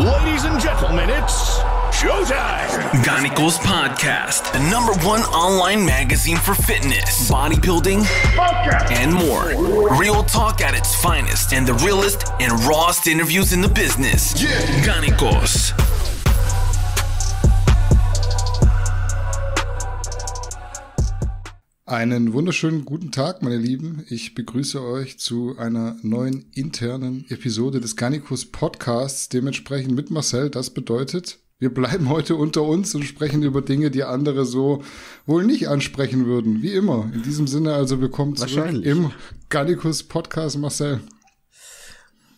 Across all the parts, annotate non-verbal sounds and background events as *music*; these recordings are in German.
Ladies and gentlemen, it's showtime. Gynicals Podcast, the number one online magazine for fitness, bodybuilding, Podcast. and more. Real talk at its finest and the realest and rawest interviews in the business. Yeah. Einen wunderschönen guten Tag, meine Lieben. Ich begrüße euch zu einer neuen internen Episode des Gannikus Podcasts, dementsprechend mit Marcel. Das bedeutet, wir bleiben heute unter uns und sprechen über Dinge, die andere so wohl nicht ansprechen würden. Wie immer. In diesem Sinne also willkommen zurück im Gannikus Podcast, Marcel.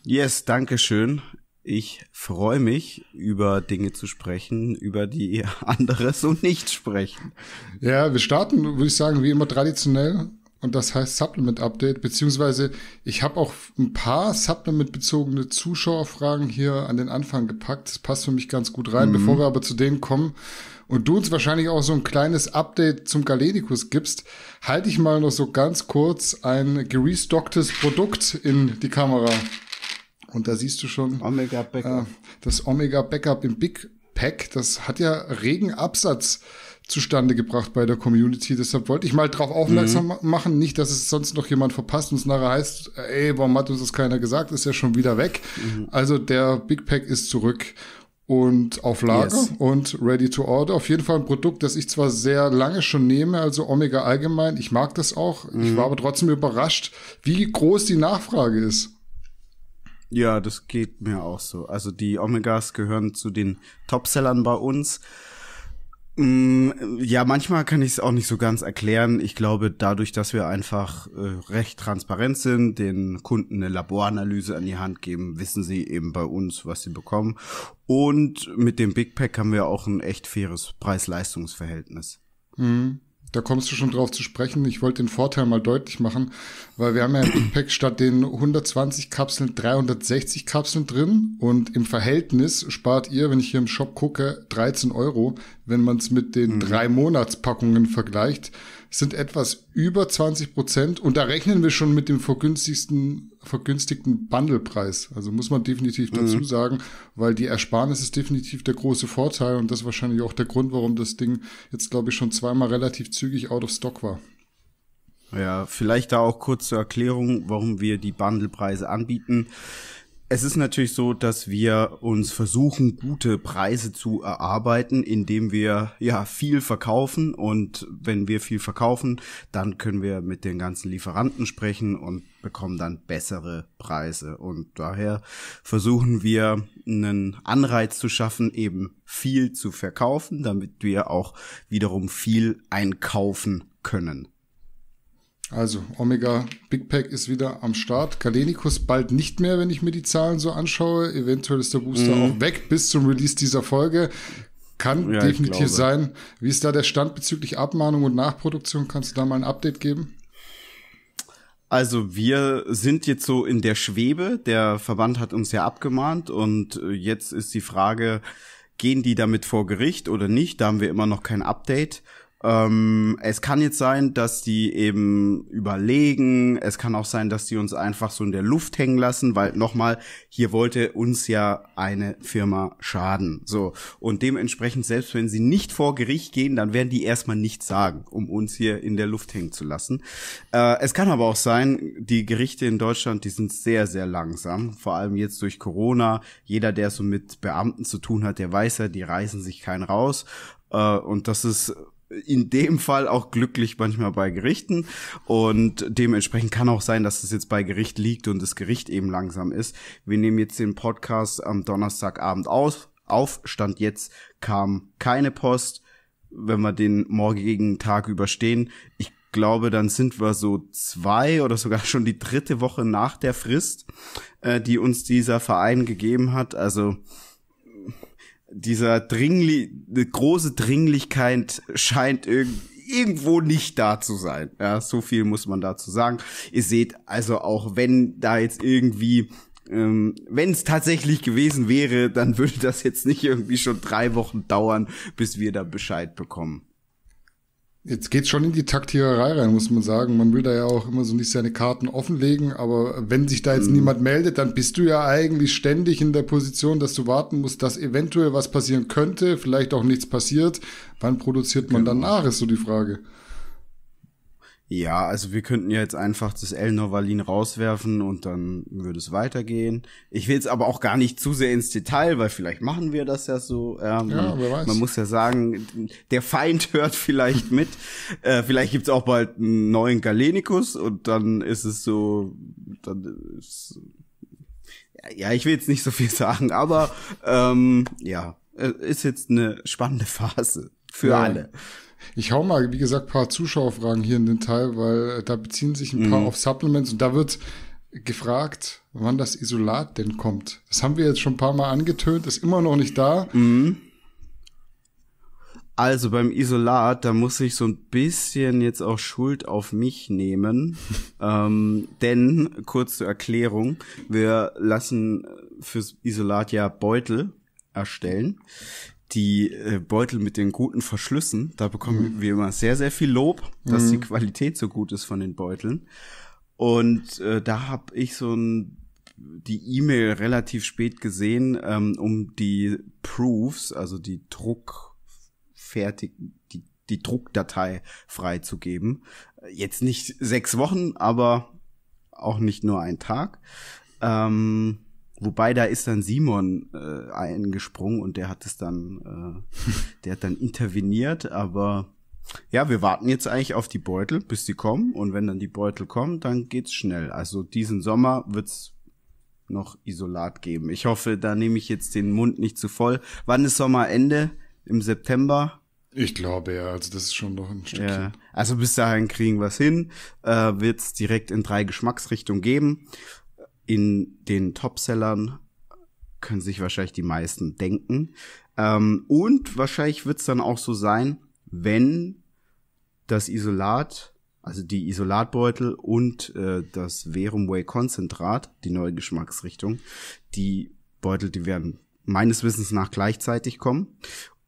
Yes, danke schön. Ich freue mich, über Dinge zu sprechen, über die *laughs* andere so nicht sprechen. Ja, wir starten, würde ich sagen, wie immer traditionell. Und das heißt Supplement Update, beziehungsweise ich habe auch ein paar Supplement-bezogene Zuschauerfragen hier an den Anfang gepackt. Das passt für mich ganz gut rein. Mhm. Bevor wir aber zu denen kommen und du uns wahrscheinlich auch so ein kleines Update zum Galenikus gibst, halte ich mal noch so ganz kurz ein gerestocktes Produkt in die Kamera. Und da siehst du schon Omega Backup. Äh, das Omega Backup im Big Pack, das hat ja regen Absatz zustande gebracht bei der Community. Deshalb wollte ich mal drauf aufmerksam mhm. machen. Nicht, dass es sonst noch jemand verpasst und es nachher heißt, ey, warum hat uns das keiner gesagt? Ist ja schon wieder weg. Mhm. Also der Big Pack ist zurück und auf Lager yes. und ready to order. Auf jeden Fall ein Produkt, das ich zwar sehr lange schon nehme, also Omega allgemein. Ich mag das auch. Mhm. Ich war aber trotzdem überrascht, wie groß die Nachfrage ist. Ja, das geht mir auch so. Also die Omegas gehören zu den Topsellern bei uns. Mm, ja, manchmal kann ich es auch nicht so ganz erklären. Ich glaube, dadurch, dass wir einfach äh, recht transparent sind, den Kunden eine Laboranalyse an die Hand geben, wissen sie eben bei uns, was sie bekommen. Und mit dem Big Pack haben wir auch ein echt faires Preis-Leistungs-Verhältnis. Mhm da kommst du schon drauf zu sprechen. Ich wollte den Vorteil mal deutlich machen, weil wir haben ja im Big Pack statt den 120 Kapseln 360 Kapseln drin und im Verhältnis spart ihr, wenn ich hier im Shop gucke, 13 Euro, wenn man es mit den mhm. drei Monatspackungen vergleicht sind etwas über 20 Prozent und da rechnen wir schon mit dem vergünstigsten, vergünstigten Bundlepreis. Also muss man definitiv mhm. dazu sagen, weil die Ersparnis ist definitiv der große Vorteil und das ist wahrscheinlich auch der Grund, warum das Ding jetzt, glaube ich, schon zweimal relativ zügig out of stock war. Ja, vielleicht da auch kurz zur Erklärung, warum wir die Bundlepreise anbieten. Es ist natürlich so, dass wir uns versuchen, gute Preise zu erarbeiten, indem wir ja viel verkaufen. Und wenn wir viel verkaufen, dann können wir mit den ganzen Lieferanten sprechen und bekommen dann bessere Preise. Und daher versuchen wir einen Anreiz zu schaffen, eben viel zu verkaufen, damit wir auch wiederum viel einkaufen können. Also, Omega Big Pack ist wieder am Start. Galenikus bald nicht mehr, wenn ich mir die Zahlen so anschaue. Eventuell ist der Booster mhm. auch weg bis zum Release dieser Folge. Kann ja, definitiv sein. Wie ist da der Stand bezüglich Abmahnung und Nachproduktion? Kannst du da mal ein Update geben? Also wir sind jetzt so in der Schwebe. Der Verband hat uns ja abgemahnt und äh, jetzt ist die Frage, gehen die damit vor Gericht oder nicht? Da haben wir immer noch kein Update. Ähm, es kann jetzt sein, dass die eben überlegen. Es kann auch sein, dass die uns einfach so in der Luft hängen lassen, weil nochmal, hier wollte uns ja eine Firma schaden. So. Und dementsprechend, selbst wenn sie nicht vor Gericht gehen, dann werden die erstmal nichts sagen, um uns hier in der Luft hängen zu lassen. Äh, es kann aber auch sein, die Gerichte in Deutschland, die sind sehr, sehr langsam. Vor allem jetzt durch Corona. Jeder, der so mit Beamten zu tun hat, der weiß ja, die reißen sich keinen raus. Äh, und das ist in dem Fall auch glücklich manchmal bei Gerichten und dementsprechend kann auch sein, dass es jetzt bei Gericht liegt und das Gericht eben langsam ist. Wir nehmen jetzt den Podcast am Donnerstagabend aus, auf, stand jetzt kam keine Post. Wenn wir den morgigen Tag überstehen, ich glaube, dann sind wir so zwei oder sogar schon die dritte Woche nach der Frist, äh, die uns dieser Verein gegeben hat. Also dieser dringli große Dringlichkeit scheint irgendwie irgendwo nicht da zu sein. Ja, so viel muss man dazu sagen. Ihr seht also auch, wenn da jetzt irgendwie ähm, wenn es tatsächlich gewesen wäre, dann würde das jetzt nicht irgendwie schon drei Wochen dauern, bis wir da Bescheid bekommen. Jetzt geht's schon in die Taktiererei rein, muss man sagen. Man will da ja auch immer so nicht seine Karten offenlegen, aber wenn sich da jetzt mhm. niemand meldet, dann bist du ja eigentlich ständig in der Position, dass du warten musst, dass eventuell was passieren könnte, vielleicht auch nichts passiert. Wann produziert man genau. danach, ist so die Frage. Ja, also wir könnten ja jetzt einfach das El Novalin rauswerfen und dann würde es weitergehen. Ich will jetzt aber auch gar nicht zu sehr ins Detail, weil vielleicht machen wir das ja so. Ähm, ja, wer weiß. Man muss ja sagen, der Feind hört vielleicht mit. *laughs* äh, vielleicht gibt's auch bald einen neuen Galenikus und dann ist es so, dann ist, ja, ich will jetzt nicht so viel *laughs* sagen, aber ähm, ja, äh, ist jetzt eine spannende Phase für ja. alle. Ich hau mal, wie gesagt, ein paar Zuschauerfragen hier in den Teil, weil äh, da beziehen sich ein paar mhm. auf Supplements und da wird gefragt, wann das Isolat denn kommt. Das haben wir jetzt schon ein paar Mal angetönt, ist immer noch nicht da. Mhm. Also beim Isolat, da muss ich so ein bisschen jetzt auch Schuld auf mich nehmen. *laughs* ähm, denn, kurz zur Erklärung, wir lassen fürs Isolat ja Beutel erstellen die äh, Beutel mit den guten Verschlüssen. Da bekommen mhm. wir immer sehr, sehr viel Lob, dass mhm. die Qualität so gut ist von den Beuteln. Und äh, da habe ich so ein die E-Mail relativ spät gesehen, ähm, um die Proofs, also die Druckfertig, die, die Druckdatei freizugeben. Jetzt nicht sechs Wochen, aber auch nicht nur einen Tag. Ähm, Wobei da ist dann Simon äh, eingesprungen und der hat es dann, äh, der hat dann interveniert, aber ja, wir warten jetzt eigentlich auf die Beutel, bis die kommen und wenn dann die Beutel kommen, dann geht's schnell. Also diesen Sommer wird's noch Isolat geben. Ich hoffe, da nehme ich jetzt den Mund nicht zu voll. Wann ist Sommerende? Im September? Ich glaube ja, also das ist schon noch ein Stückchen. Ja, also bis dahin kriegen wir's hin. Äh, wird's direkt in drei Geschmacksrichtungen geben in den Topsellern können sich wahrscheinlich die meisten denken. Ähm, und wahrscheinlich wird es dann auch so sein, wenn das Isolat, also die Isolatbeutel und äh, das Verum Konzentrat, die neue Geschmacksrichtung, die Beutel, die werden meines Wissens nach gleichzeitig kommen.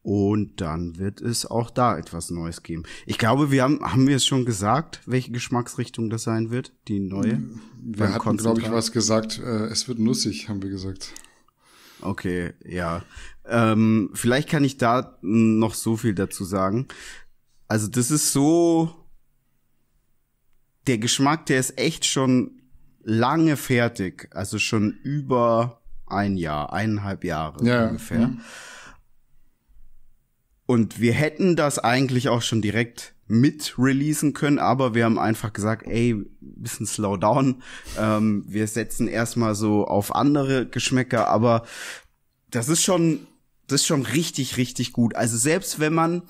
Und dann wird es auch da etwas Neues geben. Ich glaube, wir haben, haben wir es schon gesagt, welche Geschmacksrichtung das sein wird, die neue. Hm, wir hatten, glaube ich, was gesagt. Äh, es wird nussig, haben wir gesagt. Okay, ja. Ähm, vielleicht kann ich da noch so viel dazu sagen. Also das ist so, der Geschmack, der ist echt schon lange fertig. Also schon über ein Jahr, eineinhalb Jahre ja. ungefähr. Mhm. Und wir hätten das eigentlich auch schon direkt mit releasen können, aber wir haben einfach gesagt, ey, bisschen slow down. Ähm, wir setzen erstmal so auf andere Geschmäcker, aber das ist schon, das ist schon richtig, richtig gut. Also selbst wenn man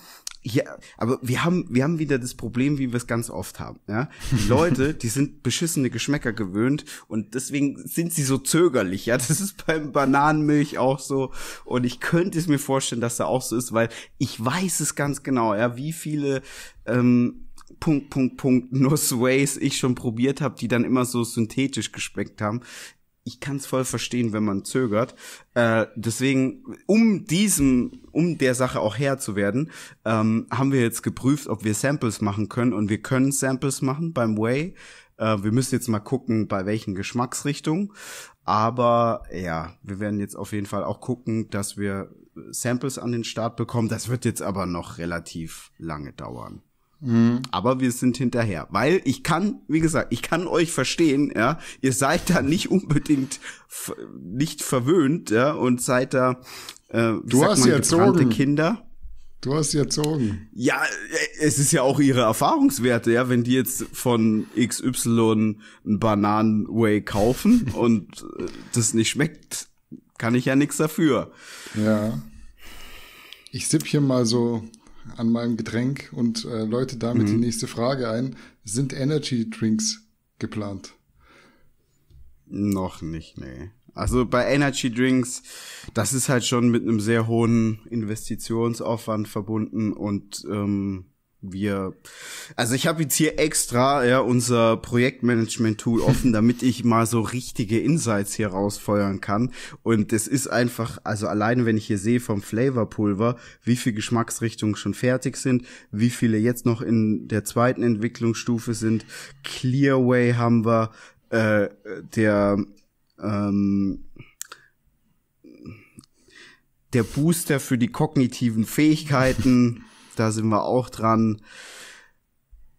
ja, aber wir haben, wir haben wieder das Problem, wie wir es ganz oft haben. Ja? Die *laughs* Leute, die sind beschissene Geschmäcker gewöhnt und deswegen sind sie so zögerlich. Ja, das ist beim Bananenmilch auch so. Und ich könnte es mir vorstellen, dass da auch so ist, weil ich weiß es ganz genau, ja, wie viele ähm, Punkt, Punkt, Punkt, Nussways ich schon probiert habe, die dann immer so synthetisch geschmeckt haben ich kann es voll verstehen, wenn man zögert. Äh, deswegen, um diesem, um der Sache auch Herr zu werden, ähm, haben wir jetzt geprüft, ob wir Samples machen können. Und wir können Samples machen beim Way. Äh, wir müssen jetzt mal gucken, bei welchen Geschmacksrichtungen. Aber ja, wir werden jetzt auf jeden Fall auch gucken, dass wir Samples an den Start bekommen. Das wird jetzt aber noch relativ lange dauern. Mhm. Aber wir sind hinterher, weil ich kann, wie gesagt, ich kann euch verstehen, ja, ihr seid da nicht unbedingt nicht verwöhnt, ja, und seid da äh, du hast man, erzogen. Kinder. Du hast sie erzogen. Ja, äh, es ist ja auch ihre Erfahrungswerte, ja. Wenn die jetzt von XY einen Bananenway kaufen *laughs* und äh, das nicht schmeckt, kann ich ja nichts dafür. Ja. Ich sipp hier mal so an meinem Getränk und äh, läute damit mhm. die nächste Frage ein. Sind Energy Drinks geplant? Noch nicht, nee. Also bei Energy Drinks, das ist halt schon mit einem sehr hohen Investitionsaufwand verbunden und ähm, wir, also ich habe jetzt hier extra ja unser Projektmanagement-Tool offen, damit ich mal so richtige Insights hier rausfeuern kann. Und es ist einfach, also alleine wenn ich hier sehe vom Flavorpulver, wie viele Geschmacksrichtungen schon fertig sind, wie viele jetzt noch in der zweiten Entwicklungsstufe sind. Clearway haben wir, äh, der ähm, der Booster für die kognitiven Fähigkeiten da sind wir auch dran.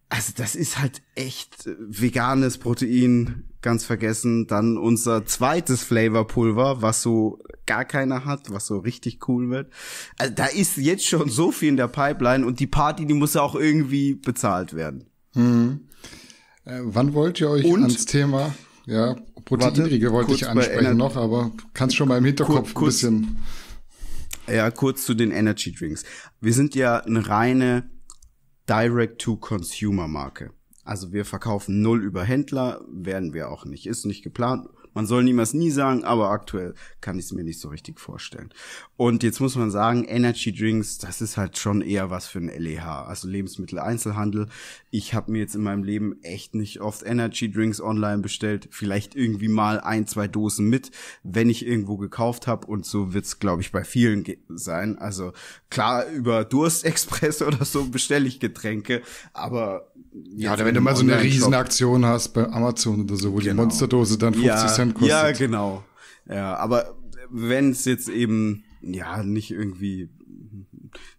Also das ist halt echt äh, veganes Protein, ganz vergessen. Dann unser zweites Flavorpulver, was so gar keiner hat, was so richtig cool wird. Also da ist jetzt schon so viel in der Pipeline und die Party, die muss ja auch irgendwie bezahlt werden. Hm. Äh, wann wollt ihr euch und? ans Thema? Ja, Proteinriegel wollte ich ansprechen noch, aber kannst schon mal im Hinterkopf kurz, ein bisschen. Kurz ja, kurz zu den Energy Drinks. Wir sind ja eine reine Direct-to-Consumer-Marke. Also wir verkaufen null über Händler, werden wir auch nicht. Ist nicht geplant. Man soll niemals nie sagen, aber aktuell kann ich es mir nicht so richtig vorstellen. Und jetzt muss man sagen, Energy Drinks, das ist halt schon eher was für ein LEH, also Lebensmitteleinzelhandel. Ich habe mir jetzt in meinem Leben echt nicht oft Energy Drinks online bestellt. Vielleicht irgendwie mal ein, zwei Dosen mit, wenn ich irgendwo gekauft habe. Und so wird's, glaube ich, bei vielen sein. Also klar, über Durstexpress *laughs* oder so bestelle ich Getränke, aber ja, wenn du mal so eine Riesenaktion hast bei Amazon oder so, wo genau. die Monsterdose dann 50 ja. Cent Prozent kostet. Ja, genau. Ja, aber wenn es jetzt eben ja nicht irgendwie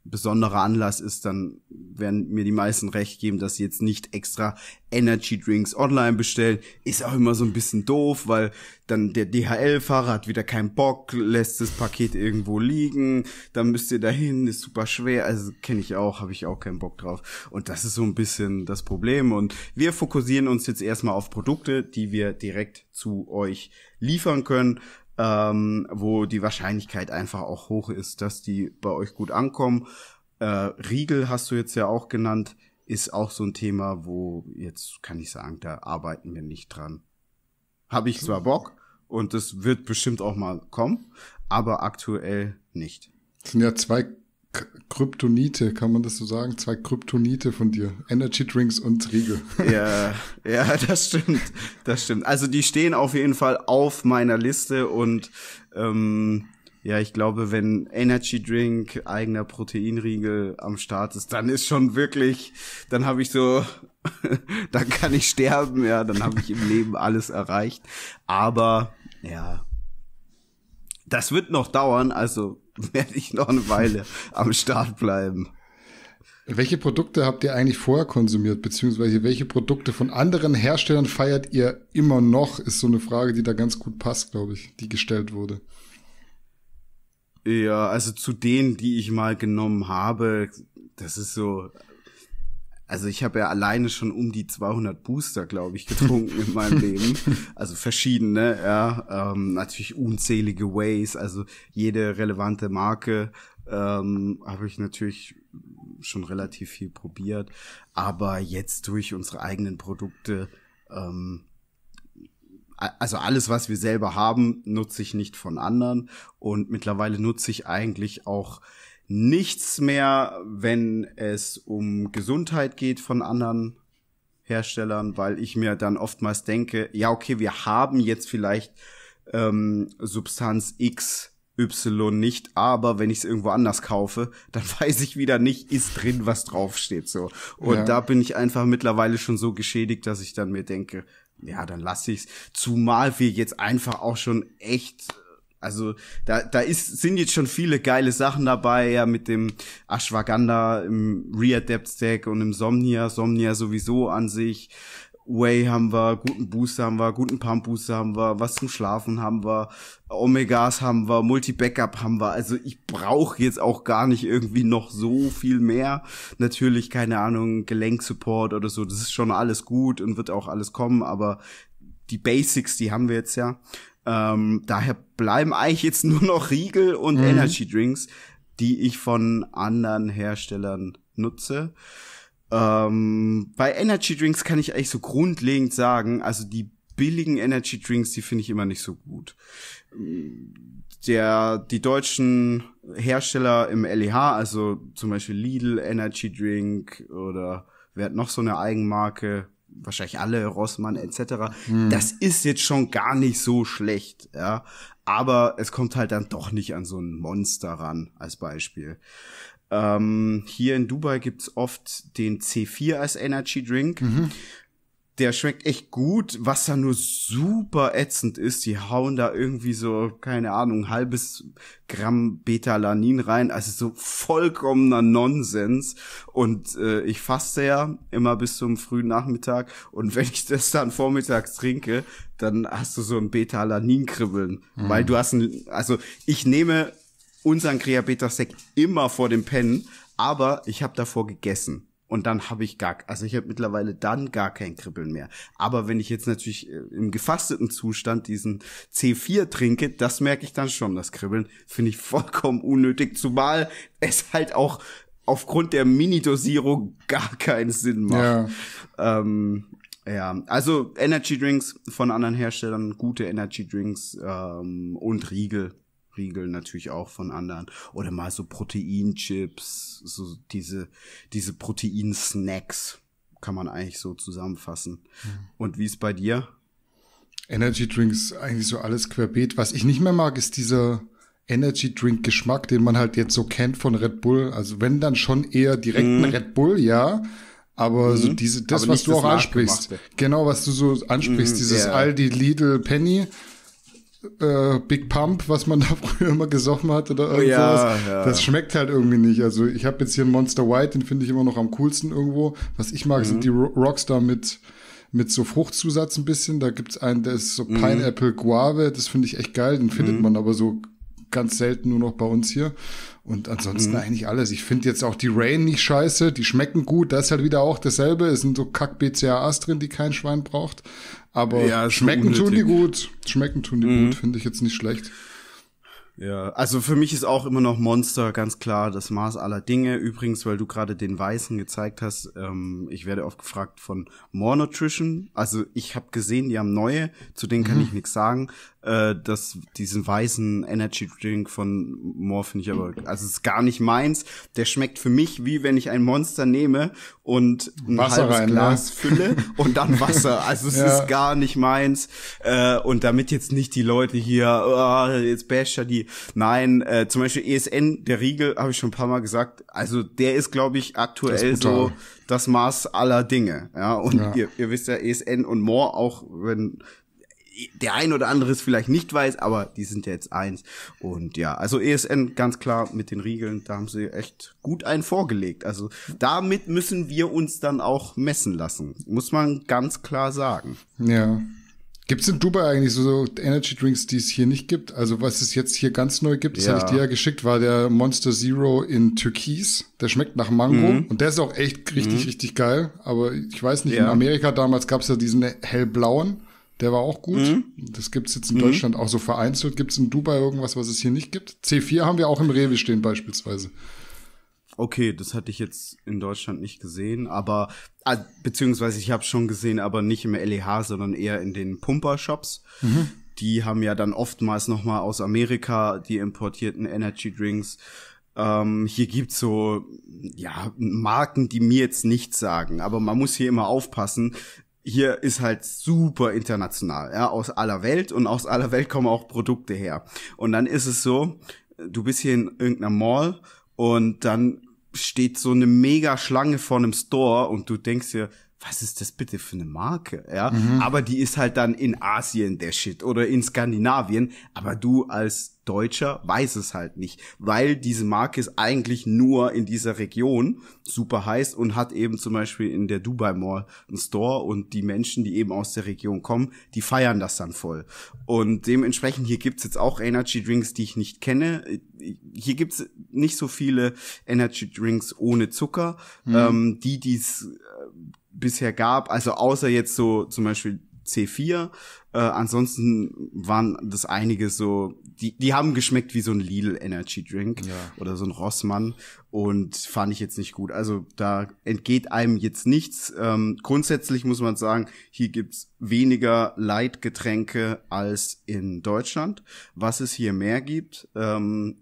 besonderer Anlass ist, dann werden mir die meisten recht geben, dass sie jetzt nicht extra Energy Drinks online bestellen. Ist auch immer so ein bisschen doof, weil dann der DHL-Fahrer hat wieder keinen Bock, lässt das Paket irgendwo liegen, dann müsst ihr dahin, ist super schwer. Also kenne ich auch, habe ich auch keinen Bock drauf. Und das ist so ein bisschen das Problem. Und wir fokussieren uns jetzt erstmal auf Produkte, die wir direkt zu euch liefern können ähm, wo die Wahrscheinlichkeit einfach auch hoch ist, dass die bei euch gut ankommen. Äh, Riegel hast du jetzt ja auch genannt, ist auch so ein Thema, wo jetzt kann ich sagen, da arbeiten wir nicht dran. Habe ich zwar Bock und das wird bestimmt auch mal kommen, aber aktuell nicht. Das sind ja zwei Kryptonite, kann man das so sagen? Zwei Kryptonite von dir. Energy Drinks und Riegel. *laughs* Ja, ja, das stimmt. Das stimmt. Also die stehen auf jeden Fall auf meiner Liste und ähm, ja, ich glaube, wenn Energy Drink, eigener Proteinriegel am Start ist, dann ist schon wirklich, dann habe ich so, *laughs* dann kann ich sterben, ja, dann habe ich im Leben alles erreicht. Aber ja, das wird noch dauern, also *laughs* werde ich noch eine Weile am Start bleiben. Welche Produkte habt ihr eigentlich vorher konsumiert, beziehungsweise welche Produkte von anderen Herstellern feiert ihr immer noch? Ist so eine Frage, die da ganz gut passt, glaube ich, die gestellt wurde. Ja, also zu denen, die ich mal genommen habe, das ist so, also ich habe ja alleine schon um die 200 Booster, glaube ich, getrunken in meinem Leben. *laughs* Also verschiedene, ja. Ähm, natürlich unzählige Ways, also jede relevante Marke ähm, habe ich natürlich schon relativ viel probiert. Aber jetzt durch unsere eigenen Produkte, ähm, also alles, was wir selber haben, nutze ich nicht von anderen. Und mittlerweile nutze ich eigentlich auch nichts mehr, wenn es um Gesundheit geht von anderen Herstellern, weil ich mir dann oftmals denke, ja, okay, wir haben jetzt vielleicht ähm, Substanz X Y nicht, aber wenn ich es irgendwo anders kaufe, *laughs* dann weiß ich wieder nicht, ist drin, was draufsteht so. Und ja. da bin ich einfach mittlerweile schon so geschädigt, dass ich dann mir denke, ja, dann lass ich's. Zumal wir jetzt einfach auch schon echt also da, da ist, sind jetzt schon viele geile Sachen dabei, ja, mit dem Ashwagandha im Readapt-Stack und im Somnia, Somnia sowieso an sich. Way haben wir, guten Booster haben wir, guten Pump Booster haben wir, was zum Schlafen haben wir, Omegas haben wir, Multi-Backup haben wir. Also ich brauche jetzt auch gar nicht irgendwie noch so viel mehr. Natürlich, keine Ahnung, Gelenksupport oder so, das ist schon alles gut und wird auch alles kommen, aber die Basics, die haben wir jetzt ja. Ähm, daher bleiben eigentlich jetzt nur noch Riegel und mhm. Energy Drinks, die ich von anderen Herstellern nutze. Ähm, bei Energy Drinks kann ich eigentlich so grundlegend sagen, also die billigen Energy Drinks, die finde ich immer nicht so gut. Der, die deutschen Hersteller im LEH, also zum Beispiel Lidl Energy Drink oder wer hat noch so eine Eigenmarke? wahrscheinlich alle, Rossmann etc. Hm. Das ist jetzt schon gar nicht so schlecht, ja. Aber es kommt halt dann doch nicht an so ein Monster ran, als Beispiel. Ähm, hier in Dubai gibt's oft den C4 als Energy Drink. Mhm der schmeckt echt gut, was da nur super ätzend ist. Die hauen da irgendwie so, keine Ahnung, halbes Gramm Beta-Lanin rein. Also so vollkommener Nonsens. Und äh, ich faste ja immer bis zum frühen Nachmittag. Und *laughs* wenn ich das dann vormittags trinke, dann hast du so ein Beta-Lanin-Kribbeln. Mhm. Weil du hast ein, also ich nehme unseren Krea Beta Sec immer vor dem Pennen, aber ich habe davor gegessen und dann habe ich gar, also ich habe mittlerweile dann gar kein Kribbeln mehr. Aber wenn ich jetzt natürlich äh, im gefasteten Zustand diesen C4 trinke, das merke ich dann schon, das Kribbeln finde ich vollkommen unnötig, zumal es halt auch aufgrund der Mini-Dosierung gar keinen Sinn macht. Ja. Ähm, ja, also Energy Drinks von anderen Herstellern, gute Energy Drinks ähm, und Riegel Schokoriegel natürlich auch von anderen. Oder mal so Proteinchips, so diese, diese Proteinsnacks kann man eigentlich so zusammenfassen. Mhm. Und wie ist bei dir? Energy Drinks, eigentlich so alles querbeet. Was ich nicht mehr mag, ist dieser Energy Drink Geschmack, den man halt jetzt so kennt von Red Bull. Also wenn dann schon eher direkten mhm. Red Bull, ja. Aber mhm. so diese, das, aber was du auch ansprichst. Genau, was du so ansprichst, mhm. dieses yeah. Aldi, Lidl, Penny äh, Big Pump, was man *laughs* da früher immer gesoffen hat oder irgendwas. Oh ja, ja. Das schmeckt halt irgendwie nicht. Also ich habe jetzt hier einen Monster White, den finde ich immer noch am coolsten irgendwo. Was ich mag, mhm. sind die Rockstar mit mit so Fruchtzusatz ein bisschen. Da gibt's einen, der ist so mhm. Pineapple Guave. Das finde ich echt geil. Den findet mhm. man aber so ganz selten nur noch bei uns hier. Und ansonsten mhm. eigentlich alles. Ich finde jetzt auch die Rain nicht scheiße, die schmecken gut, das ist halt wieder auch dasselbe. Es sind so Kack-BCAAs drin, die kein Schwein braucht. Aber ja, schmecken unnötig. tun die gut. Schmecken tun die mhm. gut, finde ich jetzt nicht schlecht. Ja, also für mich ist auch immer noch Monster ganz klar das Maß aller Dinge. Übrigens, weil du gerade den Weißen gezeigt hast, ähm, ich werde oft gefragt von More Nutrition. Also ich habe gesehen, die haben neue, zu denen kann mhm. ich nichts sagen. Äh, das, diesen weißen Energy Drink von More finde ich aber, also ist gar nicht meins. Der schmeckt für mich wie wenn ich ein Monster nehme und ein Wasser halbes rein, ne? Glas ne? fülle und dann *laughs* Wasser. Also es ja. ist gar nicht meins. Äh, und damit jetzt nicht die Leute hier, oh, jetzt basher die nein, äh, zum Beispiel ESN, der Riegel, habe ich schon ein paar Mal gesagt, also der ist, glaube ich, aktuell das so das Maß aller Dinge. Ja, und ja. Ihr, ihr wisst ja, ESN und More, auch wenn der ein oder andere es vielleicht nicht weiß, aber die sind ja jetzt eins. Und ja, also ESN ganz klar mit den Riegeln, da haben sie echt gut einen vorgelegt. Also damit müssen wir uns dann auch messen lassen, muss man ganz klar sagen. Ja, Gibt es in Dubai eigentlich so Energy Drinks, die es hier nicht gibt? Also was es jetzt hier ganz neu gibt, das ja. hatte ich dir ja geschickt, war der Monster Zero in Türkis. Der schmeckt nach Mango mhm. und der ist auch echt richtig, mhm. richtig geil. Aber ich weiß nicht, ja. in Amerika damals gab es ja diesen hellblauen, der war auch gut. Mhm. Das gibt es jetzt in mhm. Deutschland auch so vereinzelt. Gibt es in Dubai irgendwas, was es hier nicht gibt? C4 haben wir auch im Rewe stehen beispielsweise okay, das hatte ich jetzt in Deutschland nicht gesehen, aber ah, beziehungsweise ich habe schon gesehen, aber nicht im LEH, sondern eher in den Pumper-Shops. Mhm. Die haben ja dann oftmals nochmal aus Amerika die importierten Energy Drinks. Ähm, hier gibt's so ja Marken, die mir jetzt nichts sagen, aber man muss hier immer aufpassen. Hier ist halt super international, ja, aus aller Welt und aus aller Welt kommen auch Produkte her. Und dann ist es so, du bist hier in irgendeiner Mall und dann steht so eine mega Schlange vor einem Store und du denkst dir, was ist das bitte für eine Marke? Ja, mhm. aber die ist halt dann in Asien der Shit oder in Skandinavien, aber du als Deutscher weiß es halt nicht, weil diese Marke ist eigentlich nur in dieser Region super heiß und hat eben zum Beispiel in der Dubai Mall einen Store und die Menschen, die eben aus der Region kommen, die feiern das dann voll. Und dementsprechend hier gibt's jetzt auch Energy Drinks, die ich nicht kenne, hier gibt's nicht so viele Energy Drinks ohne Zucker. Mhm. Ähm, die, dies äh, bisher gab, also außer jetzt so zum Beispiel C4. Äh, ansonsten waren das einige so, die, die haben geschmeckt wie so ein Lidl Energy Drink ja. oder so ein Rossmann und fand ich jetzt nicht gut. Also da entgeht einem jetzt nichts. Ähm, grundsätzlich muss man sagen, hier gibt's weniger Leitgetränke als in Deutschland. Was es hier mehr gibt, ähm,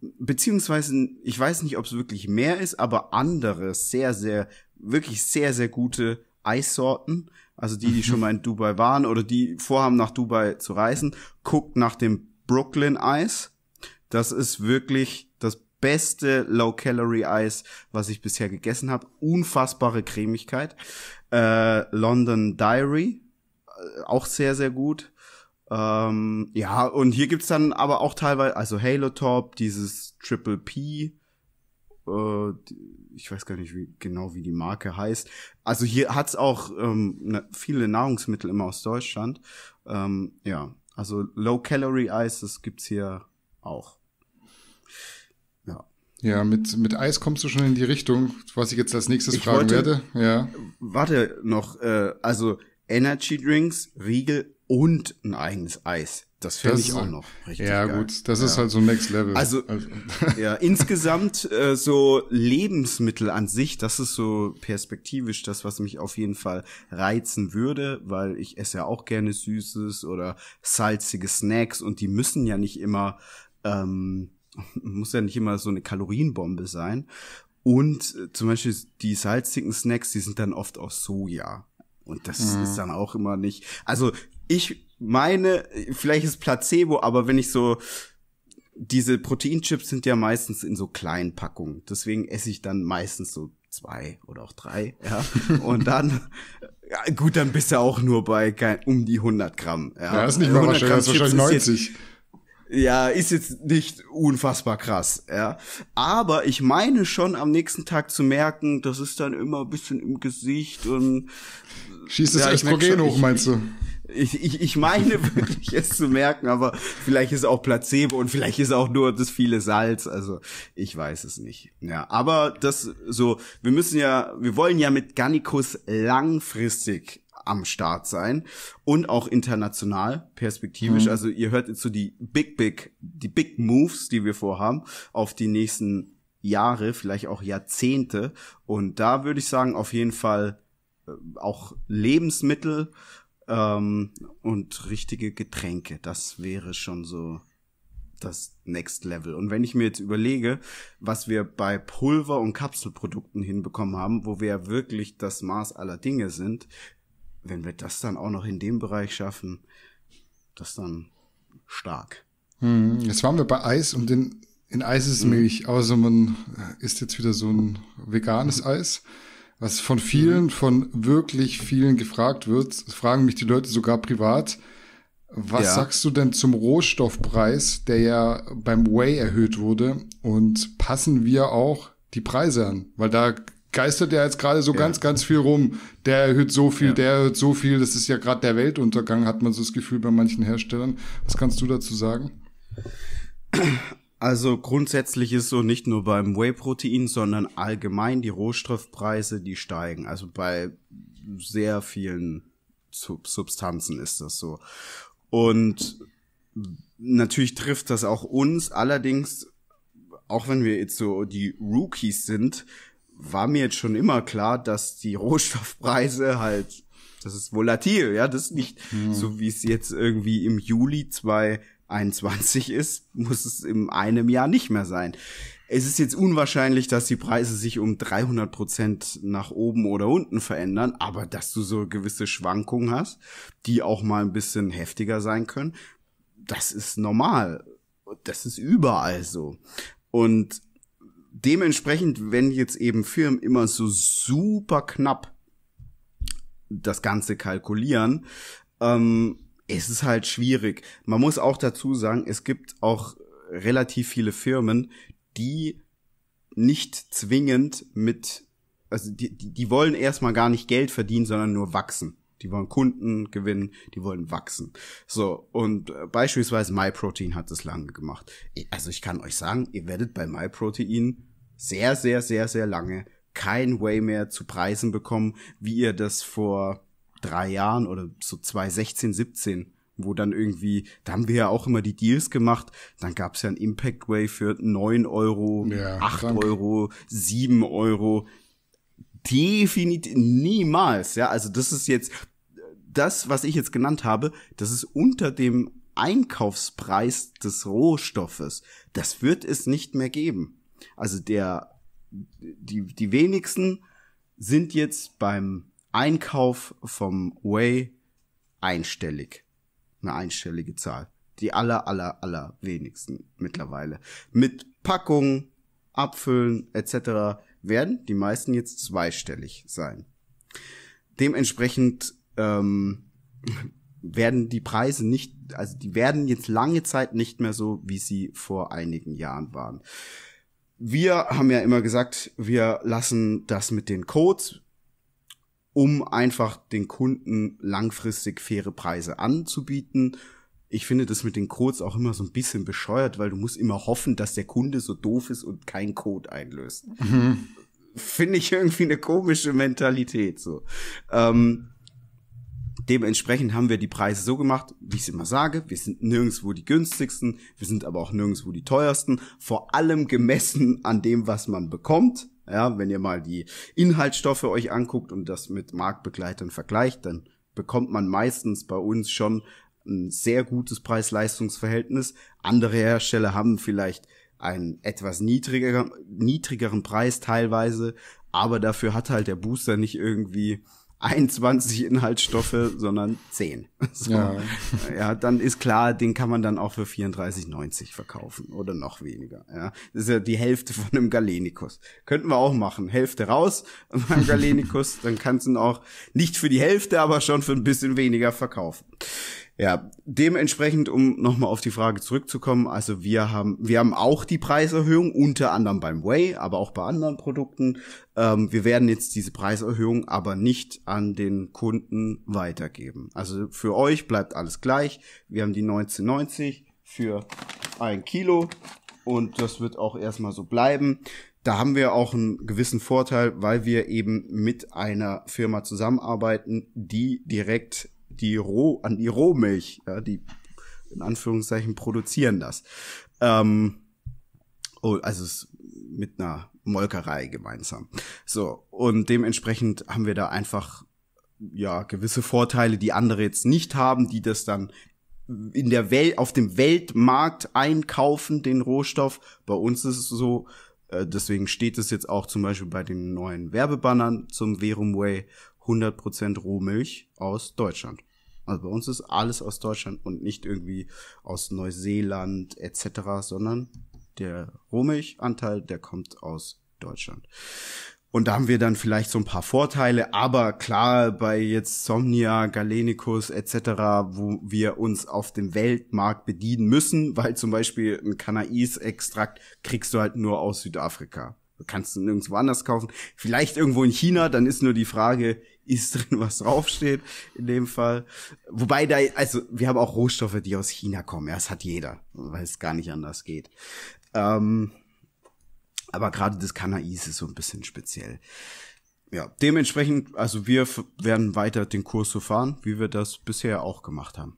beziehungsweise, ich weiß nicht, ob es wirklich mehr ist, aber andere sehr, sehr, wirklich sehr, sehr gute Eissorten, also die, die schon mhm. mal in Dubai waren oder die vorhaben, nach Dubai zu reisen, guckt nach dem Brooklyn Eis. Das ist wirklich das beste Low-Calorie-Eis, was ich bisher gegessen habe. Unfassbare Cremigkeit. Äh, London Diary, äh, auch sehr, sehr gut. Ähm, ja, und hier gibt's dann aber auch teilweise, also Halo Top, dieses Triple P, äh, ich weiß gar nicht wie, genau, wie die Marke heißt. Also hier hat's auch ähm, ne, viele Nahrungsmittel immer aus Deutschland. Ähm, ja, also Low Calorie Eis, das gibt's hier auch. Ja. Ja, mit, mit Eis kommst du schon in die Richtung, was ich jetzt als nächstes ich fragen wollte, werde. Ja. Warte noch, äh, also Energy Drinks, Riegel, und ein eigenes Eis. Das fände ich auch noch richtig. Ja, geil. gut, das ja. ist halt so Next Level. Also, also. *laughs* ja, insgesamt äh, so Lebensmittel an sich, das ist so perspektivisch das, was mich auf jeden Fall reizen würde, weil ich esse ja auch gerne Süßes oder salzige Snacks und die müssen ja nicht immer, ähm, *laughs* muss ja nicht immer so eine Kalorienbombe sein. Und äh, zum Beispiel die salzigen Snacks, die sind dann oft aus Soja. Und das mhm. ist dann auch immer nicht. Also ich meine, vielleicht ist Placebo, aber wenn ich so diese Proteinchips sind ja meistens in so kleinen Packungen. Deswegen esse ich dann meistens so zwei oder auch drei, ja. *laughs* Und dann, ja, gut, dann bist du auch nur bei kein, um die 100 Gramm. Ja, ja ist nicht mal wahrscheinlich, das ist wahrscheinlich 90. Ist jetzt, ja, ist jetzt nicht unfassbar krass, ja. Aber ich meine schon am nächsten Tag zu merken, das ist dann immer ein bisschen im Gesicht und. Schießt das ja, Östrogen hoch, meinst du? Ich, ich, ich, ich meine *laughs* wirklich es zu merken, aber vielleicht ist auch Placebo und vielleicht ist auch nur das viele Salz. Also ich weiß es nicht. Ja, aber das so, wir müssen ja, wir wollen ja mit Gannikus langfristig am Start sein und auch international perspektivisch. Mhm. Also ihr hört jetzt so die Big Big, die Big Moves, die wir vorhaben auf die nächsten Jahre, vielleicht auch Jahrzehnte. Und da würde ich sagen, auf jeden Fall äh, auch Lebensmittel ähm, und richtige Getränke, das wäre schon so das Next Level. Und wenn ich mir jetzt überlege, was wir bei Pulver- und Kapselprodukten hinbekommen haben, wo wir ja wirklich das Maß aller Dinge sind, wenn wir das dann auch noch in dem Bereich schaffen, das dann stark. Hm, jetzt waren wir bei Eis und in, in Eis ist hm. Milch, außer man äh, isst jetzt wieder so ein veganes mhm. Eis was von vielen, mhm. von wirklich vielen gefragt wird. Fragen mich die Leute sogar privat. Was ja. sagst du denn zum Rohstoffpreis, der ja beim Way erhöht wurde? Und passen wir auch die Preise an? Weil da geistert ja jetzt gerade so ja. ganz, ganz viel rum. Der erhöht so viel, ja. der erhöht so viel. Das ist ja gerade der Weltuntergang, hat man so das Gefühl bei manchen Herstellern. Was kannst du dazu sagen? *clears throat* Also grundsätzlich ist so nicht nur beim Whey-Protein, sondern allgemein die Rohstoffpreise, die steigen. Also bei sehr vielen Sub Substanzen ist das so. Und natürlich trifft das auch uns. Allerdings, auch wenn wir jetzt so die Rookies sind, war mir jetzt schon immer klar, dass die Rohstoffpreise halt, das ist volatil, ja, das ist nicht mhm. so, wie es jetzt irgendwie im Juli zwei 21 ist, muss es in einem Jahr nicht mehr sein. Es ist jetzt unwahrscheinlich, dass die Preise sich um 300 Prozent nach oben oder unten verändern, aber dass du so gewisse Schwankungen hast, die auch mal ein bisschen heftiger sein können, das ist normal. Das ist überall so. Und dementsprechend, wenn jetzt eben Firmen immer so super knapp das Ganze kalkulieren, ähm, es ist halt schwierig. Man muss auch dazu sagen, es gibt auch relativ viele Firmen, die nicht zwingend mit, also die, die wollen erstmal gar nicht Geld verdienen, sondern nur wachsen. Die wollen Kunden gewinnen, die wollen wachsen. So, und äh, beispielsweise MyProtein hat das lange gemacht. Also ich kann euch sagen, ihr werdet bei MyProtein sehr, sehr, sehr, sehr lange kein Way mehr zu Preisen bekommen, wie ihr das vor drei Jahren oder so 2016, 17, wo dann irgendwie, da haben wir ja auch immer die Deals gemacht, dann gab es ja ein Impact Way für neun Euro, acht ja, Euro, sieben Euro. Definitiv niemals, ja. Also das ist jetzt das, was ich jetzt genannt habe, das ist unter dem Einkaufspreis des Rohstoffes. Das wird es nicht mehr geben. Also der, die, die wenigsten sind jetzt beim Einkauf vom Way einstellig. Eine einstellige Zahl. Die aller, aller, aller wenigsten mittlerweile. Mit Packungen, Abfüllen etc. werden die meisten jetzt zweistellig sein. Dementsprechend ähm, werden die Preise nicht, also die werden jetzt lange Zeit nicht mehr so, wie sie vor einigen Jahren waren. Wir haben ja immer gesagt, wir lassen das mit den Codes um einfach den Kunden langfristig faire Preise anzubieten. Ich finde das mit den Codes auch immer so ein bisschen bescheuert, weil du musst immer hoffen, dass der Kunde so doof ist und kein Code einlöst. Mhm. Finde ich irgendwie eine komische Mentalität so. Ähm, dementsprechend haben wir die Preise so gemacht, wie ich es immer sage. Wir sind nirgendwo die günstigsten, wir sind aber auch nirgendwo die teuersten. Vor allem gemessen an dem, was man bekommt. Ja, wenn ihr mal die Inhaltsstoffe euch anguckt und das mit Marktbegleitern vergleicht, dann bekommt man meistens bei uns schon ein sehr gutes Preis-Leistungs-Verhältnis. Andere Hersteller haben vielleicht einen etwas niedriger, niedrigeren Preis teilweise, aber dafür hat halt der Booster nicht irgendwie 21 Inhaltsstoffe, sondern 10. *laughs* So. Ja. ja, dann ist klar, den kann man dann auch für 34,90 verkaufen oder noch weniger. Ja, das ist ja die Hälfte von einem Galenikus. Könnten wir auch machen. Hälfte raus beim *laughs* Galenikus, dann kannst du ihn auch nicht für die Hälfte, aber schon für ein bisschen weniger verkaufen. Ja, dementsprechend, um nochmal auf die Frage zurückzukommen, also wir haben, wir haben auch die Preiserhöhung, unter anderem beim Way, aber auch bei anderen Produkten. Ähm, wir werden jetzt diese Preiserhöhung aber nicht an den Kunden weitergeben. Also für euch bleibt alles gleich. Wir haben die 1990 für ein Kilo und das wird auch erstmal so bleiben. Da haben wir auch einen gewissen Vorteil, weil wir eben mit einer Firma zusammenarbeiten, die direkt die Roh, an die Rohmilch, ja, die in Anführungszeichen produzieren das. Ähm, oh, also es mit einer Molkerei gemeinsam. So, und dementsprechend haben wir da einfach ja gewisse Vorteile, die andere jetzt nicht haben, die das dann in der Welt auf dem Weltmarkt einkaufen den Rohstoff. Bei uns ist es so, äh, deswegen steht es jetzt auch zum Beispiel bei den neuen Werbebannern zum Verum Way 100% Rohmilch aus Deutschland. Also bei uns ist alles aus Deutschland und nicht irgendwie aus Neuseeland etc., sondern der Rohmilchanteil, der kommt aus Deutschland. Und da haben wir dann vielleicht so ein paar Vorteile, aber klar, bei jetzt Somnia, Galenicus etc., wo wir uns auf dem Weltmarkt bedienen müssen, weil zum Beispiel ein Cannabis-Extrakt kriegst du halt nur aus Südafrika. Du kannst ihn nirgendwo anders kaufen. Vielleicht irgendwo in China, dann ist nur die Frage, ist *laughs* drin, was draufsteht, in dem Fall. Wobei da, also, wir haben auch Rohstoffe, die aus China kommen. Ja, das hat jeder, weil es gar nicht anders geht. Ähm, aber gerade das Cannabis ist so ein bisschen speziell. Ja, dementsprechend, also wir werden weiter den Kurs so fahren, wie wir das bisher auch gemacht haben.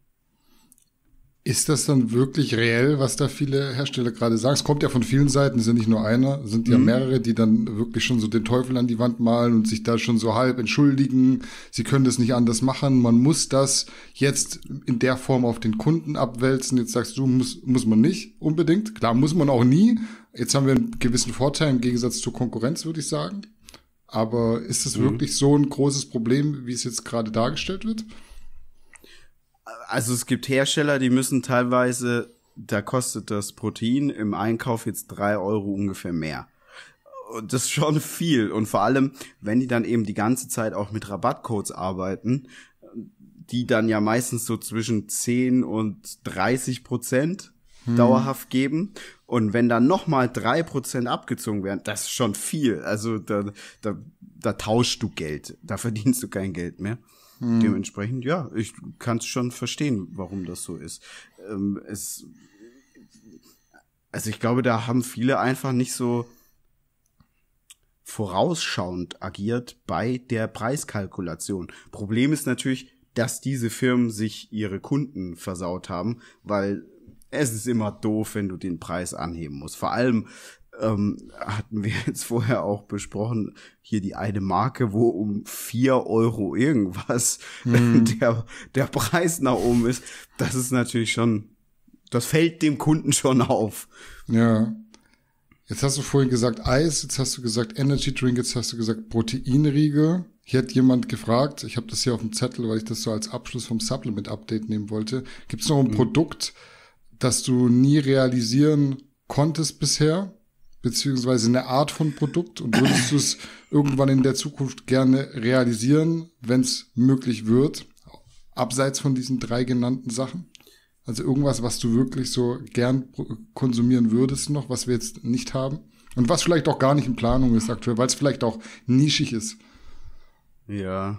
Ist das dann wirklich reell, was da viele Hersteller gerade sagen? Es kommt ja von vielen Seiten, es sind nicht nur einer, es sind ja mhm. mehrere, die dann wirklich schon so den Teufel an die Wand malen und sich da schon so halb entschuldigen, sie können das nicht anders machen, man muss das jetzt in der Form auf den Kunden abwälzen. Jetzt sagst du, muss, muss man nicht unbedingt. Klar, muss man auch nie. Jetzt haben wir einen gewissen Vorteil im Gegensatz zur Konkurrenz, würde ich sagen. Aber ist das mhm. wirklich so ein großes Problem, wie es jetzt gerade dargestellt wird? also es gibt Hersteller, die müssen teilweise, da kostet das Protein im Einkauf jetzt drei Euro ungefähr mehr. Und das ist schon viel. Und vor allem, wenn die dann eben die ganze Zeit auch mit Rabattcodes arbeiten, die dann ja meistens so zwischen 10 und 30 Prozent hm. dauerhaft geben. Und wenn dann nochmal drei Prozent abgezogen werden, das ist schon viel. Also da, da, da tauschst du Geld. Da verdienst du kein Geld mehr. Hm. Dementsprechend, ja, ich kann es schon verstehen, warum das so ist. Ähm, es, also ich glaube, da haben viele einfach nicht so vorausschauend agiert bei der Preiskalkulation. Problem ist natürlich, dass diese Firmen sich ihre Kunden versaut haben, weil es ist immer doof, wenn du den Preis anheben musst. Vor allem, ähm, hatten wir *laughs* jetzt vorher auch besprochen, hier die eine Marke, wo um 4 Euro irgendwas hm. *laughs* der, der Preis nach oben ist, das ist natürlich schon, das fällt dem Kunden schon auf. Ja. Jetzt hast du vorhin gesagt Eis, jetzt hast du gesagt Energy Drink, jetzt hast du gesagt Proteinriegel. Hier hat jemand gefragt, ich habe das hier auf dem Zettel, weil ich das so als Abschluss vom Supplement Update nehmen wollte. Gibt es noch ein mhm. Produkt, das du nie realisieren konntest bisher? beziehungsweise eine Art von Produkt und würdest du es irgendwann in der Zukunft gerne realisieren, wenn es möglich wird, abseits von diesen drei genannten Sachen? Also irgendwas, was du wirklich so gern konsumieren würdest noch, was wir jetzt nicht haben und was vielleicht auch gar nicht in Planung ist aktuell, weil es vielleicht auch nischig ist. Ja.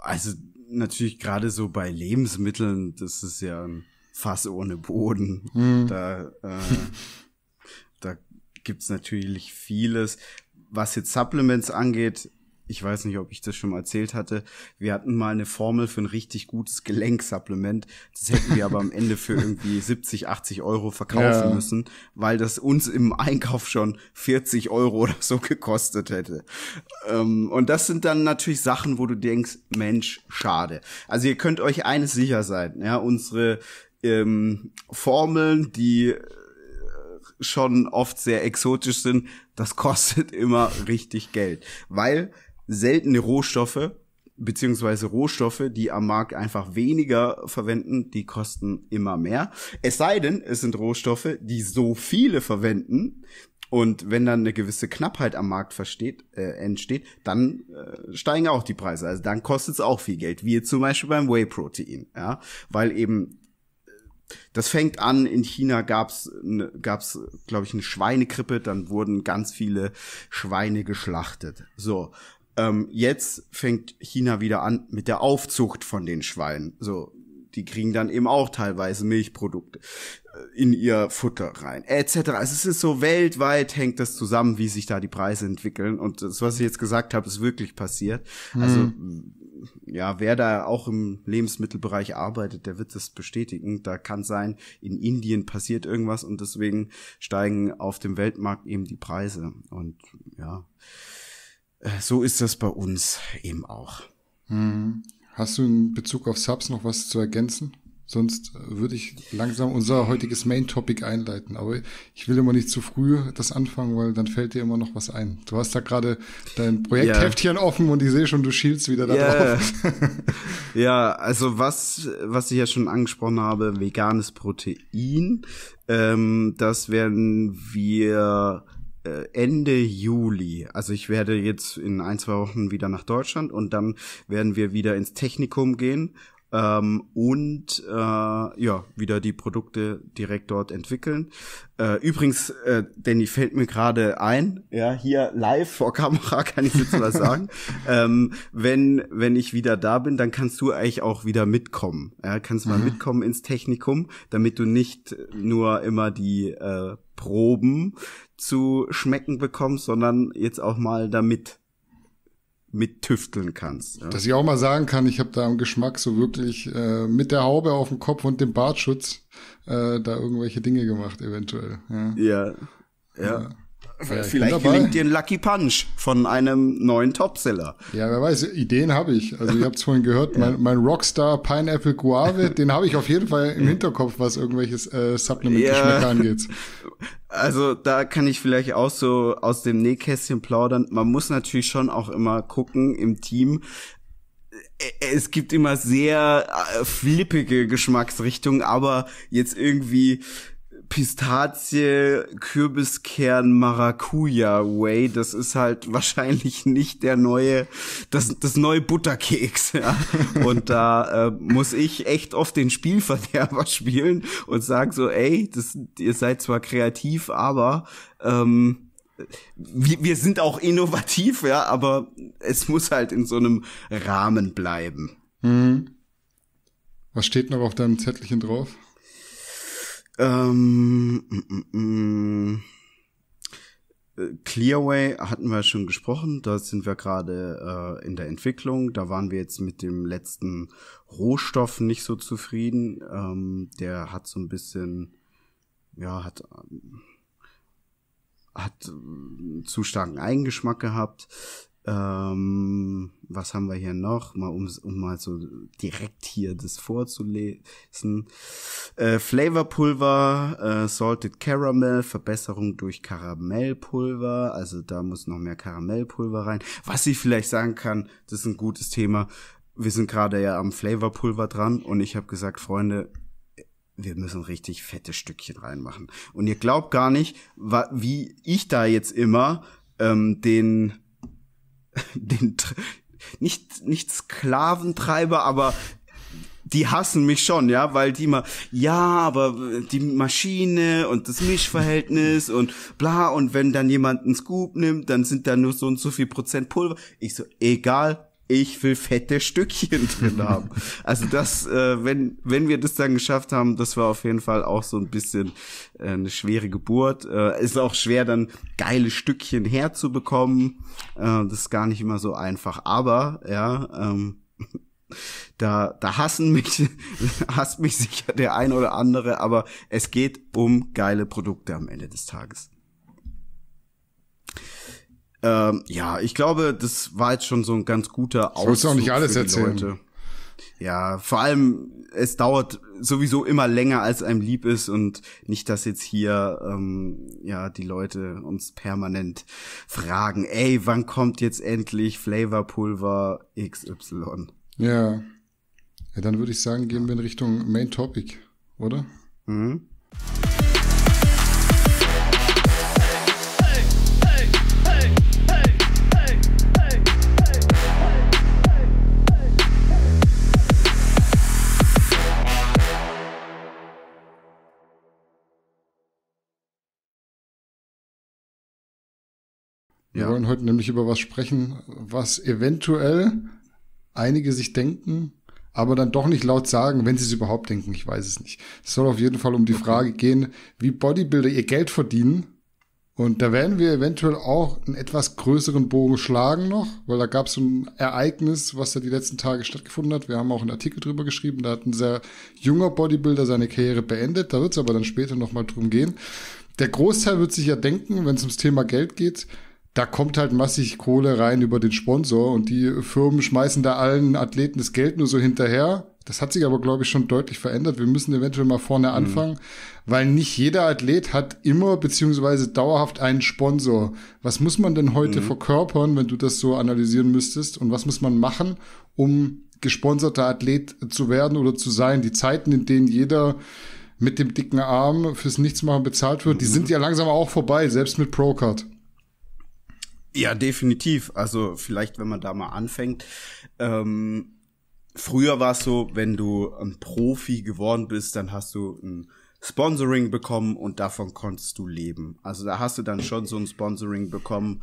Also natürlich gerade so bei Lebensmitteln, das ist ja ein Fass ohne Boden. Hm. Da äh, *laughs* gibt's natürlich vieles. Was jetzt Supplements angeht, ich weiß nicht, ob ich das schon mal erzählt hatte, wir hatten mal eine Formel für ein richtig gutes Gelenksupplement. Das hätten wir aber am Ende für irgendwie 70, *laughs* 80 Euro verkaufen ja. müssen, weil das uns im Einkauf schon 40 Euro oder so gekostet hätte. Ähm, und das sind dann natürlich Sachen, wo du denkst, Mensch, schade. Also ihr könnt euch eines sicher sein, ja, unsere ähm, Formeln, die schon oft sehr exotisch sind, das *laughs* kostet immer richtig Geld, weil seltene Rohstoffe beziehungsweise Rohstoffe, die am Markt einfach weniger verwenden, die kosten immer mehr. Es sei denn, es sind Rohstoffe, die so viele verwenden, und wenn dann eine gewisse Knappheit am Markt versteht, äh, entsteht, dann äh, steigen auch die Preise. Also dann kostet es auch viel Geld, wie zum Beispiel beim Whey-Protein, ja, weil eben das fängt an, in China gab's ne, gab's glaube ich, eine Schweinekrippe, dann wurden ganz viele Schweine geschlachtet. So, ähm, jetzt fängt China wieder an mit der Aufzucht von den Schweinen. So, die kriegen dann eben auch teilweise Milchprodukte äh, in ihr Futter rein, etc. Also es ist so weltweit hängt das zusammen, wie sich da die Preise entwickeln. Und das, was ich jetzt gesagt habe, ist wirklich passiert. Mhm. Also hm ja, wer da auch im Lebensmittelbereich arbeitet, der wird das bestätigen. Da kann sein, in Indien passiert irgendwas und deswegen steigen auf dem Weltmarkt eben die Preise. Und ja, äh, so ist das bei uns eben auch. Hm. Hast du in Bezug auf Subs noch was zu ergänzen? Sonst würde ich langsam unser heutiges Main-Topic einleiten. Aber ich will immer nicht zu früh das anfangen, weil dann fällt dir immer noch was ein. Du hast da gerade dein Projektheftchen ja. offen und ich sehe schon, du schielst wieder da yeah. drauf. *laughs* ja, also was, was ich ja schon angesprochen habe, veganes Protein, ähm, das werden wir äh, Ende Juli. Also ich werde jetzt in ein, zwei Wochen wieder nach Deutschland und dann werden wir wieder ins Technikum gehen ähm, und äh, ja, wieder die Produkte direkt dort entwickeln. Äh, übrigens, äh, Danny fällt mir gerade ein, ja, hier live vor Kamera *laughs* kann ich jetzt was sagen. ähm, wenn, wenn ich wieder da bin, dann kannst du eigentlich auch wieder mitkommen. Ja, kannst mal mhm. mitkommen ins Technikum, damit du nicht nur immer die äh, Proben zu schmecken bekommst, sondern jetzt auch mal damit mittüfteln kannst. Ja? Dass ich auch mal sagen kann, ich habe da am Geschmack so wirklich äh, mit der Haube auf dem Kopf und dem Bartschutz äh, da irgendwelche Dinge gemacht, eventuell. Ja, ja. ja. ja. Ja, äh, Vielleicht gelingt dir ein Lucky Punch von einem neuen Topseller. Ja, wer weiß, Ideen habe ich. Also ihr habt es vorhin gehört, *laughs* mein, mein, Rockstar Pineapple Guave, den habe ich auf jeden Fall im Hinterkopf, was irgendwelches äh, supplement geschmack ja. angeht. Also da kann ich vielleicht auch so aus dem Nähkästchen plaudern. Man muss natürlich schon auch immer gucken im Team, es gibt immer sehr äh, flippige Geschmacksrichtungen, aber jetzt irgendwie Pistazie, Kürbiskern, Maracuja Way. Das ist halt *laughs* wahrscheinlich nicht der neue, das, das neue Butterkeks. Ja. Und da äh, muss ich echt oft den Spielverderber *laughs* spielen und sagen so, ey, das, ihr seid zwar kreativ, aber ähm, wir, wir sind auch innovativ, ja, aber es muss halt in so einem Rahmen bleiben. Hm. Was steht noch auf deinem Zettelchen drauf? Ähm, mm, mm, mm. Äh, Clearway hatten wir schon gesprochen, da sind wir gerade äh, in der Entwicklung. Da waren wir jetzt mit dem letzten Rohstoff nicht so zufrieden. Ähm, der hat so ein bisschen, ja, hat, ähm, hat äh, zu starken Eigengeschmack gehabt. Ähm, was haben wir hier noch? Mal um, um mal so direkt hier das vorzulesen. Äh, Flavorpulver, äh, Salted Caramel, Verbesserung durch Karamellpulver. Also da muss noch mehr Karamellpulver rein. Was ich vielleicht sagen kann, das ist ein gutes Thema. Wir sind gerade ja am Flavorpulver dran und ich habe gesagt, Freunde, wir müssen richtig fette Stückchen reinmachen. Und ihr glaubt gar nicht, wie ich da jetzt immer ähm, den *laughs* den nicht nicht Sklaventreiber, aber die hassen mich schon, ja, weil die immer, ja, aber die Maschine und das Mischverhältnis und bla, und wenn dann jemand einen Scoop nimmt, dann sind da nur so und so viel Prozent Pulver. Ich so, egal, ich will fette Stückchen *laughs* drin haben. Also das, äh, wenn, wenn wir das dann geschafft haben, das war auf jeden Fall auch so ein bisschen äh, eine schwere Geburt. Äh, ist auch schwer, dann geile Stückchen herzubekommen. Äh, das ist gar nicht immer so einfach. Aber, ja, ähm, *laughs* da, da hassen mich, *laughs* hasst mich sicher der ein oder andere, aber es geht um geile Produkte am Ende des Tages. Ähm, ja, ich glaube, das war jetzt schon so ein ganz guter Auszug. Ich auch nicht alles erzählen. Leute. Ja, vor allem, es dauert sowieso immer länger, als einem lieb ist und nicht, dass jetzt hier ähm, ja die Leute uns permanent fragen, ey, wann kommt jetzt endlich Flavorpulver XY? Ja. ja dann würde ich sagen, gehen wir in Richtung Main Topic, oder? Mhm. Wir ja. wollen heute nämlich über was sprechen, was eventuell einige sich denken, aber dann doch nicht laut sagen, wenn sie es überhaupt denken. Ich weiß es nicht. Es soll auf jeden Fall um die Frage gehen, wie Bodybuilder ihr Geld verdienen. Und da werden wir eventuell auch einen etwas größeren Bogen schlagen noch, weil da gab es ein Ereignis, was da die letzten Tage stattgefunden hat. Wir haben auch einen Artikel drüber geschrieben, da hat ein sehr junger Bodybuilder seine Karriere beendet. Da wird es aber dann später nochmal drum gehen. Der Großteil wird sich ja denken, wenn es ums Thema Geld geht, da kommt halt massig Kohle rein über den Sponsor und die Firmen schmeißen da allen Athleten das Geld nur so hinterher. Das hat sich aber, glaube ich, schon deutlich verändert. Wir müssen eventuell mal vorne mhm. anfangen, weil nicht jeder Athlet hat immer beziehungsweise dauerhaft einen Sponsor. Was muss man denn heute mhm. verkörpern, wenn du das so analysieren müsstest? Und was muss man machen, um gesponserter Athlet zu werden oder zu sein? Die Zeiten, in denen jeder mit dem dicken Arm fürs Nichtsmachen bezahlt wird, mhm. die sind ja langsam auch vorbei, selbst mit Procard. Ja, definitiv. Also vielleicht, wenn man da mal anfängt. Ähm, früher war es so, wenn du ein Profi geworden bist, dann hast du ein Sponsoring bekommen und davon konntest du leben. Also da hast du dann schon so ein Sponsoring bekommen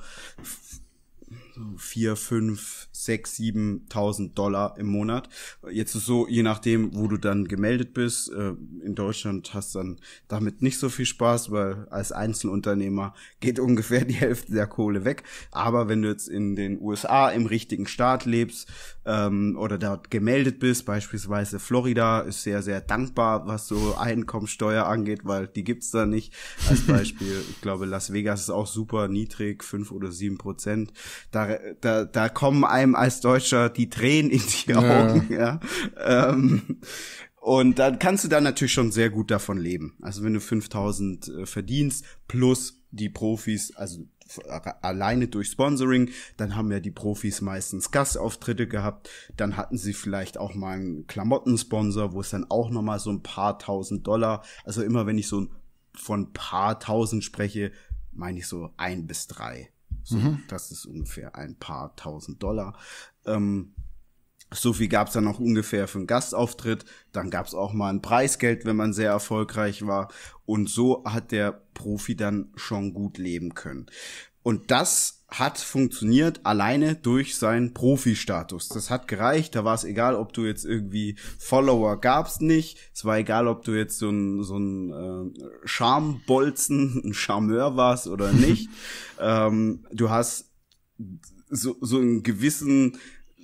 vier, fünf, sechs, siebentausend Dollar im Monat. Jetzt ist so, je nachdem, wo du dann gemeldet bist. Äh, in Deutschland hast du dann damit nicht so viel Spaß, weil als Einzelunternehmer geht *laughs* ungefähr die Hälfte der Kohle weg. Aber wenn du jetzt in den USA im richtigen Staat lebst ähm, oder dort gemeldet bist, beispielsweise Florida ist sehr, sehr dankbar, was so Einkommensteuer angeht, weil die gibt's da nicht. Als *laughs* Beispiel, ich glaube, Las Vegas ist auch super niedrig, fünf oder sieben Prozent. Da da, da, kommen einem als Deutscher die Tränen in die Augen, ja. ja. Ähm, und dann kannst du dann natürlich schon sehr gut davon leben. Also wenn du 5000 äh, verdienst plus die Profis, also alleine durch Sponsoring, dann haben ja die Profis meistens Gastauftritte gehabt, dann hatten sie vielleicht auch mal einen Klamottensponsor, wo es dann auch noch mal so ein paar tausend Dollar, also immer wenn ich so von paar tausend spreche, meine ich so ein bis drei. So, mhm. Das ist ungefähr ein paar tausend Dollar. Ähm, so viel gab's dann noch ungefähr für einen Gastauftritt. Dann gab's auch mal ein Preisgeld, wenn man sehr erfolgreich war. Und so hat der Profi dann schon gut leben können. Und das hat funktioniert alleine durch seinen Profi-Status. Das hat gereicht. Da war es egal, ob du jetzt irgendwie Follower gabst nicht. Es war egal, ob du jetzt so ein, so ein äh, Charmbolzen, *laughs* ein Charmeur warst oder nicht. *laughs* ähm, du hast so, so einen gewissen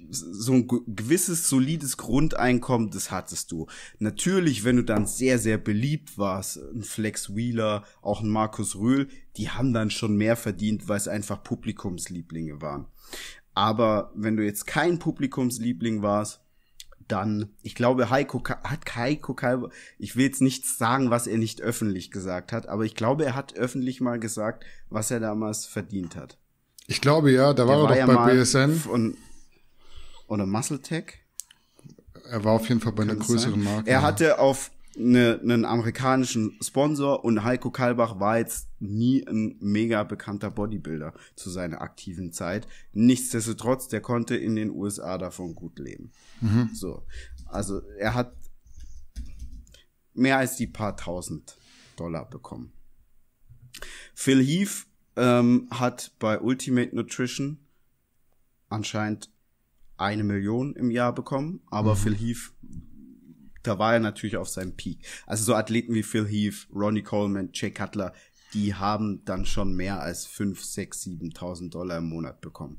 so ein gewisses solides Grundeinkommen, das hattest du. Natürlich, wenn du dann sehr, sehr beliebt warst, ein Flex Wheeler, auch ein Markus Röhl, die haben dann schon mehr verdient, weil es einfach Publikumslieblinge waren. Aber wenn du jetzt kein Publikumsliebling warst, dann, ich glaube, Heiko hat Heiko Kalber, ich will jetzt nichts sagen, was er nicht öffentlich gesagt hat, aber ich glaube, er hat öffentlich mal gesagt, was er damals verdient hat. Ich glaube ja, da war er, war er doch bei ja BSN. Und oder Muscle Tech. Er war auf jeden Fall bei Kann einer größeren Marke. Er hatte auf eine, einen amerikanischen Sponsor und Heiko Kalbach war jetzt nie ein mega bekannter Bodybuilder zu seiner aktiven Zeit. Nichtsdestotrotz, der konnte in den USA davon gut leben. Mhm. So. Also er hat mehr als die paar tausend Dollar bekommen. Phil Heath ähm, hat bei Ultimate Nutrition anscheinend eine Million im Jahr bekommen, aber mhm. Phil Heath, da war er natürlich auf seinem Peak. Also so Athleten wie Phil Heath, Ronnie Coleman, Jay Cutler, die haben dann schon mehr als fünf, sechs, siebentausend Dollar im Monat bekommen.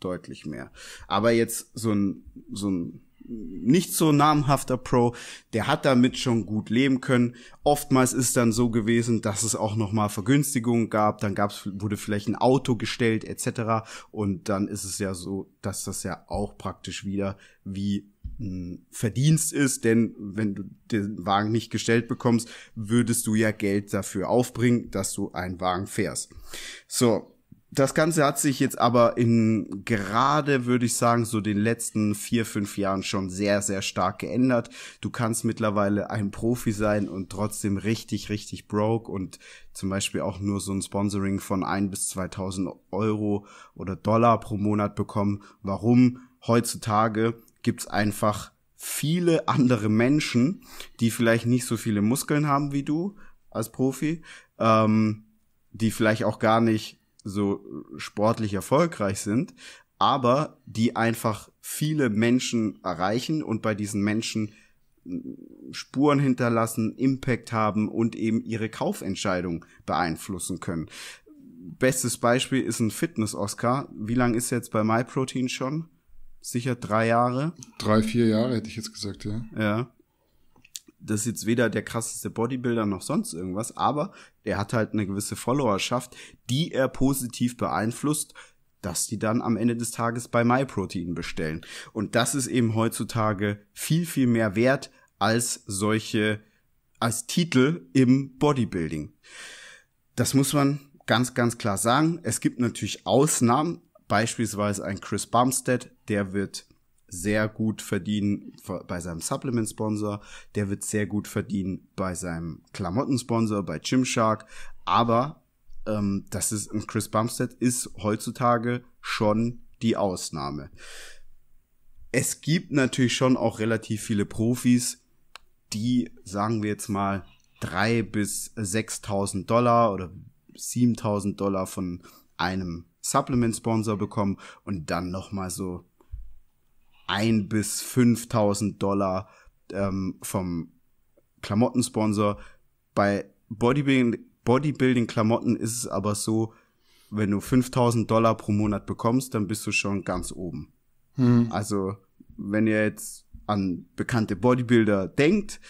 Deutlich mehr. Aber jetzt so ein, so ein nicht so namhafter Pro, der hat damit schon gut leben können. Oftmals ist dann so gewesen, dass es auch nochmal Vergünstigungen gab, dann gab's, wurde vielleicht ein Auto gestellt etc. Und dann ist es ja so, dass das ja auch praktisch wieder wie ein Verdienst ist, denn wenn du den Wagen nicht gestellt bekommst, würdest du ja Geld dafür aufbringen, dass du einen Wagen fährst. So, das Ganze hat sich jetzt aber in gerade, würde ich sagen, so den letzten vier, fünf Jahren schon sehr, sehr stark geändert. Du kannst mittlerweile ein Profi sein und trotzdem richtig, richtig broke und zum Beispiel auch nur so ein Sponsoring von ein bis 2000 Euro oder Dollar pro Monat bekommen. Warum? Heutzutage gibt's einfach viele andere Menschen, die vielleicht nicht so viele Muskeln haben wie du als Profi, ähm, die vielleicht auch gar nicht so äh, sportlich erfolgreich sind, aber die einfach viele Menschen erreichen und bei diesen Menschen mm, Spuren hinterlassen, Impact haben und eben ihre Kaufentscheidung beeinflussen können. Bestes Beispiel ist ein Fitness-Oscar. Wie lange ist jetzt bei MyProtein schon? Sicher drei Jahre? Drei, vier Jahre hätte ich jetzt gesagt, ja. Ja das ist jetzt weder der krasseste Bodybuilder noch sonst irgendwas, aber er hat halt eine gewisse Followerschaft, die er positiv beeinflusst, dass die dann am Ende des Tages bei MyProtein bestellen. Und das ist eben heutzutage viel, viel mehr wert als solche, als Titel im Bodybuilding. Das muss man ganz, ganz klar sagen. Es gibt natürlich Ausnahmen, beispielsweise ein Chris Bumstead, der wird sehr gut verdienen bei seinem Supplement-Sponsor, der wird sehr gut verdienen bei seinem Klamotten-Sponsor, bei Gymshark, aber ähm, das ist, Chris Bumstead ist heutzutage schon die Ausnahme. Es gibt natürlich schon auch relativ viele Profis, die, sagen wir jetzt mal, drei bis 6.000 Dollar oder 7.000 Dollar von einem Supplement-Sponsor bekommen und dann nochmal so ein bis 5000 Dollar ähm, vom Klamottensponsor. Bei Bodybuilding, Bodybuilding-Klamotten ist es aber so, wenn du 5000 Dollar pro Monat bekommst, dann bist du schon ganz oben. Hm. Also, wenn ihr jetzt an bekannte Bodybuilder denkt,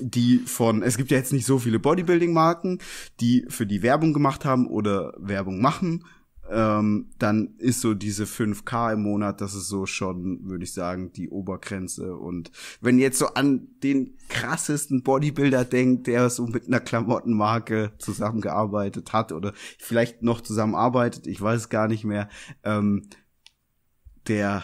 die von, es gibt ja jetzt nicht so viele Bodybuilding-Marken, die für die Werbung gemacht haben oder Werbung machen, ähm, dann ist so diese 5K im Monat, das ist so schon, würde ich sagen, die Obergrenze. Und wenn jetzt so an den krassesten Bodybuilder denkt, der so mit einer Klamottenmarke zusammengearbeitet hat oder vielleicht noch zusammenarbeitet, ich weiß gar nicht mehr, ähm, der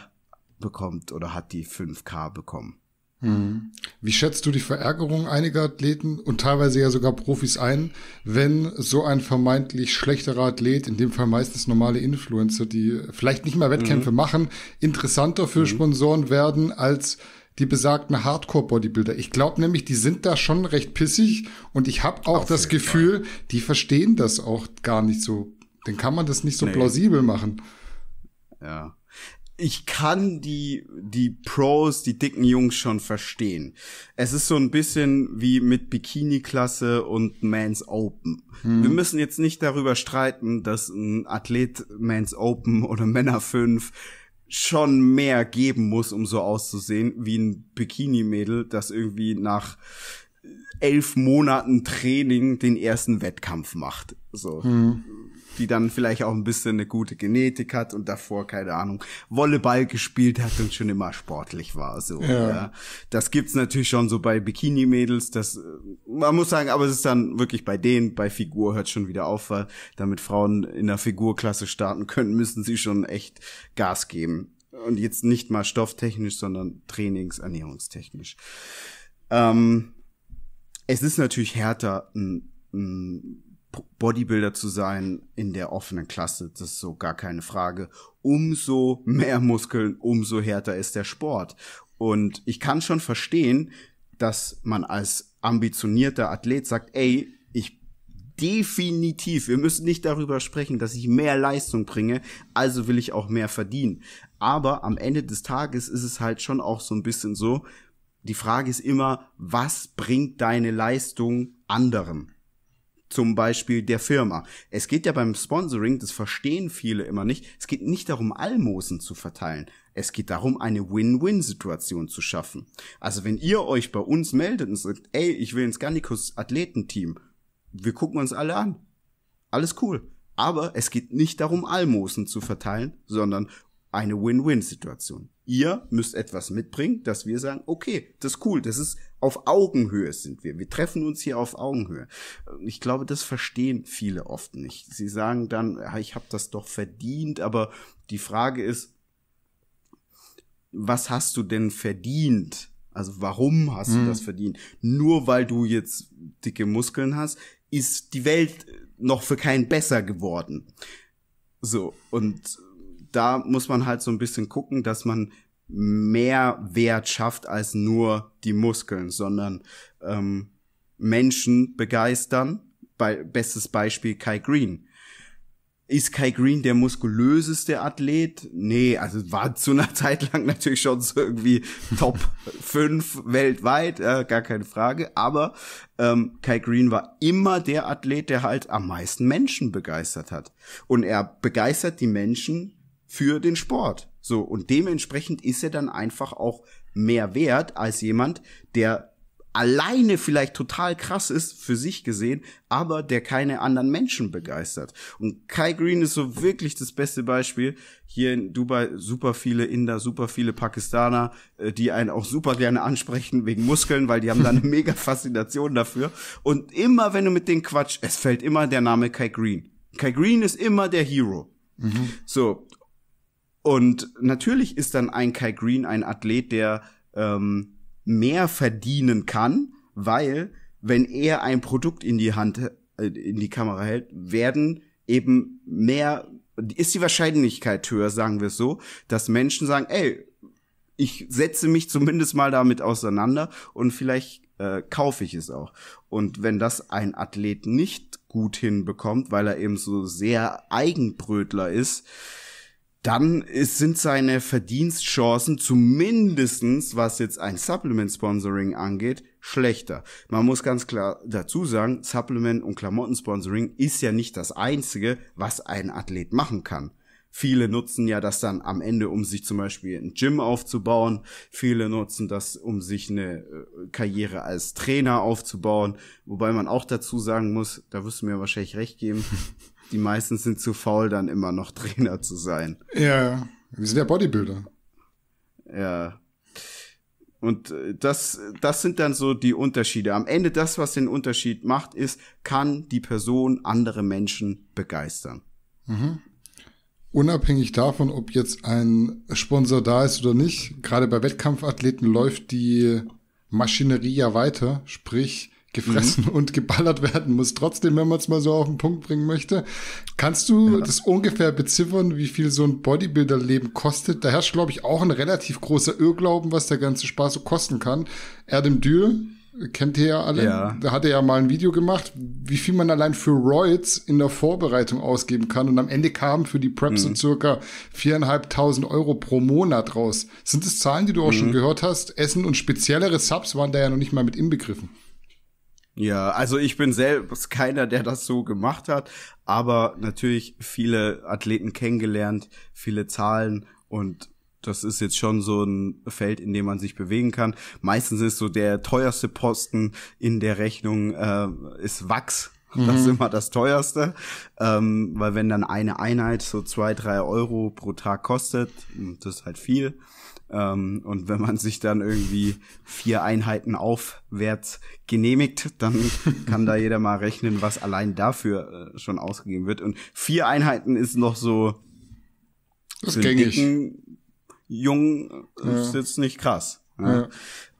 bekommt oder hat die 5K bekommen. Mhm. Wie schätzt du die Verärgerung einiger Athleten und teilweise ja sogar Profis ein, wenn so ein vermeintlich schlechterer Athlet, in dem Fall meistens normale Influencer, die vielleicht nicht mal Wettkämpfe mhm. machen, interessanter für mhm. Sponsoren werden als die besagten Hardcore-Bodybuilder. Ich glaube nämlich, die sind da schon recht pissig und ich habe auch Auf das Gefühl, Fall. die verstehen das auch gar nicht so. Dann kann man das nicht so nee. plausibel machen. Ja ich kann die, die Pros, die dicken Jungs schon verstehen. Es ist so ein bisschen wie mit Bikini-Klasse und Mans Open. Hm. Wir müssen jetzt nicht darüber streiten, dass ein Athlet Mans Open oder Männer 5 schon mehr geben muss, um so auszusehen, wie ein Bikini-Mädel, das irgendwie nach elf Monaten Training den ersten Wettkampf macht. So. Hm die dann vielleicht auch ein bisschen eine gute Genetik hat und davor, keine Ahnung, Volleyball gespielt hat und schon immer sportlich war. So, ja. ja. Das gibt's natürlich schon so bei Bikini-Mädels. Das äh, man muss sagen, aber es ist dann wirklich bei denen, bei Figur hört schon wieder auf, weil damit Frauen in der Figurklasse starten können, müssen sie schon echt Gas geben. Und jetzt nicht mal stofftechnisch, sondern trainings-, ernährungstechnisch. Ähm, es ist natürlich härter, ein, ein Bodybuilder zu sein in der offenen Klasse, das ist so gar keine Frage. Umso mehr Muskeln, umso härter ist der Sport. Und ich kann schon verstehen, dass man als ambitionierter Athlet sagt, ey, ich definitiv, wir müssen nicht darüber sprechen, dass ich mehr Leistung bringe, also will ich auch mehr verdienen. Aber am Ende des Tages ist es halt schon auch so ein bisschen so, die Frage ist immer, was bringt deine Leistung anderen? zum Beispiel der Firma. Es geht ja beim Sponsoring, das verstehen viele immer nicht, es geht nicht darum, Almosen zu verteilen. Es geht darum, eine Win-Win-Situation zu schaffen. Also wenn ihr euch bei uns meldet und sagt, ey, ich will ins Gannikus Athletenteam, wir gucken uns alle an. Alles cool. Aber es geht nicht darum, Almosen zu verteilen, sondern eine Win-Win-Situation. Ihr müsst etwas mitbringen, dass wir sagen, okay, das ist cool, das ist auf Augenhöhe sind wir. Wir treffen uns hier auf Augenhöhe. Ich glaube, das verstehen viele oft nicht. Sie sagen dann, ich habe das doch verdient, aber die Frage ist, was hast du denn verdient? Also warum hast mhm. du hm. das verdient? Nur weil du jetzt dicke Muskeln hast, ist die Welt noch für keinen besser geworden. So, und da muss man halt so ein bisschen gucken, dass man mehr Wert schafft als nur die Muskeln, sondern ähm, Menschen begeistern. Be bestes Beispiel Kai Green. Ist Kai Green der muskulöseste Athlet? Nee, also war zu einer *laughs* Zeit lang natürlich schon so irgendwie Top 5 *laughs* weltweit, äh, gar keine Frage. Aber ähm, Kai Green war immer der Athlet, der halt am meisten Menschen begeistert hat. Und er begeistert die Menschen für den Sport. So, und dementsprechend ist er dann einfach auch mehr wert als jemand, der alleine vielleicht total krass ist, für sich gesehen, aber der keine anderen Menschen begeistert. Und Kai Green ist so wirklich das beste Beispiel. Hier in Dubai super viele Inder, super viele Pakistaner, äh, die einen auch super gerne ansprechen wegen Muskeln, weil die haben da eine *laughs* mega Faszination dafür. Und immer, wenn du mit denen quatsch, es fällt immer der Name Kai Green. Kai Green ist immer der Hero. Mhm. So, und natürlich ist dann ein Kai Green ein Athlet, der ähm, mehr verdienen kann, weil wenn er ein Produkt in die Hand, äh, in die Kamera hält, werden eben mehr, ist die Wahrscheinlichkeit höher, sagen wir es so, dass Menschen sagen, ey, ich setze mich zumindest mal damit auseinander und vielleicht äh, kaufe ich es auch. Und wenn das ein Athlet nicht gut hinbekommt, weil er eben so sehr Eigenbrötler ist, dann ist, sind seine Verdienstchancen zumindestens, was jetzt ein Supplement-Sponsoring angeht, schlechter. Man muss ganz klar dazu sagen, Supplement- und Klamotten-Sponsoring ist ja nicht das Einzige, was ein Athlet machen kann. Viele nutzen ja das dann am Ende, um sich zum Beispiel ein Gym aufzubauen. Viele nutzen das, um sich eine äh, Karriere als Trainer aufzubauen. Wobei man auch dazu sagen muss, da wirst du mir wahrscheinlich recht geben, *laughs* die meisten sind zu faul, dann immer noch *laughs* Trainer zu sein. Ja, wir sind ja Bodybuilder. Ja. Und äh, das, das sind dann so die Unterschiede. Am Ende das, was den Unterschied macht, ist, kann die Person andere Menschen begeistern. Mhm. Unabhängig davon, ob jetzt ein Sponsor da ist oder nicht, gerade bei Wettkampfathleten läuft die Maschinerie ja weiter. Sprich, gefressen mhm. und geballert werden muss. Trotzdem, wenn man es mal so auf den Punkt bringen möchte, kannst du ja. das ungefähr beziffern, wie viel so ein Bodybuilder-Leben kostet? Da herrscht, glaube ich, auch ein relativ großer Irrglauben, was der ganze Spaß so kosten kann. Erdem Dürr, kennt ihr ja alle, ja. da hat er ja mal ein Video gemacht, wie viel man allein für Royals in der Vorbereitung ausgeben kann. Und am Ende kamen für die Preps mhm. so circa 4.500 Euro pro Monat raus. Sind das Zahlen, die du auch mhm. schon gehört hast? Essen und speziellere Subs waren da ja noch nicht mal mit inbegriffen. Ja, also ich bin selbst keiner, der das so gemacht hat, aber natürlich viele Athleten kennengelernt, viele Zahlen und das ist jetzt schon so ein Feld, in dem man sich bewegen kann. Meistens ist so der teuerste Posten in der Rechnung äh, ist Wachs. Mhm. Das ist mhm. immer das teuerste, ähm, weil wenn dann eine Einheit so zwei, drei Euro pro Tag kostet, das ist halt viel, ähm, und wenn man sich dann irgendwie vier Einheiten aufwärts genehmigt, dann *laughs* kann da jeder mal rechnen, was allein dafür äh, schon ausgegeben wird. Und vier Einheiten ist noch so. Das für gängig. Dicken, jung äh, ja. ist jetzt nicht krass. Ja. Ne?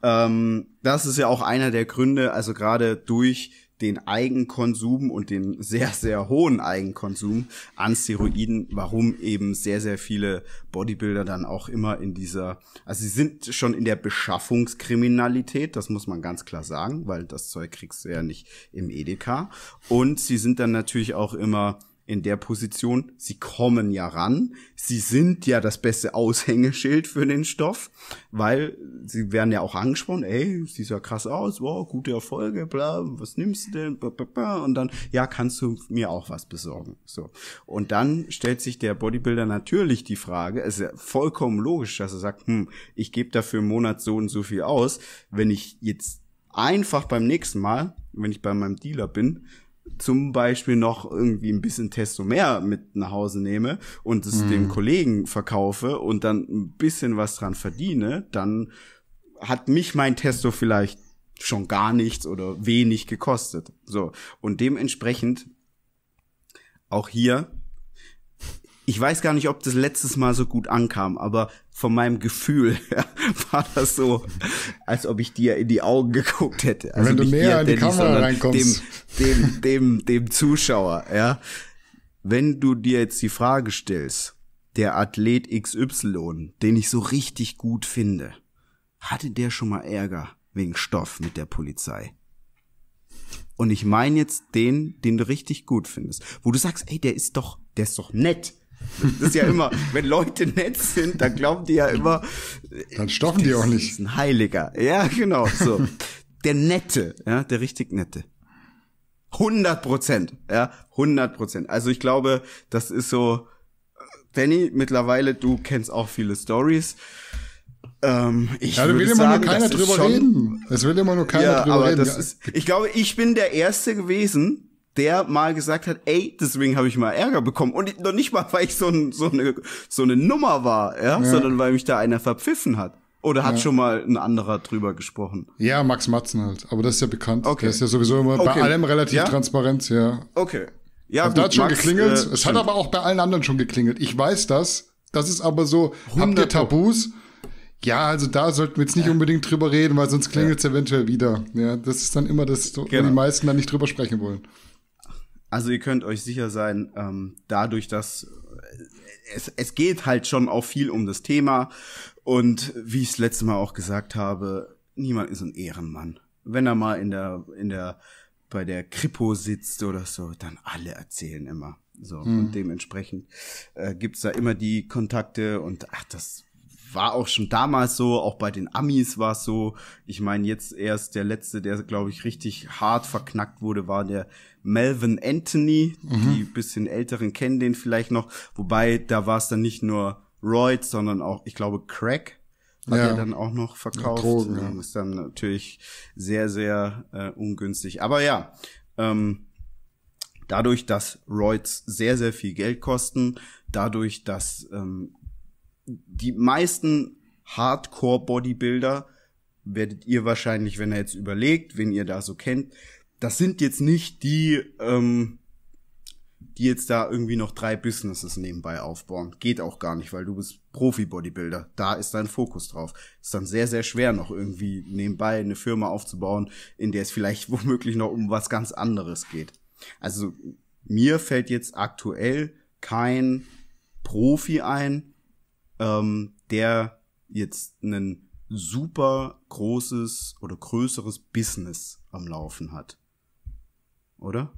Ja. Ähm, das ist ja auch einer der Gründe, also gerade durch den Eigenkonsum und den sehr, sehr hohen Eigenkonsum an Steroiden, warum eben sehr, sehr viele Bodybuilder dann auch immer in dieser, also sie sind schon in der Beschaffungskriminalität, das muss man ganz klar sagen, weil das Zeug kriegst du ja nicht im Edeka. Und sie sind dann natürlich auch immer in der Position. Sie kommen ja ran. Sie sind ja das beste Aushängeschild für den Stoff, weil sie werden ja auch angesprochen. Ey, sieht ja krass aus. Wow, gute Erfolge, bla. Was nimmst du denn? Und dann, ja, kannst du mir auch was besorgen. So. Und dann stellt sich der Bodybuilder natürlich die Frage, es ist ja vollkommen logisch, dass er sagt, hm, ich gebe dafür im Monat so und so viel aus. Wenn ich jetzt einfach beim nächsten Mal, wenn ich bei meinem Dealer bin, zum Beispiel noch irgendwie ein bisschen Testo mehr mit nach Hause nehme und es mm. dem Kollegen verkaufe und dann ein bisschen was dran verdiene, dann hat mich mein Testo vielleicht schon gar nichts oder wenig gekostet. So. Und dementsprechend auch hier ich weiß gar nicht, ob das letztes Mal so gut ankam, aber von meinem Gefühl *laughs* her war das so, als ob ich dir in die Augen geguckt hätte. Also Wenn du mehr in die Kamera reinkommst. Dem, dem, dem, dem Zuschauer, ja. Wenn du dir jetzt die Frage stellst, der Athlet XY, den ich so richtig gut finde, hatte der schon mal Ärger wegen Stoff mit der Polizei? Und ich meine jetzt den, den du richtig gut findest. Wo du sagst, ey, der ist doch, der ist doch nett. Das ist ja immer, wenn Leute nett sind, dann glauben die ja immer. Dann stoffen die auch nicht. Ist ein Heiliger. Ja, genau, so. Der Nette, ja, der richtig Nette. 100 Prozent, ja, 100 Prozent. Also ich glaube, das ist so, Benny, mittlerweile, du kennst auch viele Stories. Ähm, ich ja, da will immer nur keiner drüber schon, reden. Es will immer nur keiner ja, drüber aber reden. Das ist, ich glaube, ich bin der Erste gewesen, der mal gesagt hat, ey, deswegen habe ich mal Ärger bekommen. Und noch nicht mal, weil ich so, ein, so, eine, so eine Nummer war, ja? ja. sondern weil mich da einer verpfiffen hat. Oder hat ja. schon mal ein anderer drüber gesprochen? Ja, Max Matzen halt. Aber das ist ja bekannt. Okay. Der ist ja sowieso immer okay. bei allem relativ ja? transparent, ja. Okay. Ja, gut, da hat schon Max, geklingelt. Äh, es hat aber auch bei allen anderen schon geklingelt. Ich weiß das. Das ist aber so, habt ihr Tabus? Ja, also da sollten wir jetzt nicht ja. unbedingt drüber reden, weil sonst klingelt es ja. eventuell wieder. Ja, das ist dann immer das, wo genau. die meisten dann nicht drüber sprechen wollen. Also ihr könnt euch sicher sein, ähm, dadurch, dass äh, es, es geht halt schon auch viel um das Thema und wie ich es letzte Mal auch gesagt habe, niemand ist ein Ehrenmann. Wenn er mal in der in der bei der Kripo sitzt oder so, dann alle erzählen immer. So hm. und dementsprechend äh, gibt's da immer die Kontakte und ach das war auch schon damals so, auch bei den Amis war es so. Ich meine, jetzt erst der letzte, der, glaube ich, richtig hart verknackt wurde, war der Melvin Anthony. Mhm. Die bisschen älteren kennen den vielleicht noch. Wobei, da war es dann nicht nur Royd, sondern auch, ich glaube, Crack hat ja. er dann auch noch verkauft. Drogen, ähm, ja. Ist dann natürlich sehr, sehr äh, ungünstig. Aber ja, ähm, dadurch, dass Royds sehr, sehr viel Geld kosten, dadurch, dass ähm, die meisten Hardcore-Bodybuilder werdet ihr wahrscheinlich, wenn ihr jetzt überlegt, wen ihr da so kennt, das sind jetzt nicht die, ähm, die jetzt da irgendwie noch drei Businesses nebenbei aufbauen. Geht auch gar nicht, weil du bist Profi-Bodybuilder. Da ist dein Fokus drauf. Ist dann sehr, sehr schwer, noch irgendwie nebenbei eine Firma aufzubauen, in der es vielleicht *laughs* womöglich noch um was ganz anderes geht. Also mir fällt jetzt aktuell kein Profi ein, ähm, der jetzt einen super großes oder größeres Business am Laufen hat oder?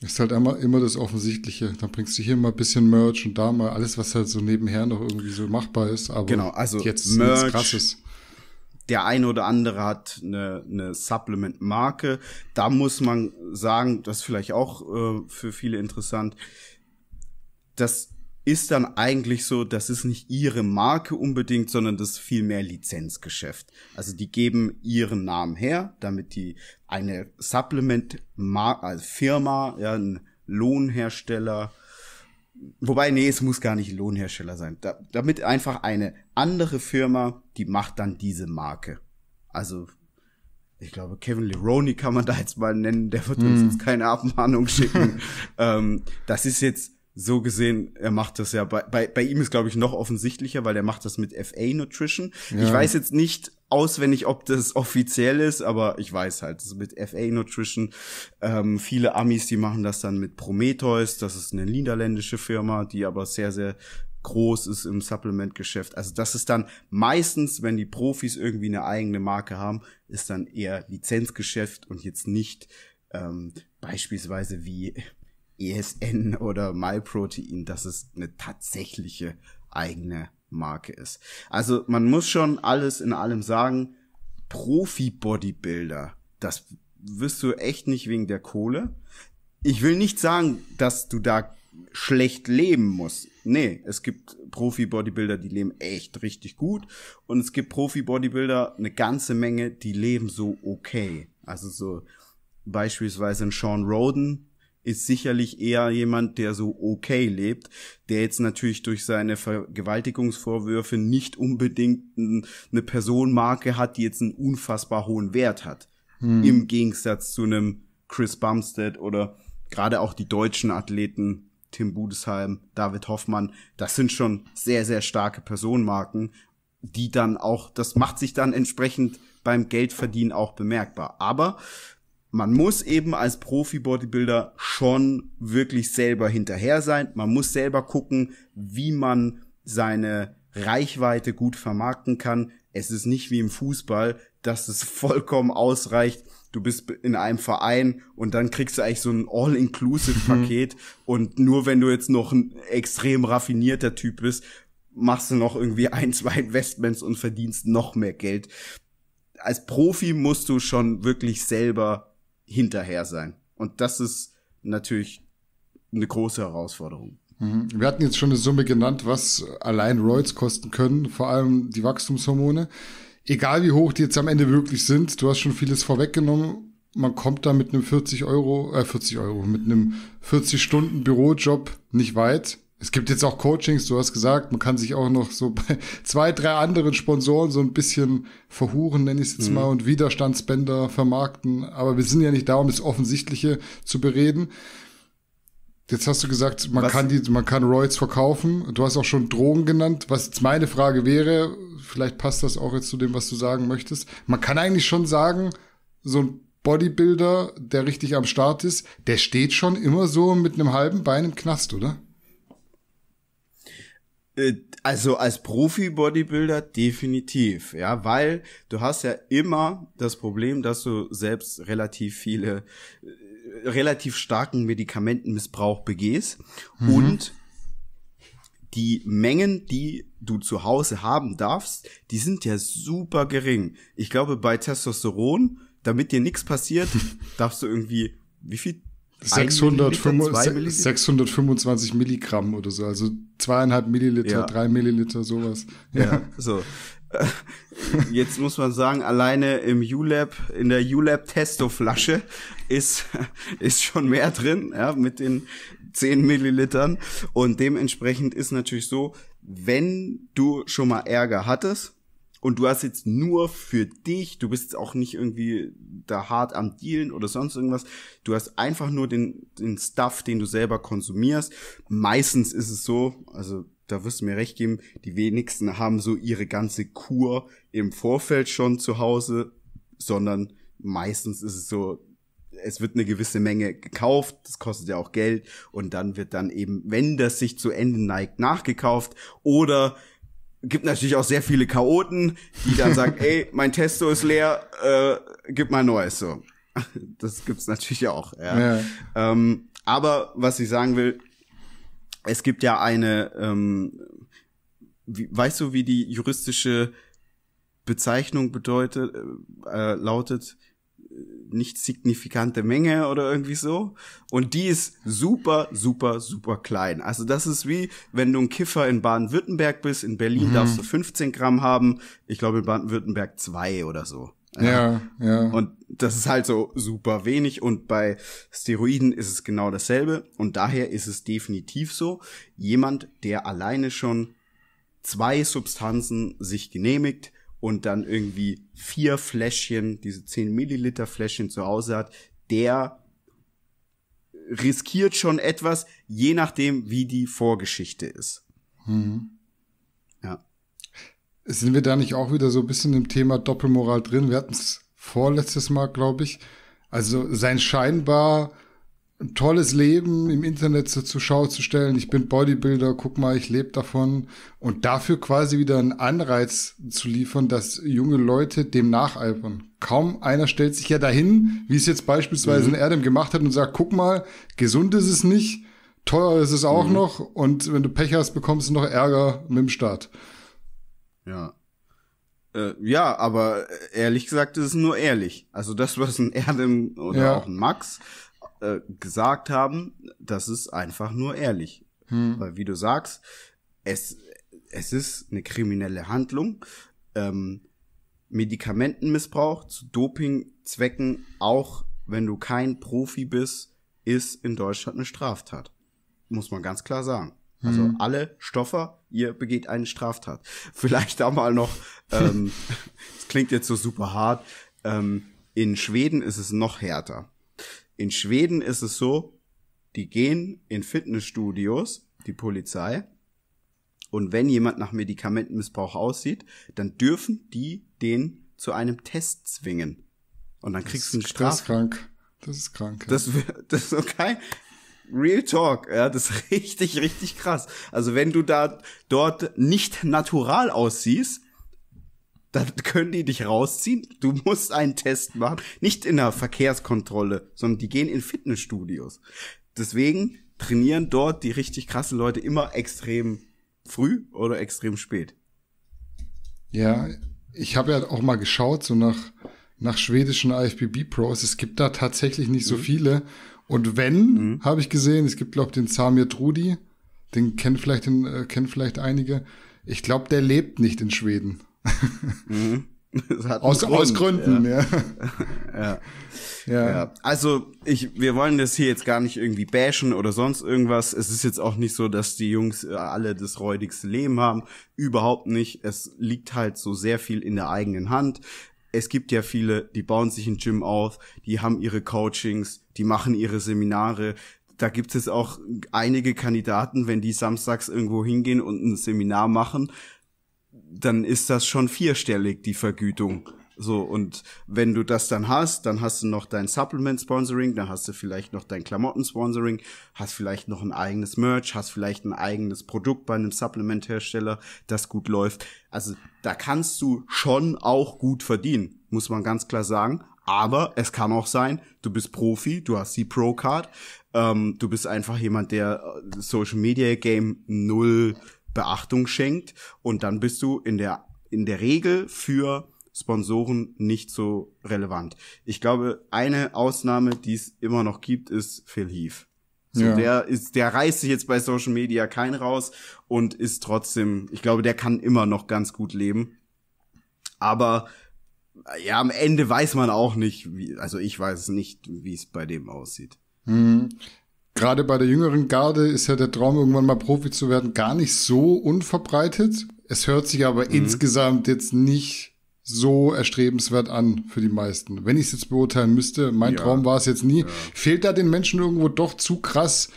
Ist halt immer, immer das Offensichtliche. Dann bringst du hier mal ein bisschen Merch und da mal alles, was halt so nebenher noch irgendwie so machbar ist. Aber genau, also jetzt Merch, krasses. Der eine oder andere hat eine, eine Supplement-Marke. Da muss man sagen, das ist vielleicht auch äh, für viele interessant, dass ist dann eigentlich so, das ist nicht ihre Marke unbedingt, sondern das ist vielmehr Lizenzgeschäft. Also die geben ihren Namen her, damit die eine Supplement-Firma, äh, ja, ein Lohnhersteller, wobei, nee, es muss gar nicht Lohnhersteller sein, da, damit einfach eine andere Firma, die macht dann diese Marke. Also ich glaube, Kevin Leroni kann man da jetzt mal nennen, der wird mm. uns hm. keine Abmahnung schicken. *laughs* ähm, das ist jetzt so gesehen, er macht das ja bei, bei, bei ihm ist, glaube ich, noch offensichtlicher, weil er macht das mit FA Nutrition. Ja. Ich weiß jetzt nicht auswendig, ob das offiziell ist, aber ich weiß halt, das mit FA Nutrition. Ähm, viele Amis, die machen das dann mit Prometheus, das ist eine niederländische Firma, die aber sehr, sehr groß ist im Supplement-Geschäft. Also das ist dann meistens, wenn die Profis irgendwie eine eigene Marke haben, ist dann eher Lizenzgeschäft und jetzt nicht ähm, beispielsweise wie ESN *laughs* oder MyProtein, dass es eine tatsächliche eigene Marke ist. Also man muss schon alles in allem sagen, Profi-Bodybuilder, das wirst du echt nicht wegen der Kohle. Ich will nicht sagen, dass du da schlecht leben musst. Nee, es gibt Profi-Bodybuilder, die leben echt richtig gut. Und es gibt Profi-Bodybuilder, eine ganze Menge, die leben so okay. Also so beispielsweise ein Sean Roden, ist sicherlich eher jemand, der so okay lebt, der jetzt natürlich durch seine Vergewaltigungsvorwürfe nicht unbedingt eine Personenmarke hat, die jetzt einen unfassbar hohen Wert hat. Hm. Im Gegensatz zu einem Chris Bumstead oder gerade auch die deutschen Athleten Tim Budesheim, David Hoffmann, das sind schon sehr, sehr starke Personenmarken, die dann auch, das macht sich dann entsprechend beim Geldverdienen auch bemerkbar. Aber man muss eben als Profi-Bodybuilder schon wirklich selber hinterher sein. Man muss selber gucken, wie man seine Reichweite gut vermarkten kann. Es ist nicht wie im Fußball, dass es *laughs* vollkommen ausreicht. Du bist in einem Verein und dann kriegst du eigentlich so ein All-Inclusive-Paket. Mhm. Und nur wenn du jetzt noch ein extrem raffinierter Typ bist, machst du noch irgendwie ein, zwei Investments und verdienst noch mehr Geld. Als Profi musst du schon wirklich selber hinterher sein. Und das ist natürlich eine große Herausforderung. Mhm. Wir hatten jetzt schon eine Summe genannt, was allein Royals kosten können, vor allem die Wachstumshormone. Egal wie hoch die jetzt am Ende wirklich sind, du hast schon vieles vorweggenommen. Man kommt da mit einem 40 Euro, äh 40 Euro, mit einem 40 Stunden Bürojob nicht weit. Es gibt jetzt auch Coachings, du hast gesagt, man kann sich auch noch so bei *laughs* zwei, drei anderen Sponsoren so ein bisschen verhuren, nenne ich es jetzt mhm. mal, und Widerstandsbänder vermarkten. Aber wir sind ja nicht da, um das Offensichtliche zu bereden. Jetzt hast du gesagt, man was? kann die, man kann Royals verkaufen. Du hast auch schon Drogen genannt. Was jetzt meine Frage wäre, vielleicht passt das auch jetzt zu dem, was du sagen möchtest. Man kann eigentlich schon sagen, so ein Bodybuilder, der richtig am Start ist, der steht schon immer so mit einem halben Bein im Knast, oder? Äh, also als Profi-Bodybuilder definitiv, ja, weil du hast ja immer das Problem, dass du selbst relativ viele, äh, relativ starken Medikamentenmissbrauch begehst mhm. und die Mengen, die du zu Hause haben darfst, die sind ja super gering. Ich glaube, bei Testosteron, damit dir nichts passiert, *laughs* darfst du irgendwie, wie viel Milliliter, 625 Milligramm oder so, also zweieinhalb Milliliter, ja. drei Milliliter, sowas. Ja, ja so. Äh, jetzt muss man sagen, alleine im ULab, in der ULab Testo-Flasche ist, ist schon mehr drin, ja, mit den 10 Millilitern. Und dementsprechend ist natürlich so, wenn du schon mal Ärger hattest, und du hast jetzt nur für dich, du bist auch nicht irgendwie da hart am Dealen oder sonst irgendwas. Du hast einfach nur den, den Stuff, den du selber konsumierst. Meistens ist es so, also da wirst du mir recht geben, die wenigsten haben so ihre ganze Kur im Vorfeld schon zu Hause, sondern meistens ist es so, es wird eine gewisse Menge gekauft, das kostet ja auch Geld und dann wird dann eben, wenn das sich zu Ende neigt, nachgekauft oder gibt natürlich auch sehr viele Chaoten, die dann *laughs* sagen, ey, mein Testo ist leer, äh, gib mal neues so. *laughs* Das gibt's natürlich auch. Ja. ja. Ähm, aber was ich sagen will, es gibt ja eine, ähm, wie, weißt du, wie die juristische Bezeichnung bedeutet, äh, lautet? nicht signifikante Menge oder irgendwie so. Und die ist super, super, super klein. Also das ist wie, wenn du ein Kiffer in Baden-Württemberg bist, in Berlin mhm. darfst du 15 Gramm haben, ich glaube in Baden-Württemberg zwei oder so. Ja, ja, ja. Und das ist halt so super wenig und bei Steroiden ist es genau dasselbe und daher ist es definitiv so, jemand, der alleine schon zwei Substanzen sich genehmigt, und dann irgendwie vier Fläschchen, diese 10 Milliliter Fläschchen zu Hause hat, der riskiert schon etwas, je nachdem, wie die Vorgeschichte ist. Mhm. Ja. Sind wir da nicht auch wieder so ein bisschen im Thema Doppelmoral drin? Wir hatten es vorletztes Mal, glaube ich. Also sein scheinbar ein tolles Leben im Internet zur, zur Schau zu stellen. Ich bin Bodybuilder, guck mal, ich lebe davon. Und dafür quasi wieder einen Anreiz zu liefern, dass junge Leute dem nacheifern. Kaum einer stellt sich ja dahin, wie es jetzt beispielsweise mhm. in Erdem gemacht hat und sagt, guck mal, gesund ist es nicht, teuer ist es auch mhm. noch und wenn du Pech hast, bekommst du noch Ärger mit dem Staat. Ja, äh, ja, aber ehrlich gesagt ist es nur ehrlich. Also das, was ein Erdem oder ja. auch ein Max äh, gesagt haben, das ist einfach nur ehrlich. Hm. Weil wie du sagst, es, es ist eine kriminelle Handlung. Ähm, Medikamentenmissbrauch zu Dopingzwecken, auch wenn du kein Profi bist, ist in Deutschland eine Straftat. Muss man ganz klar sagen. Also hm. alle Stoffer, ihr begeht eine Straftat. *laughs* Vielleicht da mal noch, ähm, das *laughs* klingt jetzt so super hart, ähm, in Schweden ist es noch härter. In Schweden ist es so, die gehen in Fitnessstudios, die Polizei, und wenn jemand nach Medikamentenmissbrauch aussieht, dann dürfen die den zu einem Test zwingen. Und dann das kriegst du einen Strafe. Das ist krank. Das ist krank. Ja. Das, *laughs* das ist okay. Real Talk, ja, das ist *laughs* richtig, richtig krass. Also wenn du da dort nicht natural aussiehst, dann können die dich rausziehen. Du musst einen Test machen. Nicht in der Verkehrskontrolle, sondern die gehen in Fitnessstudios. Deswegen trainieren dort die richtig krassen Leute immer extrem früh oder extrem spät. Ja, ich habe ja auch mal geschaut, so nach, nach schwedischen IFBB-Pros. Es gibt da tatsächlich nicht so mhm. viele. Und wenn, mhm. habe ich gesehen, es gibt, glaube ich, den Samir Trudi. Den kennen vielleicht, äh, kennen vielleicht einige. Ich glaube, der lebt nicht in Schweden. Mhm. *laughs* Aus, Grund. aus, Gründen, ja. *laughs* Ja. ja. ja. Also, ich, wir wollen das hier jetzt gar nicht irgendwie bashen oder sonst irgendwas. Es ist jetzt auch nicht so, dass die Jungs äh, alle das räudigste Leben haben. Überhaupt nicht. Es liegt halt so sehr viel in der eigenen Hand. Es gibt ja viele, die bauen sich ein Gym auf, die haben ihre Coachings, die machen ihre Seminare, da gibt es auch einige Kandidaten, wenn die samstags irgendwo hingehen und ein Seminar machen, dann ist das schon vierstellig, die Vergütung. So, und wenn du das dann hast, dann hast du noch dein Supplement-Sponsoring, dann hast du vielleicht noch dein Klamotten-Sponsoring, hast vielleicht noch ein eigenes Merch, hast vielleicht ein eigenes Produkt bei einem Supplement-Hersteller, das gut läuft. Also da kannst du schon auch gut verdienen, muss man ganz klar sagen. Aber es kann auch sein, du bist Profi, du hast die Pro-Card, ähm, du bist einfach jemand, der äh, Social Media Game null Beachtung schenkt und dann bist du in der, in der Regel für Sponsoren nicht so relevant. Ich glaube, eine Ausnahme, die es immer noch gibt, ist Phil Heath. So, ja. der ist, der reißt sich jetzt bei Social Media kein raus und ist trotzdem, ich glaube, der kann immer noch ganz gut leben. Aber äh, ja, am Ende weiß man auch nicht, wie, also ich weiß nicht, wie es bei dem aussieht. Mhm gerade bei der jüngeren Garde ist ja der Traum, irgendwann mal Profi zu werden, gar nicht so unverbreitet. Es hört sich aber mhm. insgesamt jetzt nicht so erstrebenswert an für die meisten. Wenn ich es jetzt beurteilen müsste, mein ja. Traum war es jetzt nie. Ja. Fehlt da den Menschen irgendwo doch zu krass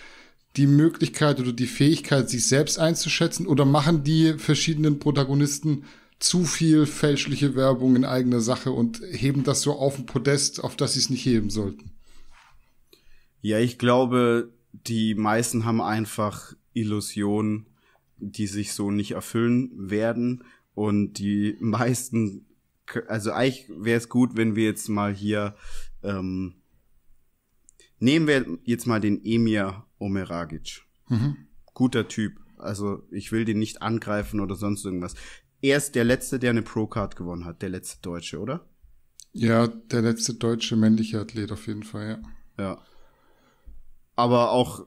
die Möglichkeit oder die Fähigkeit, sich selbst einzuschätzen? Oder machen die verschiedenen Protagonisten zu viel fälschliche Werbung in eigener Sache und heben das so auf ein Podest, auf das sie es nicht heben sollten? Ja, ich glaube, die meisten haben einfach Illusionen, die sich so nicht erfüllen werden. Und die *laughs* meisten, also eigentlich wäre es gut, wenn wir jetzt mal hier, ähm, nehmen wir jetzt mal den Emir Omeragic. Mhm. Guter Typ. Also ich will den nicht angreifen oder sonst irgendwas. Er ist der Letzte, der eine Pro-Card gewonnen hat, der letzte Deutsche, oder? Ja, der letzte deutsche männliche Athlet auf jeden Fall, ja. Ja aber auch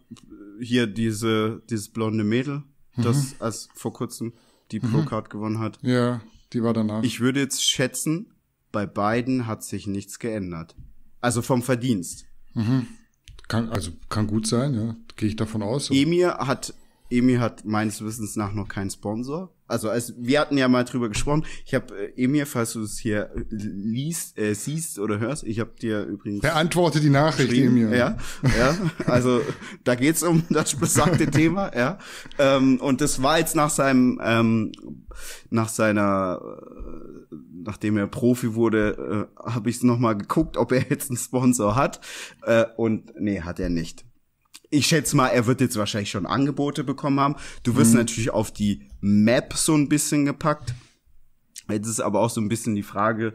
hier diese, dieses blonde Mädel, mhm. das als vor kurzem die mhm. Pro-Card gewonnen hat. Ja, die war danach. Ich würde jetzt schätzen, bei beiden hat sich nichts geändert. Also vom Verdienst. Mhm. Kann, also kann gut sein, ja. Gehe ich davon aus. Emir hat Emi hat meines Wissens nach noch keinen Sponsor. Also, als, wir hatten ja mal drüber gesprochen. Ich habe äh, Emir, falls du es hier liest, äh, siehst oder hörst, ich habe dir übrigens beantworte die Nachricht, Emir. Ja, ja. Also da geht's um das besagte Thema, ja. Ähm, und das war jetzt nach seinem, ähm, nach seiner, äh, nachdem er Profi wurde, äh, habe ich noch mal geguckt, ob er jetzt einen Sponsor hat. Äh, und nee, hat er nicht ich schätze mal, er wird jetzt wahrscheinlich schon Angebote bekommen haben. Du wirst mhm. natürlich auf die Map so ein bisschen gepackt. Jetzt ist aber auch so ein bisschen die Frage,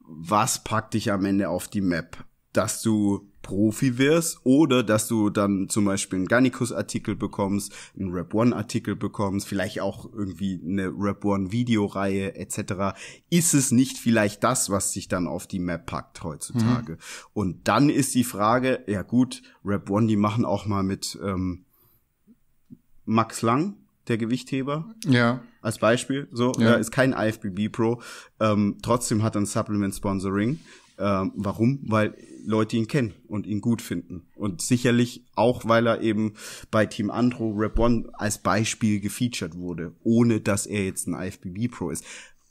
was packt dich am Ende auf die Map? Dass du Profi wirst oder dass du dann zum Beispiel einen Gannikus-Artikel bekommst, einen Rap One-Artikel bekommst, vielleicht auch irgendwie eine Rap One-Videoreihe etc., ist es nicht vielleicht das, was sich dann auf die Map packt heutzutage? Mhm. Und dann ist die Frage, ja gut, Rap One, die machen auch mal mit ähm, Max Lang, der Gewichtheber. Ja. Als Beispiel, so, ja. ist kein IFBB Pro, ähm, trotzdem hat er ein Supplement Sponsoring. Ähm, warum? Weil Leute ihn kennen und ihn gut finden. Und sicherlich auch, weil er eben bei Team Andro Rap One als Beispiel gefeatured wurde, ohne dass er jetzt ein IFBB Pro ist.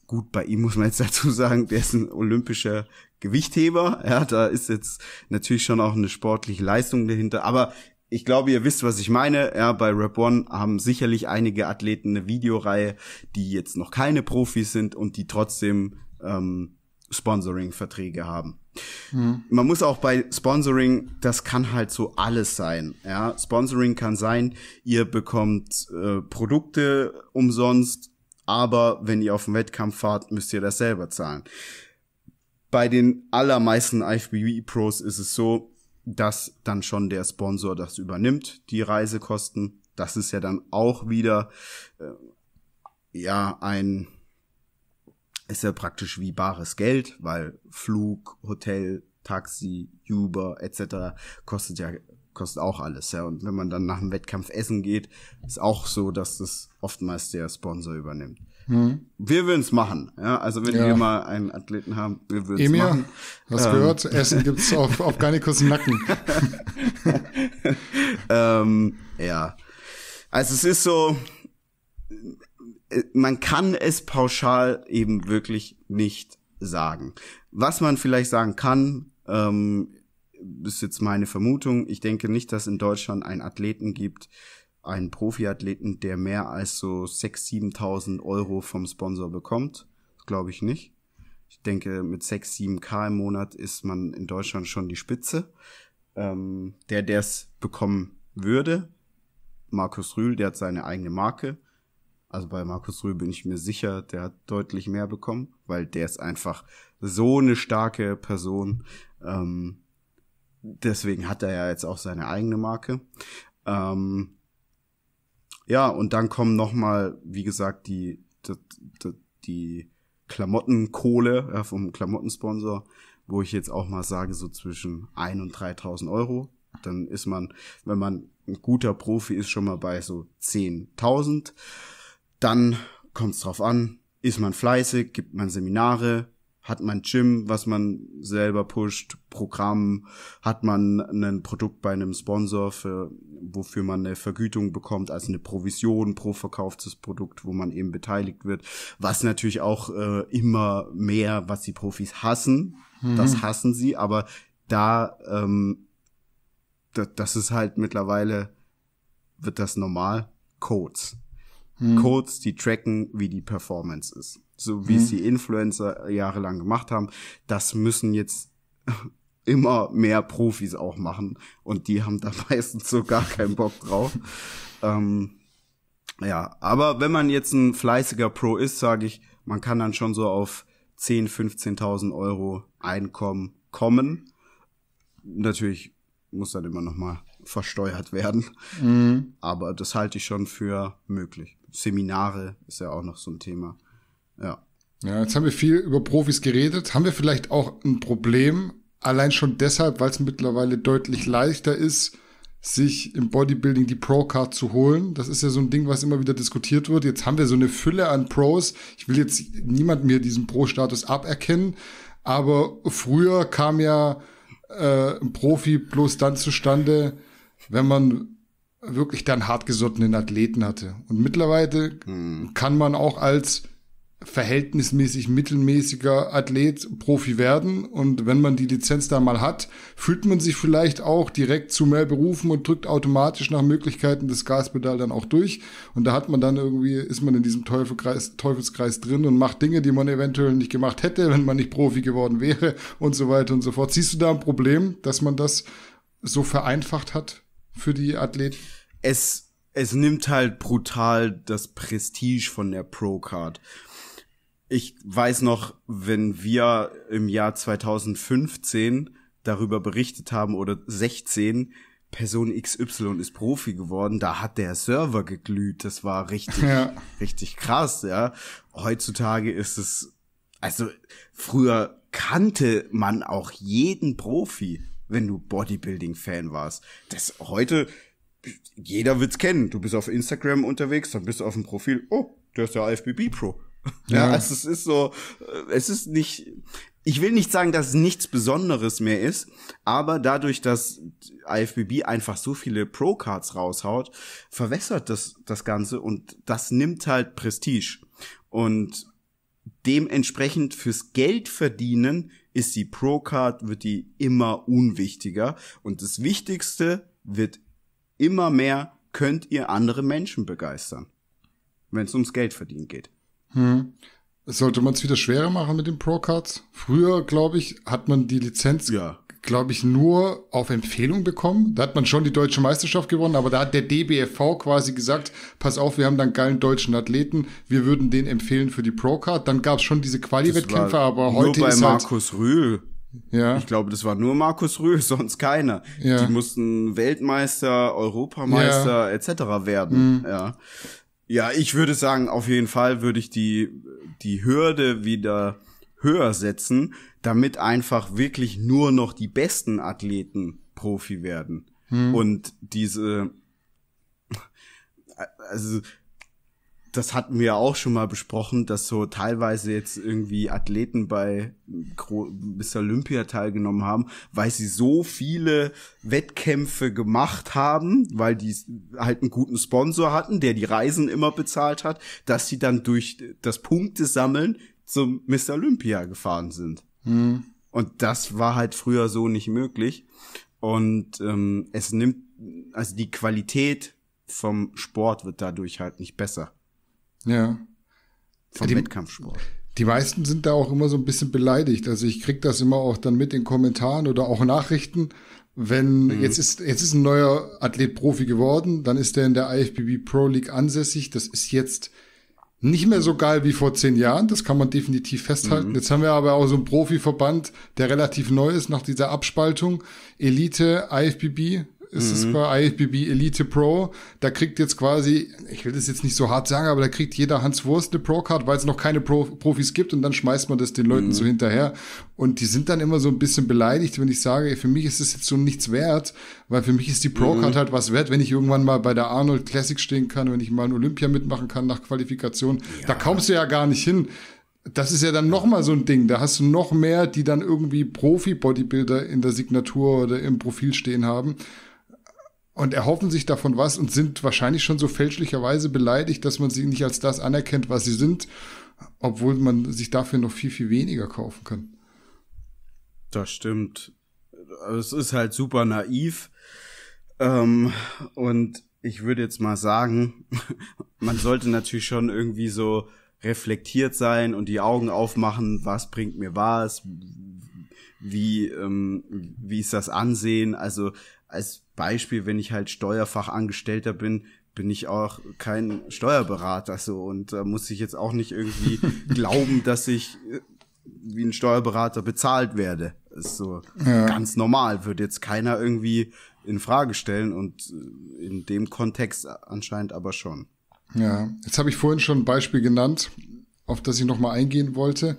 Gut, bei ihm muss man jetzt *laughs* dazu sagen, der ist ein olympischer Gewichtheber. Ja, da ist jetzt natürlich schon auch eine sportliche Leistung dahinter. Aber ich glaube, ihr wisst, was ich meine. Ja, bei Rap One haben sicherlich einige Athleten eine Videoreihe, die jetzt noch keine Profis sind und die trotzdem ähm, Sponsoring-Verträge haben. Mhm. Man muss auch bei Sponsoring, das kann halt so alles sein. Ja? Sponsoring kann sein, ihr bekommt äh, Produkte umsonst, aber wenn ihr auf den Wettkampf fahrt, müsst ihr das selber zahlen. Bei den allermeisten IFBB-Pros e ist es so, dass dann schon der Sponsor das übernimmt, die Reisekosten. Das ist ja dann auch wieder äh, ja ein ist ja praktisch wie bares Geld, weil Flug, Hotel, Taxi, Uber etc. kostet ja kostet auch alles, ja. Und wenn man dann nach dem Wettkampf essen geht, ist auch so, dass das oftmals der Sponsor übernimmt. Hm. Wir würden es machen, ja. Also wenn ja. wir mal einen Athleten haben, wir würden es machen. Hast ähm, gehört? Essen gibt's *laughs* auf, auf Garnikus Nacken. *laughs* ähm, ja. Also es ist so, äh, man kann es pauschal eben wirklich nicht sagen. Was man vielleicht sagen kann, ähm, ist jetzt meine Vermutung. Ich denke nicht, dass in Deutschland einen Athleten gibt, einen Profiathleten, der mehr als so 6.000, 7.000 Euro vom Sponsor bekommt. Glaube ich nicht. Ich denke, mit 6, 7k im Monat ist man in Deutschland schon die Spitze. Ähm, der, der es bekommen würde, Markus Rühl, der hat seine eigene Marke, also bei Markus Rühl bin ich mir sicher, der hat deutlich mehr bekommen, weil der ist einfach so eine starke Person. Ähm, deswegen hat er ja jetzt auch seine eigene Marke. Ähm, ja, und dann kommen nochmal, wie gesagt, die, die, die Klamottenkohle ja, vom Klamottensponsor, wo ich jetzt auch mal sage, so zwischen ein und 3.000 Euro. Dann ist man, wenn man ein guter Profi ist, schon mal bei so 10.000. Dann kommt es drauf an, ist man fleißig, gibt man Seminare, hat man Gym, was man selber pusht, Programm, hat man ein Produkt bei einem Sponsor, für, wofür man eine Vergütung bekommt, also eine Provision pro verkauftes Produkt, wo man eben beteiligt wird, was natürlich auch äh, immer mehr, was die Profis hassen, mhm. das hassen sie, aber da, ähm, das ist halt mittlerweile, wird das normal, Codes hm. Codes, die tracken, wie die Performance ist. So wie hm. es mhm. die Influencer jahrelang gemacht haben. Das müssen jetzt *laughs* immer mehr Profis auch machen. Und die haben da *laughs* meistens so gar keinen Bock drauf. *laughs* ähm, ja, aber wenn man jetzt ein fleißiger Pro ist, sage ich, man kann dann schon so auf 10, 15.000 Euro Einkommen kommen. Natürlich muss dann immer noch mal versteuert werden. Mhm. Aber das halte ich schon für möglich. Seminare ist ja auch noch so ein Thema. Ja. Ja, jetzt haben wir viel über Profis geredet. Haben wir vielleicht auch ein Problem, allein schon deshalb, weil es mittlerweile deutlich leichter ist, sich im Bodybuilding die Pro-Card zu holen. Das ist ja so ein Ding, was immer wieder diskutiert wird. Jetzt haben wir so eine Fülle an Pros. Ich will jetzt niemand mir diesen Pro-Status aberkennen, aber früher kam ja äh, ein Profi bloß dann zustande, wenn man wirklich dann hartgesottenen Athleten hatte. Und mittlerweile mhm. kann man auch als verhältnismäßig mittelmäßiger Athlet Profi werden. Und wenn man die Lizenz da mal hat, fühlt man sich vielleicht auch direkt zu mehr berufen und drückt automatisch nach Möglichkeiten das Gaspedal dann auch durch. Und da hat man dann irgendwie, ist man in diesem Teufelkreis, Teufelskreis drin und macht Dinge, die man eventuell nicht gemacht hätte, wenn man nicht Profi geworden wäre und so weiter und so fort. Siehst du da ein Problem, dass man das so vereinfacht hat? für die Athleten? Es, es nimmt halt brutal das Prestige von der Pro-Card. Ich weiß noch, wenn wir im Jahr 2015 darüber berichtet haben oder 16, Person XY ist Profi geworden, da hat der Server geglüht. Das war richtig, *laughs* ja. richtig krass, ja. Heutzutage ist es, also früher kannte man auch jeden Profi wenn du Bodybuilding-Fan warst. Das heute, jeder wird's kennen. Du bist auf Instagram unterwegs, dann bist du auf dem Profil, oh, der ist der IFBB Pro. *laughs* Ja, ja also es ist so, äh, es ist nicht, ich will nicht sagen, dass es nichts Besonderes mehr ist, aber dadurch, dass IFBB einfach so viele Pro-Cards raushaut, verwässert das, das Ganze und das nimmt halt Prestige. Und dementsprechend fürs Geld verdienen ist die Pro-Card, wird die immer unwichtiger. Und das Wichtigste wird immer mehr, könnt ihr andere Menschen begeistern. Wenn es ums Geld verdienen geht. Hm. Sollte man es wieder schwerer machen mit den Pro-Cards? Früher, glaube ich, hat man die Lizenz ja glaube ich, nur auf Empfehlung bekommen. Da hat man schon die deutsche Meisterschaft gewonnen, aber da hat der DBFV quasi gesagt, pass auf, wir haben dann geilen deutschen Athleten, wir würden den empfehlen für die Pro-Card. Dann gab es schon diese Quali-Wettkämpfe, aber heute nur bei ist halt Markus Rühl. Ja. Ich glaube, das war nur Markus Rühl, *laughs* sonst keiner. Ja. Die mussten Weltmeister, Europameister ja. etc. werden. Mhm. Ja. ja, ich würde sagen, auf jeden Fall würde ich die, die Hürde wieder höher setzen, damit einfach wirklich nur noch die besten Athleten Profi werden. Hm. Und diese, also, das hatten wir auch schon mal besprochen, dass so teilweise jetzt irgendwie Athleten bei bis Olympia teilgenommen haben, weil sie so viele Wettkämpfe gemacht haben, weil die halt einen guten Sponsor hatten, der die Reisen immer bezahlt hat, dass sie dann durch das Punkte sammeln zum Mr. Olympia gefahren sind. Mhm. Und das war halt früher so nicht möglich. Und ähm, es nimmt, also die Qualität vom Sport wird dadurch halt nicht besser. Ja. Vom die, Wettkampfsport. Die meisten sind da auch immer so ein bisschen beleidigt. Also ich krieg das immer auch dann mit in Kommentaren oder auch Nachrichten. Wenn mhm. jetzt ist jetzt ist ein neuer Athlet Profi geworden, dann ist er in der IFBB Pro League ansässig. Das ist jetzt nicht mehr so geil wie vor zehn Jahren, das kann man definitiv festhalten. Mhm. Jetzt haben wir aber auch so einen Profiverband, der relativ neu ist nach dieser Abspaltung. Elite, IFBB, ist mhm. es bei IFBB Elite Pro. Da kriegt jetzt quasi, ich will das jetzt nicht so hart sagen, aber da kriegt jeder Hans Wurst eine Pro-Card, weil es noch keine Pro Profis gibt und dann schmeißt man das den Leuten mhm. so hinterher. Und die sind dann immer so ein bisschen beleidigt, wenn ich sage, für mich ist es jetzt so nichts wert, weil für mich ist die Pro-Card mhm. halt was wert, wenn ich irgendwann mal bei der Arnold Classic stehen kann, wenn ich mal ein Olympia mitmachen kann nach Qualifikation. Ja. Da kommst du ja gar nicht hin das ist ja dann nochmal so ein Ding. Da hast du noch mehr, die dann irgendwie Profi-Bodybuilder in der Signatur oder im Profil stehen haben und erhoffen sich davon was und sind wahrscheinlich schon so fälschlicherweise beleidigt, dass man sie nicht als das anerkennt, was sie sind, obwohl man sich dafür noch viel, viel weniger kaufen kann. Das stimmt. Also es ist halt super naiv. Ähm, und ich würde jetzt mal sagen, *laughs* man sollte natürlich schon irgendwie so reflektiert sein und die Augen aufmachen, was bringt mir was, wie, ähm, wie ist das Ansehen. Also als Beispiel, wenn ich halt Steuerfachangestellter bin, bin ich auch kein Steuerberater so und da äh, muss ich jetzt auch nicht irgendwie *laughs* glauben, dass ich äh, wie ein Steuerberater bezahlt werde. Ist so ja. ganz normal, wird jetzt keiner irgendwie in Frage stellen und äh, in dem Kontext anscheinend aber schon. Ja, jetzt habe ich vorhin schon ein Beispiel genannt, auf das ich nochmal eingehen wollte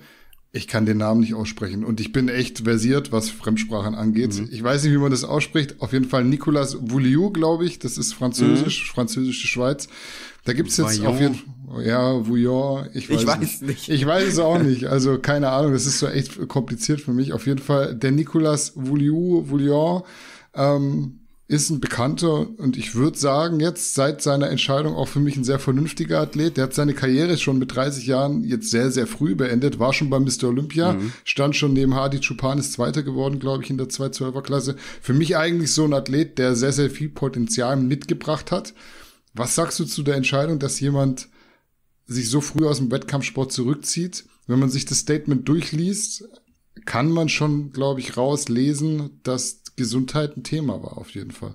ich kann den Namen nicht aussprechen. Und ich bin echt versiert, was Fremdsprachen angeht. Mhm. Ich weiß nicht, wie man das ausspricht. Auf jeden Fall Nicolas Vouliou, glaube ich. Das ist französisch, mhm. französische Schweiz. Da gibt's jetzt auf jeden Fall, ja, Vouillon, ich weiß, ich weiß nicht. nicht. Ich weiß es auch nicht. Also keine Ahnung, das ist so echt kompliziert für mich. Auf jeden Fall der Nicolas Vouliou, Vouillon, ähm, ist ein bekannter und ich würde sagen, jetzt seit seiner Entscheidung auch für mich ein sehr vernünftiger Athlet. Der hat seine Karriere schon mit 30 Jahren jetzt sehr, sehr früh beendet, war schon beim Mr. Olympia, mhm. stand schon neben Hadi Chupan, ist Zweiter geworden, glaube ich, in der 212er-Klasse. Für mich eigentlich so ein Athlet, der sehr, sehr viel Potenzial mitgebracht hat. Was sagst du zu der Entscheidung, dass jemand sich so früh aus dem Wettkampfsport zurückzieht? Wenn man sich das Statement durchliest, kann man schon, glaube ich, rauslesen, dass Gesundheit ein Thema war, auf jeden Fall.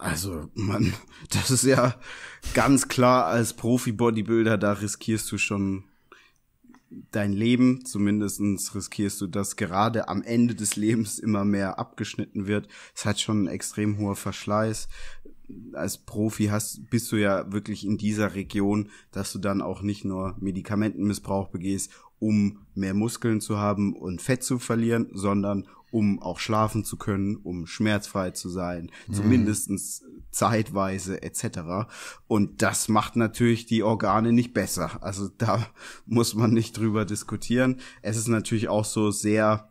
Also, man, *laughs* das ist ja ganz klar, als Profi-Bodybuilder, da riskierst du schon dein Leben, Zumindest riskierst du, dass gerade am Ende des Lebens immer mehr abgeschnitten wird. Es hat schon ein extrem hoher Verschleiß. Als Profi hast, bist du ja wirklich in dieser Region, dass du dann auch nicht nur Medikamentenmissbrauch begehst um mehr Muskeln zu haben und Fett zu verlieren, sondern um auch schlafen zu können, um schmerzfrei zu sein, mhm. zumindestens zeitweise etc. Und das macht natürlich die Organe nicht besser. Also da *laughs* muss man nicht drüber diskutieren. Es ist natürlich auch so sehr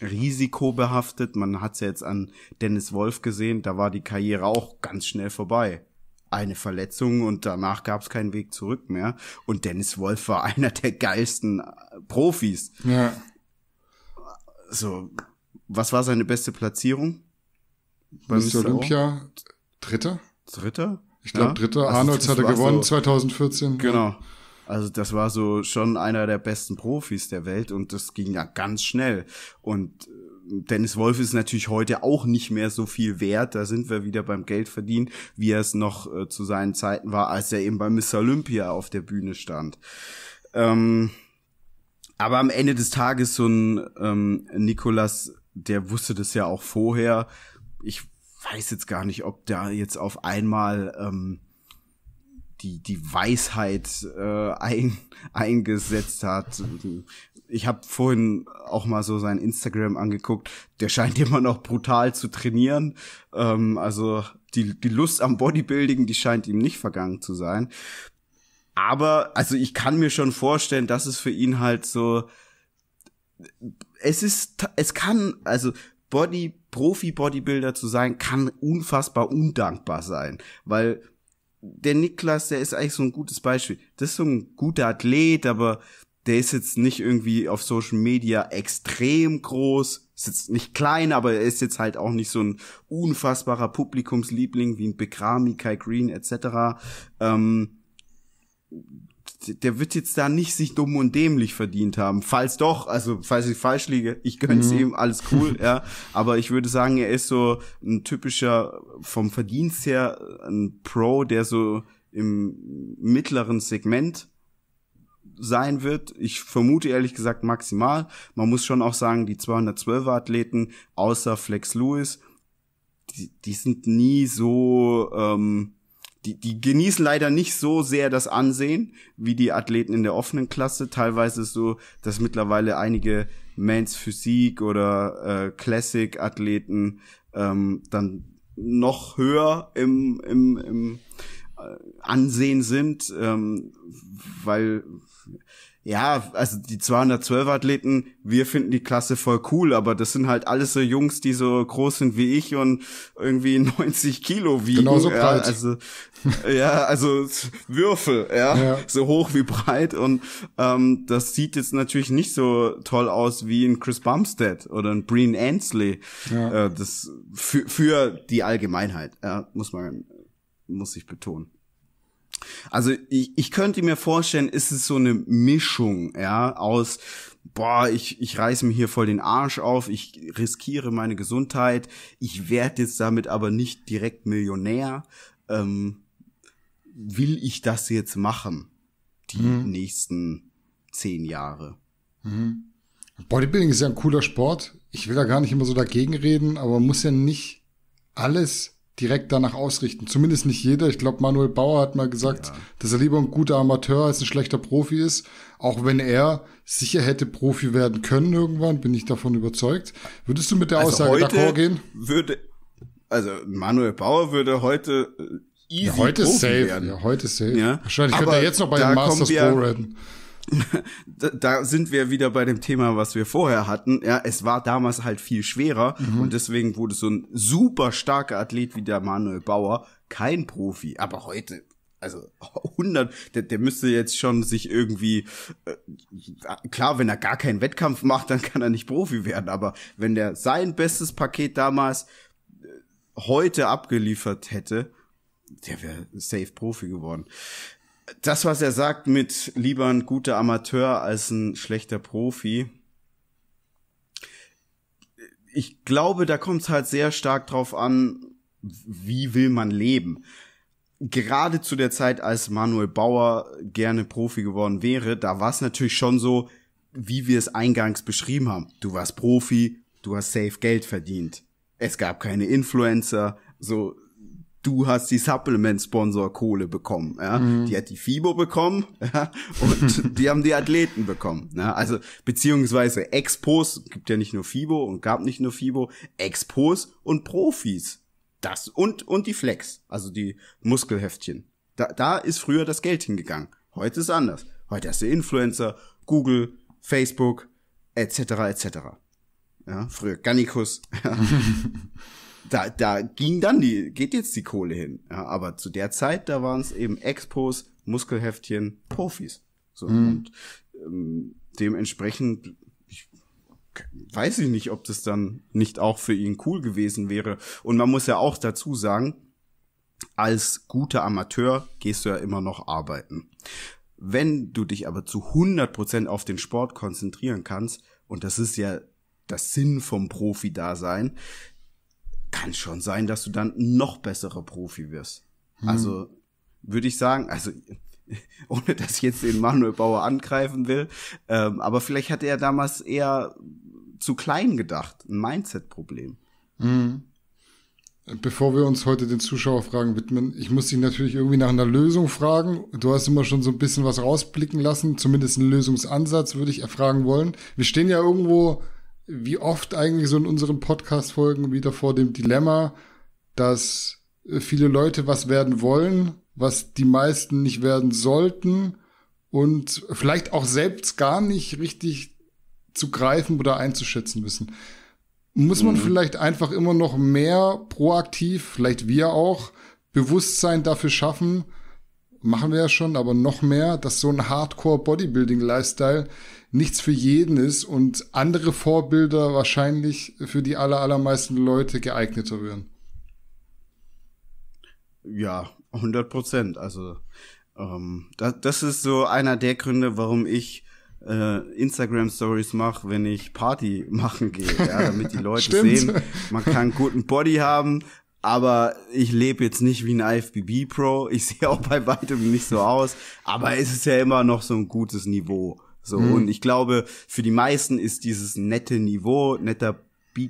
risikobehaftet. Man hat es ja jetzt an Dennis Wolf gesehen, da war die Karriere auch ganz schnell vorbei eine Verletzung und danach gab es keinen Weg zurück mehr. Und Dennis Wolf war *laughs* einer der geilsten äh, Profis. Ja. So, was war seine beste Platzierung? Bei Mr. Olympia Dritter? Dritter? Ich glaube ja? Dritter. Also Arnolds hatte gewonnen so, 2014. Genau. Also das war so schon einer der besten Profis der Welt und das ging ja ganz schnell. Und Dennis Wolf ist natürlich heute auch nicht mehr so viel wert. Da sind wir wieder beim Geldverdienen, wie er es noch äh, zu seinen Zeiten war, als er eben bei Miss Olympia auf der Bühne stand. Ähm, aber am Ende des Tages so ein ähm, Nikolas, der wusste das ja auch vorher. Ich weiß jetzt gar nicht, ob da jetzt auf einmal ähm, die, die Weisheit äh, ein, *laughs* eingesetzt hat. Ich habe vorhin auch mal so sein Instagram angeguckt. Der scheint *laughs* immer noch brutal zu trainieren. Ähm, also die, die Lust am Bodybuilding, die scheint ihm nicht vergangen zu sein. Aber, also ich kann mir schon vorstellen, dass es für ihn halt so. Es ist, es kann, also Body, Profi-Bodybuilder zu sein, kann unfassbar undankbar sein. Weil der Niklas, der ist eigentlich so ein gutes Beispiel. Das ist so ein guter Athlet, aber der ist jetzt nicht irgendwie auf Social Media extrem groß, ist jetzt nicht klein, aber er ist jetzt halt auch nicht so ein unfassbarer Publikumsliebling wie ein Begrami, Kai Green etc. Ähm, der wird jetzt da nicht sich dumm und dämlich verdient haben. Falls doch, also falls ich falsch liege, ich gönn's mhm. ihm, alles cool, *laughs* ja. Aber ich würde sagen, er ist so ein typischer, vom Verdienst her, ein Pro, der so im mittleren Segment sein wird. Ich vermute ehrlich gesagt maximal. Man muss schon auch sagen, die 212er Athleten, außer Flex Lewis, die, die sind nie so, ähm, die, die genießen leider nicht so sehr das Ansehen wie die Athleten in der offenen Klasse. Teilweise ist so, dass mittlerweile einige Mans Physik oder äh, Classic Athleten ähm, dann noch höher im, im, im äh, Ansehen sind, ähm, weil ja, also die 212 Athleten, wir finden die Klasse voll cool, aber das sind halt alles so Jungs, die so groß sind wie ich und irgendwie 90 *laughs* Kilo wiegen. Genau so breit. Ja, also, ja, also Würfel, ja, ja, so hoch wie breit und ähm, das sieht jetzt natürlich nicht so toll aus wie ein Chris Bumstead oder ein Breen Ansley. Ja. Äh, das für, für die Allgemeinheit, ja, muss man, muss ich betonen. Also ich, ich könnte mir vorstellen, ist es so eine Mischung, ja, aus boah, ich, ich reiße mir hier voll den Arsch auf, ich riskiere meine Gesundheit, ich werde jetzt damit aber nicht direkt Millionär. Ähm, will ich das jetzt machen? Die mhm. nächsten zehn Jahre. Mhm. Bodybuilding ist ja ein cooler Sport. Ich will da gar nicht immer so dagegen reden, aber man muss ja nicht alles direkt danach ausrichten. Zumindest nicht jeder. Ich glaube, Manuel Bauer hat mal gesagt, ja. dass er lieber ein guter Amateur als ein schlechter Profi ist. Auch wenn er sicher hätte Profi werden können irgendwann, bin ich davon überzeugt. Würdest du mit der also Aussage d'accord gehen? Würde, also Manuel Bauer würde heute äh, easy ja, heute Profi safe. werden. Ja, heute safe. Ja, Wahrscheinlich könnte er jetzt noch bei den Masters Pro werden. *laughs* da sind wir wieder bei dem Thema, was wir vorher hatten. Ja, es war damals halt viel schwerer mhm. und deswegen wurde so ein super starker Athlet wie der Manuel Bauer kein Profi. Aber heute also 100, *laughs* der, der müsste jetzt schon sich irgendwie, äh, klar, wenn er gar keinen Wettkampf macht, dann kann er nicht Profi werden, aber wenn der sein bestes Paket damals äh, heute abgeliefert hätte, der wäre safe Profi geworden das, was er sagt mit lieber ein guter Amateur als ein schlechter Profi, ich glaube, da kommt es halt sehr stark drauf an, wie will man leben. Gerade zu der Zeit, als Manuel Bauer gerne Profi geworden wäre, da war es natürlich schon so, wie wir es eingangs beschrieben haben. Du warst Profi, du hast safe Geld verdient. Es gab keine Influencer, so du hast die Supplement-Sponsor-Kohle bekommen. Ja? Mhm. Die hat die FIBO bekommen *laughs* ja? und die haben die Athleten bekommen. Ja? Also beziehungsweise Expos, gibt ja nicht nur FIBO und gab nicht nur FIBO, Expos und Profis. Das und, und die Flex, also die Muskelheftchen. Da, da ist früher das Geld hingegangen. Heute ist anders. Heute hast du Influencer, Google, Facebook, etc., etc. Ja, früher Gannikus. *laughs* da, da ging dann die, geht jetzt die Kohle hin. Ja, aber zu der Zeit, da waren es eben Expos, Muskelheftchen, Profis. So, mhm. Und ähm, dementsprechend ich, weiß ich nicht, ob das dann nicht auch für ihn cool gewesen wäre. Und man muss ja auch dazu sagen, als guter Amateur gehst du ja immer noch arbeiten. Wenn du dich aber zu 100% auf den Sport konzentrieren kannst, und das ist ja das Sinn vom Profi-Dasein, kann schon sein, dass du dann noch besserer Profi wirst. Hm. Also würde ich sagen, also *laughs* ohne dass ich jetzt den Manuel Bauer angreifen will, ähm, aber vielleicht hatte er damals eher zu klein gedacht, ein Mindset-Problem. Mhm. Bevor wir uns heute den Zuschauerfragen widmen, ich muss dich natürlich irgendwie nach einer Lösung fragen. Du hast immer schon so ein bisschen was rausblicken lassen, zumindest einen Lösungsansatz würde ich erfragen wollen. Wir stehen ja irgendwo wie oft eigentlich so in unseren Podcast-Folgen wieder vor dem Dilemma, dass äh, viele Leute was werden wollen, was die meisten nicht werden sollten und vielleicht auch selbst gar nicht richtig zu greifen oder einzuschätzen wissen. Muss man mhm. vielleicht einfach immer noch mehr proaktiv, vielleicht wir auch, Bewusstsein dafür schaffen, machen wir ja schon, aber noch mehr, dass so ein Hardcore-Bodybuilding-Lifestyle nichts für jeden ist und andere Vorbilder wahrscheinlich für die aller, allermeisten Leute geeigneter wären. Ja, 100 Prozent. Also ähm, das, das ist so einer der Gründe, warum ich äh, Instagram Stories mache, wenn ich Party *laughs* machen gehe, ja, damit die Leute *laughs* sehen, man kann einen guten Body haben, aber ich lebe jetzt nicht wie ein IFBB Pro. Ich *laughs* sehe auch bei weitem nicht so aus, aber es ist ja immer noch so ein gutes Niveau. So, mhm. und ich glaube, für die meisten ist dieses nette Niveau, netter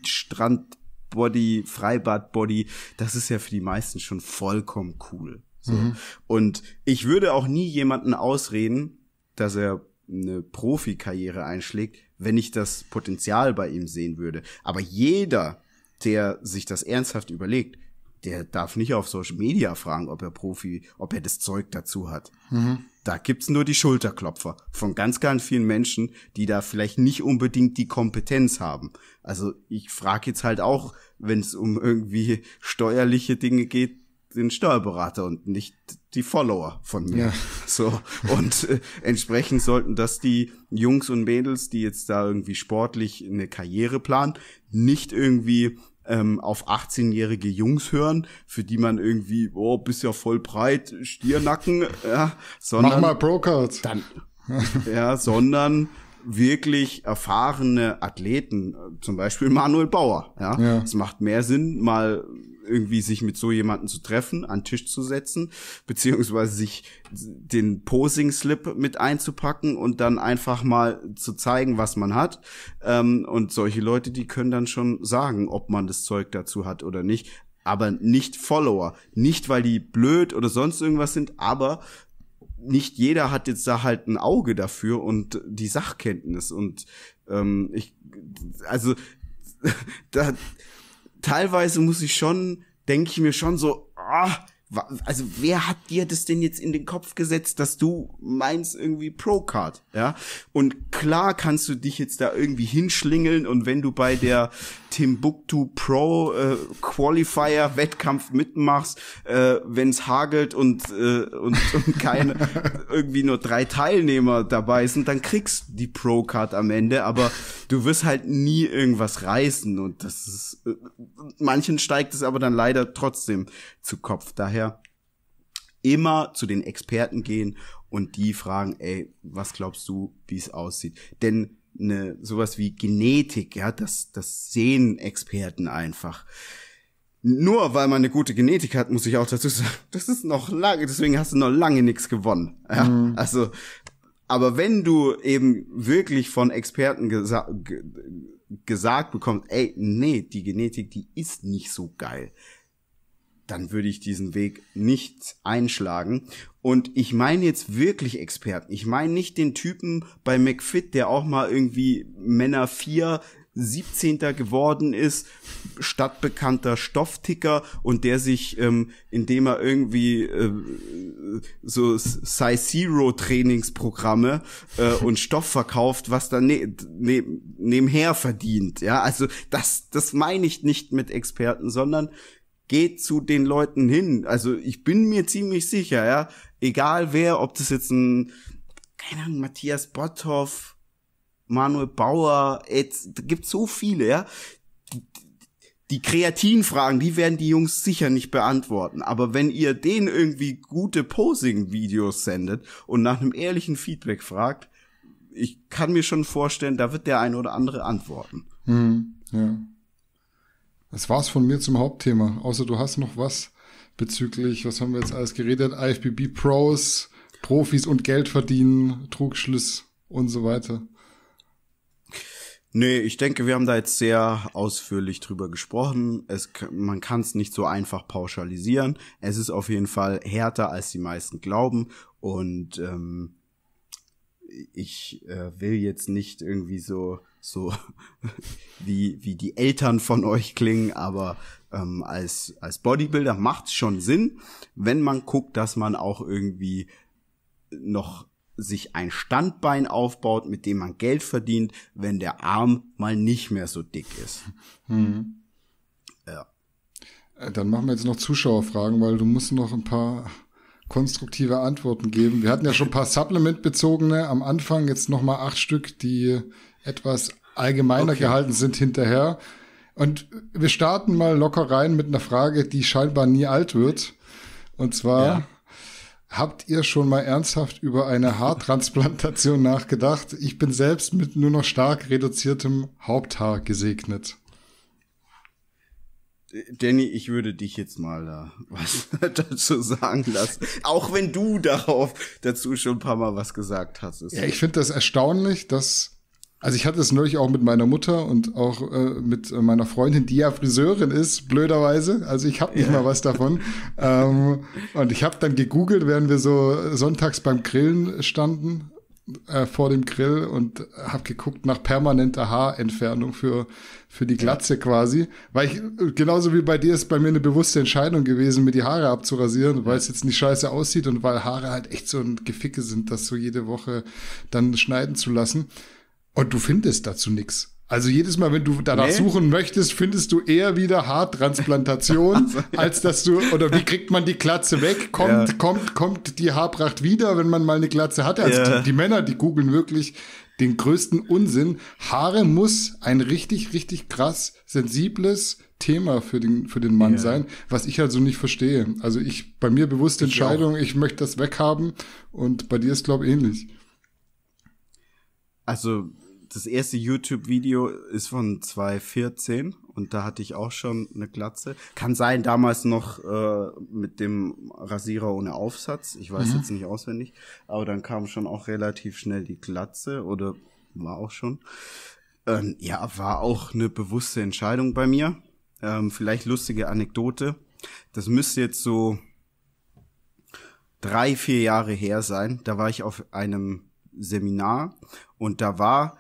Strand, Body, Freibad Body, das ist ja für die meisten schon vollkommen cool. So. Mhm. Und ich würde auch nie jemanden ausreden, dass er eine Profikarriere einschlägt, wenn ich das Potenzial bei ihm sehen würde. Aber jeder, der sich das ernsthaft überlegt, der darf nicht auf Social Media fragen, ob er Profi, ob er das Zeug dazu hat. Mhm. Da gibt's nur die Schulterklopfer von ganz, ganz vielen Menschen, die da vielleicht nicht unbedingt die Kompetenz haben. Also ich frage jetzt halt auch, wenn es um irgendwie steuerliche Dinge geht, den Steuerberater und nicht die Follower von mir. Ja. *laughs* So und äh, entsprechend sollten das die Jungs und Mädels, die jetzt da irgendwie sportlich eine Karriere planen, nicht irgendwie ähm, auf 18-jährige Jungs hören, für die man irgendwie, oh, bist ja voll breit, Stiernacken, *laughs* ja, sondern. Mach mal Brocards. Dann. ja, sondern wirklich erfahrene Athleten, äh, zum Beispiel Manuel Bauer. Ja, es macht mehr Sinn, mal irgendwie sich mit so jemanden zu treffen, an Tisch zu setzen, beziehungsweise sich den Posing-Slip mit einzupacken und dann einfach mal zu zeigen, was man hat. Ähm, und solche Leute, die können dann schon sagen, ob man das Zeug dazu hat oder nicht. Aber nicht Follower. Nicht, weil die blöd oder sonst irgendwas sind, aber nicht jeder hat jetzt da halt ein Auge dafür und die Sachkenntnis. Und ähm, ich, also *laughs* da, teilweise muss ich schon, denke ich mir schon so, ah, also wer hat dir das denn jetzt in den Kopf gesetzt, dass du meinst irgendwie Pro-Card, ja? Und klar kannst du dich jetzt da irgendwie hinschlingeln und wenn du bei der Timbuktu Pro äh, Qualifier Wettkampf mitmachst, äh, wenn's hagelt und, äh, und, *laughs* und keine, irgendwie nur drei Teilnehmer dabei sind, dann kriegst du die Pro-Card am Ende, aber du wirst halt nie irgendwas reißen und das ist, äh, manchen steigt es aber dann leider trotzdem zu Kopf. Daher immer zu den Experten gehen und die fragen, ey, was glaubst du, wie es aussieht? Denn eine, sowas wie Genetik, ja, das, das sehen Experten einfach. Nur weil man eine gute Genetik hat, muss ich auch dazu sagen, *laughs* das ist noch lange, deswegen hast du noch lange nichts gewonnen. Ja? Mhm. Also aber wenn du eben wirklich von Experten gesa gesagt bekommst, ey, nee, die Genetik, die ist nicht so geil, dann würde ich diesen Weg nicht einschlagen. Und ich meine jetzt wirklich Experten. Ich meine nicht den Typen bei McFit, der auch mal irgendwie Männer 4 17. geworden ist, stadtbekannter Stoffticker und der sich, ähm, indem er irgendwie äh, so Size Zero Trainingsprogramme äh, und Stoff verkauft, was dann ne ne nebenher verdient. Ja, also das, das meine ich nicht mit Experten, sondern geht zu den Leuten hin. Also ich bin mir ziemlich sicher, ja, egal wer, ob das jetzt ein, keine Ahnung, Matthias Botthoff, Manuel Bauer, jetzt, da gibt's so viele, ja. Die, die Kreatinfragen, die werden die Jungs sicher nicht beantworten. Aber wenn ihr denen irgendwie gute Posing-Videos sendet und nach einem ehrlichen Feedback fragt, ich kann mir schon vorstellen, da wird der eine oder andere antworten. Hm, ja. Das war's von mir zum Hauptthema. Außer du hast noch was bezüglich, was haben wir jetzt alles geredet? IFBB Pros, Profis und Geld verdienen, Trugschluss und so weiter. Nee, ich denke, wir haben da jetzt sehr ausführlich drüber gesprochen. Es, man kann es nicht so einfach pauschalisieren. Es ist auf jeden Fall härter, als die meisten glauben. Und ähm, ich äh, will jetzt nicht irgendwie so so *laughs* wie wie die Eltern von euch klingen, aber ähm, als als Bodybuilder macht's schon Sinn, wenn man guckt, dass man auch irgendwie noch sich ein Standbein aufbaut, mit dem man Geld verdient, wenn der Arm mal nicht mehr so dick ist. Hm. Ja. Äh, dann machen wir jetzt noch Zuschauerfragen, weil du musst noch ein paar konstruktive Antworten geben. Wir hatten ja schon ein paar Supplement-bezogene am Anfang, jetzt noch mal acht Stück, die etwas allgemeiner okay. gehalten sind hinterher. Und wir starten mal locker rein mit einer Frage, die scheinbar nie alt wird. Und zwar, ja. Habt ihr schon mal ernsthaft über eine Haartransplantation *laughs* nachgedacht? Ich bin selbst mit nur noch stark reduziertem Haupthaar gesegnet. Danny, ich würde dich jetzt mal da was *laughs* dazu sagen lassen. Auch wenn du darauf dazu schon ein paar Mal was gesagt hast. Ja, ich finde das erstaunlich, dass also ich hatte es neulich auch mit meiner Mutter und auch äh, mit äh, meiner Freundin, die ja Friseurin ist, blöderweise. Also ich habe nicht ja. mal was davon. *laughs* ähm, und ich habe dann gegoogelt, während wir so sonntags beim Grillen standen, äh, vor dem Grill und habe geguckt nach permanenter Haarentfernung für, für die Glatze quasi. Weil ich, äh, genauso wie bei dir ist bei mir eine bewusste Entscheidung gewesen, mir die Haare abzurasieren, weil es jetzt nicht scheiße aussieht und weil Haare halt echt so ein Geficke sind, das so jede Woche dann schneiden zu lassen. Und du findest dazu nichts. Also jedes Mal, wenn du danach nee. suchen möchtest, findest du eher wieder Haartransplantation, *laughs* also, ja. als dass du, oder wie kriegt man die Glatze weg? Kommt, ja. kommt, kommt die Haarpracht wieder, wenn man mal eine Glatze hat? Also ja. die, die Männer, die googeln wirklich den größten Unsinn. Haare muss ein richtig, richtig krass sensibles Thema für den, für den Mann yeah. sein, was ich halt so nicht verstehe. Also ich, bei mir bewusste Entscheidung, auch. ich möchte das weghaben und bei dir ist, glaube ich, ähnlich. Also das erste YouTube-Video ist von 2014 und da hatte ich auch schon eine Glatze. Kann sein, damals noch äh, mit dem Rasierer ohne Aufsatz. Ich weiß mhm. jetzt nicht auswendig, aber dann kam schon auch relativ schnell die Glatze oder war auch schon. Ähm, ja, war auch eine bewusste Entscheidung bei mir. Ähm, vielleicht lustige Anekdote. Das müsste jetzt so drei, vier Jahre her sein. Da war ich auf einem Seminar und da war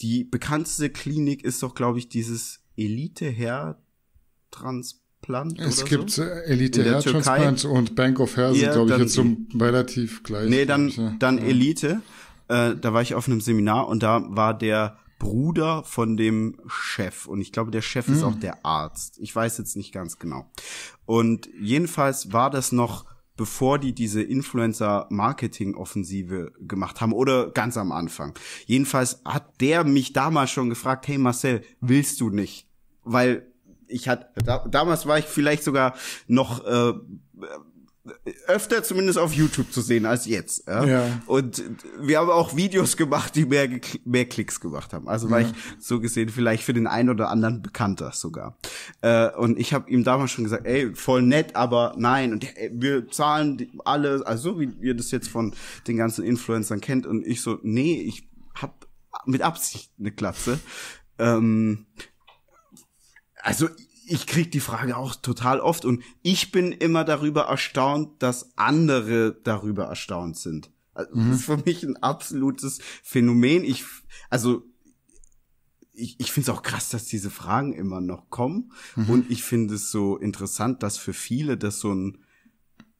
die bekannteste Klinik ist doch, glaube ich, dieses Elite-Hair-Transplant. Es gibt so. Äh, Elite-Hair-Transplant und Bank of Hair sind, glaube ich, jetzt so relativ gleich. Nee, dann, ja. dann Elite. Äh, da war ich auf einem Seminar und da war der Bruder von dem Chef. Und ich glaube, der Chef mhm. ist hm. auch der Arzt. Ich weiß jetzt nicht ganz genau. Und jedenfalls war das noch bevor die diese Influencer-Marketing-Offensive gemacht haben oder ganz am Anfang. Jedenfalls hat der mich damals schon gefragt, hey Marcel, willst du nicht? Weil ich hatte, da, damals war ich vielleicht sogar noch äh, öfter zumindest auf YouTube zu sehen als jetzt. Ja? ja? Und wir haben auch Videos gemacht, die mehr, mehr Klicks gemacht haben. Also war ja. ich so gesehen vielleicht für den einen oder anderen bekannter sogar. Äh, und ich habe ihm damals schon gesagt, ey, voll nett, aber nein. Und ey, wir zahlen alle, also so wie ihr das jetzt von den ganzen Influencern kennt. Und ich so, nee, ich hab mit Absicht eine Glatze. Ähm, also ich krieg die Frage auch total oft und ich bin immer darüber erstaunt, dass andere darüber erstaunt sind. Also, mhm. Das ist mhm. für mich ein absolutes Phänomen. Ich, also, ich, ich finde es auch krass, dass diese Fragen immer noch kommen. Mhm. Und ich finde es so interessant, dass für viele das so ein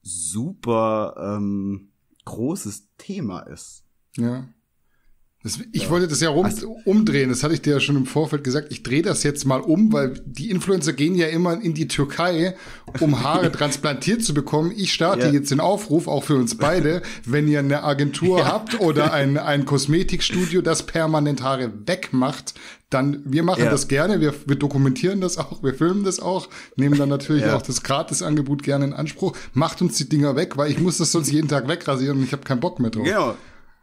super ähm, großes Thema ist. Ja. Das, ich ja. wollte das ja rum, umdrehen, das hatte ich dir ja schon im Vorfeld gesagt. Ich drehe das jetzt mal um, weil die Influencer gehen ja immer in die Türkei, um Haare *laughs* transplantiert zu bekommen. Ich starte ja. jetzt den Aufruf, auch für uns beide, wenn ihr eine Agentur *laughs* habt oder ein, ein Kosmetikstudio, das permanent Haare wegmacht, dann wir machen das gerne, wir, wir dokumentieren das auch, wir filmen das auch, nehmen dann natürlich auch das Gratisangebot gerne in Anspruch. Macht uns die Dinger weg, weil ich muss das sonst jeden Tag wegrasieren und ich habe keinen Bock mehr drauf. Genau.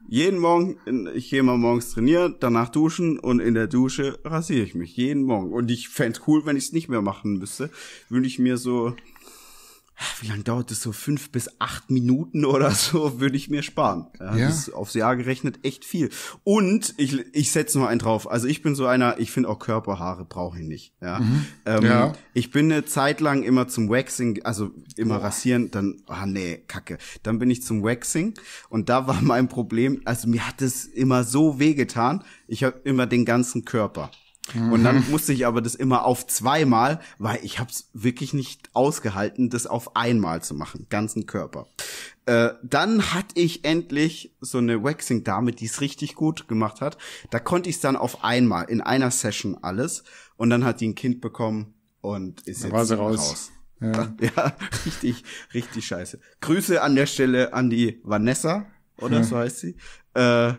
Jeden Morgen, ich gehe mal morgens trainieren, danach duschen und in der Dusche rasiere ich mich. Jeden Morgen. Und ich fände cool, wenn ich es nicht mehr machen müsste. Würde ich mir so wie lange dauert das so? Fünf bis acht Minuten oder so würde ich mir sparen. Ja, ja. Das ist aufs Jahr gerechnet echt viel. Und ich, ich setze noch einen drauf. Also ich bin so einer, ich finde auch Körperhaare brauche ich nicht. Ja. Mhm. Ähm, ja. Ich bin eine Zeit lang immer zum Waxing, also immer oh. rasieren, dann, ah nee, kacke. Dann bin ich zum Waxing und da war *laughs* mein Problem, also mir hat es immer so wehgetan. Ich habe immer den ganzen Körper. Mhm. Und dann mhm. musste ich aber das immer auf zweimal, weil ich habe es wirklich nicht ausgehalten, das auf einmal zu machen, ganzen Körper. Äh, dann hatte ich endlich so eine Waxing-Dame, die es richtig gut gemacht hat. Da konnte ich es dann auf einmal in einer Session alles. Und dann hat die ein Kind bekommen und ist da jetzt raus. raus. Ja. *laughs* ja. richtig, richtig scheiße. Grüße an der Stelle an die Vanessa, oder ja. so heißt sie. Äh,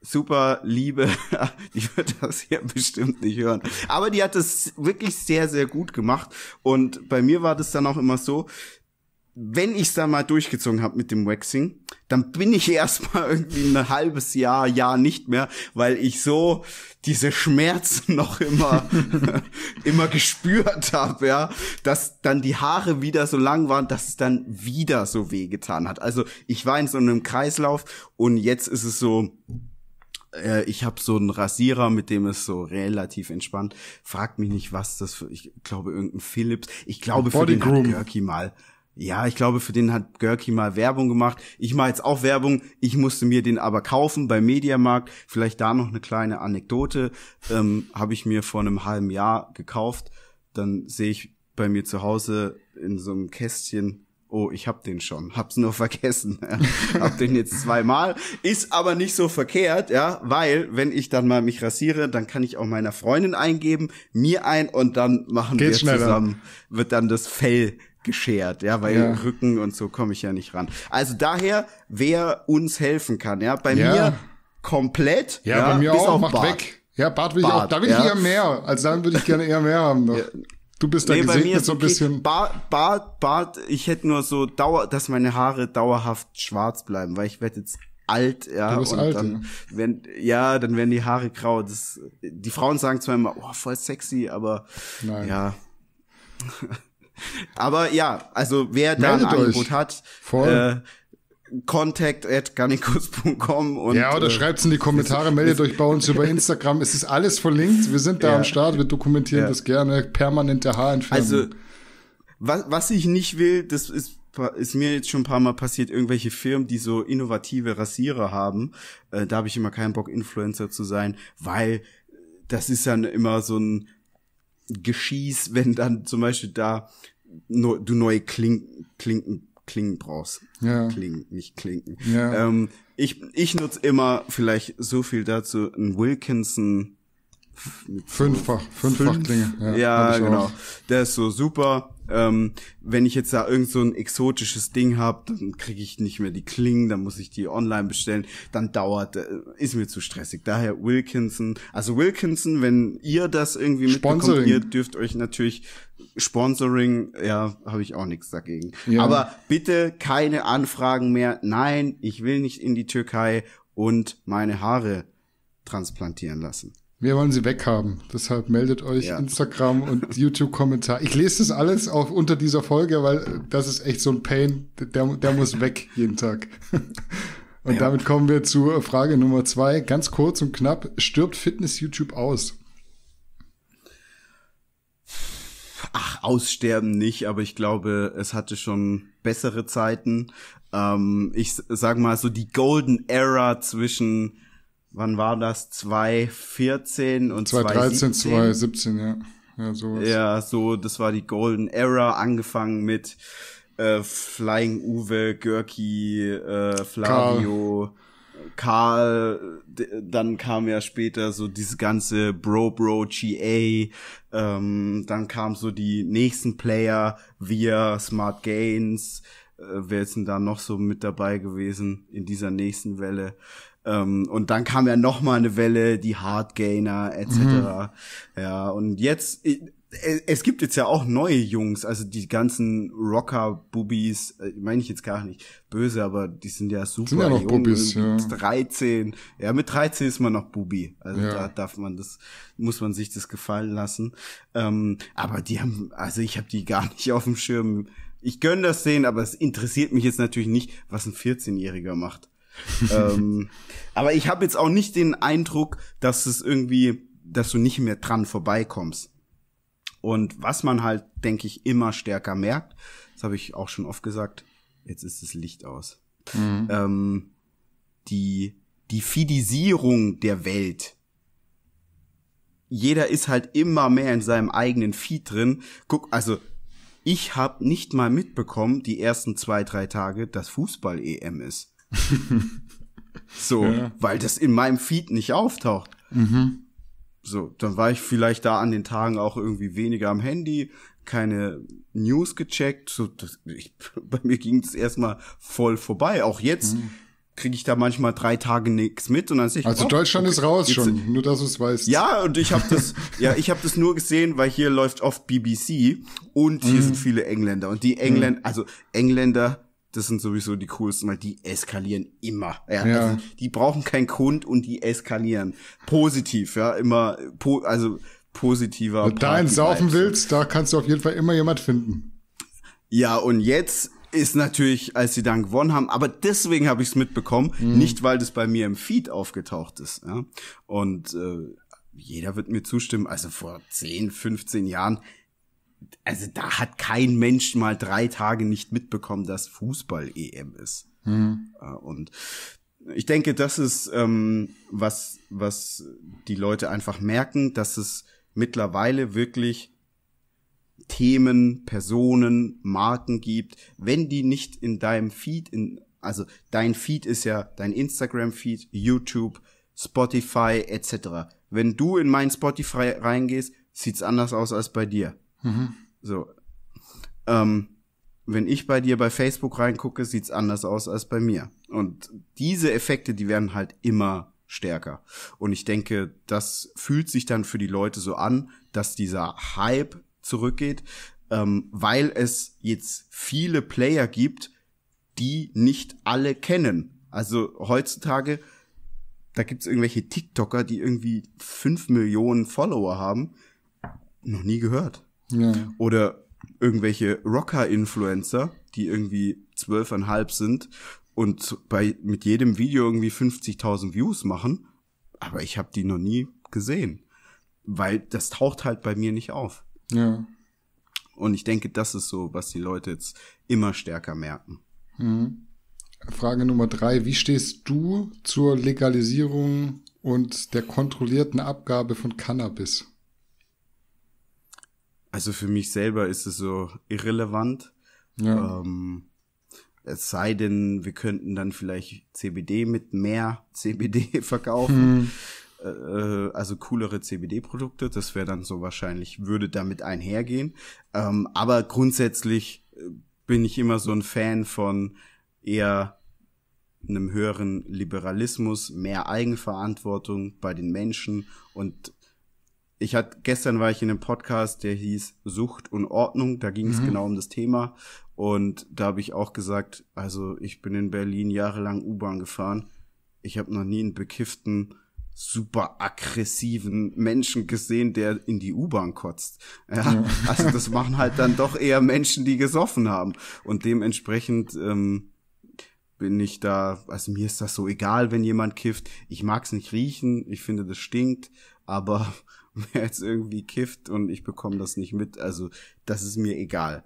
super Liebe, *laughs* die wird das hier bestimmt nicht hören. Aber die hat es wirklich sehr, sehr gut gemacht. Und bei mir war das dann auch immer so, wenn ich es dann mal durchgezogen habe mit dem Waxing, dann bin ich *laughs* erstmal irgendwie ein halbes Jahr, Jahr nicht mehr, weil ich so diese Schmerzen *laughs* noch immer, immer gespürt habe, ja, dass dann die Haare wieder so lang waren, dass es dann wieder so weh getan hat. Also ich war in so einem Kreislauf und jetzt ist es so, äh, ich habe so einen Rasierer, mit dem es so relativ entspannt. Fragt mich nicht, was das für, ich glaube, irgendein Philips. Ich glaube, für den Groom. mal. Ja, ich glaube, für den hat Görki mal Werbung gemacht. Ich mache jetzt auch Werbung. Ich musste mir den aber kaufen beim Mediamarkt. Vielleicht da noch eine kleine Anekdote. Ähm, habe ich mir vor einem halben Jahr gekauft. Dann sehe ich bei mir zu Hause in so einem Kästchen oh, ich hab den schon, hab's nur *laughs* vergessen. hab den jetzt zweimal, ist aber nicht so verkehrt, ja, weil wenn ich dann mal mich rasiere, dann kann ich auch meiner Freundin eingeben, mir ein und dann machen Geht's wir schneller. zusammen wird dann das Fell geschert, ja, weil ja. Rücken und so komme ich ja nicht ran. Also daher, wer uns helfen kann, ja, bei ja. mir komplett, ja, ja bei mir bis auch, auf macht Bart. weg. Ja, Bart will Bart, ich auch, da will ich eher mehr, also dann würde ich gerne eher mehr haben noch. Du bist da nee, gesegnet bei mir so ein okay. bisschen. Bart, Bart, Bart, ich hätte nur so dauer, dass meine Haare dauerhaft schwarz bleiben, weil ich werde jetzt alt, ja. und alt, dann, ja. Wenn, ja, dann werden die Haare grau. Das, die Frauen sagen zwar immer, oh, voll sexy, aber Nein. ja. *laughs* aber ja, also wer da Meldet ein Angebot euch. hat, voll. Äh, contact contact.garnikus.com und. Ja, oder äh, schreibt's in die Kommentare, meldet euch bei uns über Instagram. Es ist alles verlinkt. Wir sind da ja. am Start, wir dokumentieren ja. das gerne. Permanente Haarentfernung. Also, was, was ich nicht will, das ist ist mir jetzt schon ein paar Mal passiert, irgendwelche Firmen, die so innovative Rasierer haben, äh, da habe ich immer keinen Bock, Influencer zu sein, weil das ist dann immer so ein Geschieß, wenn dann zum Beispiel da no, du neue Kling, Klinken, Klingen brauchst ja. klingen, nicht klinken. Ja. Ähm, ich ich nutze immer vielleicht so viel dazu, ein Wilkinson fünffach, so fünffach fünf, Klinge. Ja, ja genau. Auch. Der ist so super. Ähm, wenn ich jetzt da irgend so ein exotisches Ding habe, dann kriege ich nicht mehr die Klingen, dann muss ich die online bestellen, dann dauert, äh, ist mir zu stressig. Daher Wilkinson, also Wilkinson, wenn ihr das irgendwie mitbekommt, ihr dürft euch natürlich Sponsoring, ja, habe ich auch nichts dagegen. Ja. Aber bitte keine Anfragen mehr. Nein, ich will nicht in die Türkei und meine Haare transplantieren lassen. Wir wollen sie weghaben. Deshalb meldet euch ja. Instagram und *laughs* YouTube-Kommentar. Ich lese das alles auch unter dieser Folge, weil das ist echt so ein Pain. Der, der muss weg jeden Tag. *laughs* Und ja. damit kommen wir zu Frage Nummer zwei. Ganz kurz und knapp. Stirbt Fitness-YouTube aus? Ach, aussterben nicht, aber ich glaube, es hatte schon bessere Zeiten. Ähm, ich sag mal so die Golden Era zwischen wann war das? 2014 und 2013, 2017, 2017 ja. Ja, sowas. ja, so, das war die Golden Era, angefangen mit äh, Flying Uwe, Görki, äh, Flavio, Karl. Karl dann kam ja später so diese ganze Bro Bro GA, ähm, dann kamen so die nächsten Player, wir, Smart Gains, äh, wer ist denn da noch so mit dabei gewesen in dieser nächsten Welle? Ähm, und dann kam ja noch mal eine Welle, die Hardgainer etc. Mhm. Ja, und jetzt es gibt jetzt ja auch neue Jungs, also die ganzen Rocker-Bubis, äh, meine ich jetzt gar nicht böse, aber die sind ja super sind ja noch jung, Bubis, ja. 13. Ja, mit 13 ist man noch Bubi. Also ja. da darf man das, muss man sich das gefallen lassen. Ähm, aber die haben, also ich habe die gar nicht auf dem Schirm. Ich gönn das denen, aber es interessiert mich jetzt natürlich nicht, was ein 14-Jähriger macht. *laughs* ähm, aber ich habe jetzt auch nicht den Eindruck, dass es irgendwie, dass du nicht mehr dran vorbeikommst. Und was man halt, denke ich, immer stärker merkt, das habe ich auch schon oft gesagt, jetzt ist das Licht aus. Mhm. Ähm, die, die Fidisierung der Welt. Jeder ist halt immer mehr in seinem eigenen Feed drin. Guck, also ich habe nicht mal mitbekommen, die ersten zwei, drei Tage, dass Fußball-EM ist. *laughs* so, ja. weil das in meinem Feed nicht auftaucht. Mhm. So, dann war ich vielleicht da an den Tagen auch irgendwie weniger am Handy, keine News gecheckt. So, das, ich, *laughs* bei mir ging es erstmal voll vorbei. Auch jetzt mhm. kriege ich da manchmal drei Tage nichts mit und dann sehe ich. Also oh, Deutschland okay, ist raus schon, nur dass du es weißt. Ja, und ich habe das, *laughs* ja, ich habe das nur gesehen, weil hier läuft oft BBC und hier mhm. sind viele Engländer und die Engländer, mhm. also Engländer das sind sowieso die coolsten, weil die eskalieren immer. Ja, ja. Also die brauchen keinen Grund und die eskalieren. Positiv, ja, immer, po also positiver. Wenn du dahin saufen willst, da kannst du auf jeden Fall immer jemand finden. Ja, und jetzt ist natürlich, als sie dann gewonnen haben, aber deswegen habe ich es mitbekommen, mhm. nicht weil das bei mir im Feed aufgetaucht ist. Ja? Und äh, jeder wird mir zustimmen, also vor 10, 15 Jahren also da hat kein Mensch mal drei Tage nicht mitbekommen, dass Fußball-EM ist. Mhm. Und ich denke, das ist ähm, was, was die Leute einfach merken, dass es mittlerweile wirklich Themen, Personen, Marken gibt, wenn die nicht in deinem Feed, in, also dein Feed ist ja dein Instagram-Feed, YouTube, Spotify etc. Wenn du in mein Spotify reingehst, sieht's anders aus als bei dir. Mhm. So. Ähm, wenn ich bei dir bei Facebook reingucke, sieht's anders aus als bei mir. Und diese Effekte, die werden halt immer stärker. Und ich denke, das fühlt sich dann für die Leute so an, dass dieser Hype zurückgeht, ähm, weil es jetzt viele Player gibt, die nicht alle kennen. Also heutzutage, da gibt's irgendwelche TikToker, die irgendwie fünf Millionen Follower haben, noch nie gehört. Ja. Oder irgendwelche Rocker-Influencer, die irgendwie zwölfeinhalb sind und bei mit jedem Video irgendwie 50.000 Views machen, aber ich habe die noch nie gesehen, weil das taucht halt bei mir nicht auf. Ja. Und ich denke, das ist so, was die Leute jetzt immer stärker merken. Mhm. Frage Nummer drei. Wie stehst du zur Legalisierung und der kontrollierten Abgabe von Cannabis? Also für mich selber ist es so irrelevant. Ja. Ähm, es sei denn, wir könnten dann vielleicht CBD mit mehr *laughs* CBD verkaufen. Hm. Äh, äh also coolere CBD-Produkte, das wäre dann so wahrscheinlich, würde damit einhergehen. Ähm, aber grundsätzlich äh, bin ich immer so ein Fan von eher einem höheren Liberalismus, mehr Eigenverantwortung bei den Menschen und ich hatte gestern war ich in einem Podcast, der hieß Sucht und Ordnung. Da ging es mhm. genau um das Thema. Und da habe ich auch gesagt, also ich bin in Berlin jahrelang U-Bahn gefahren. Ich habe noch nie einen bekifften, super aggressiven Menschen gesehen, der in die U-Bahn kotzt. Ja, also das machen halt dann doch eher Menschen, die gesoffen haben. Und dementsprechend ähm, bin ich da, also mir ist das so egal, wenn jemand kifft. Ich mag es nicht riechen, ich finde, das stinkt, aber wer *laughs* jetzt irgendwie kifft und ich bekomme das nicht mit. Also das ist mir egal.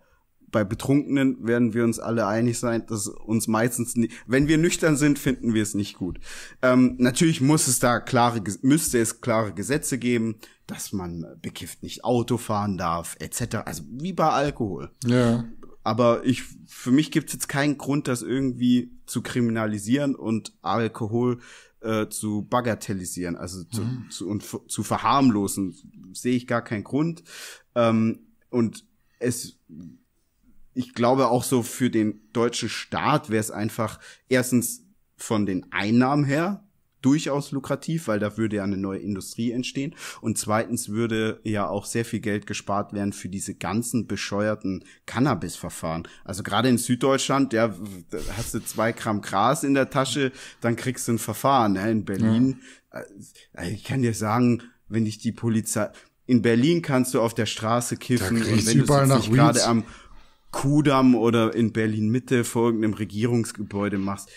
Bei Betrunkenen werden wir uns alle einig sein, dass uns meistens, nie, wenn wir nüchtern sind, finden wir es nicht gut. Ähm, natürlich muss es da klare, müsste es klare Gesetze geben, dass man bekifft nicht Auto fahren darf, etc. Also wie bei Alkohol. Ja. Aber ich, für mich gibt's jetzt keinen Grund, das irgendwie zu kriminalisieren und Alkohol äh, zu bagatellisieren, also zu, mhm. zu, und zu verharmlosen, sehe ich gar keinen Grund. Ähm, und es ich glaube auch so für den deutschen Staat wäre es einfach erstens von den Einnahmen her durchaus lukrativ, weil da würde ja eine neue Industrie entstehen. Und zweitens würde ja auch sehr viel Geld gespart werden für diese ganzen bescheuerten Cannabis-Verfahren. Also gerade in Süddeutschland, ja, hast du zwei Gramm Gras in der Tasche, dann kriegst du ein Verfahren. Ja, ne, in Berlin, ja. Äh, ich kann dir sagen, wenn ich die Polizei, in Berlin kannst du auf der Straße kiffen und wenn du nicht gerade am Kudamm oder in Berlin Mitte vor irgendeinem Regierungsgebäude machst,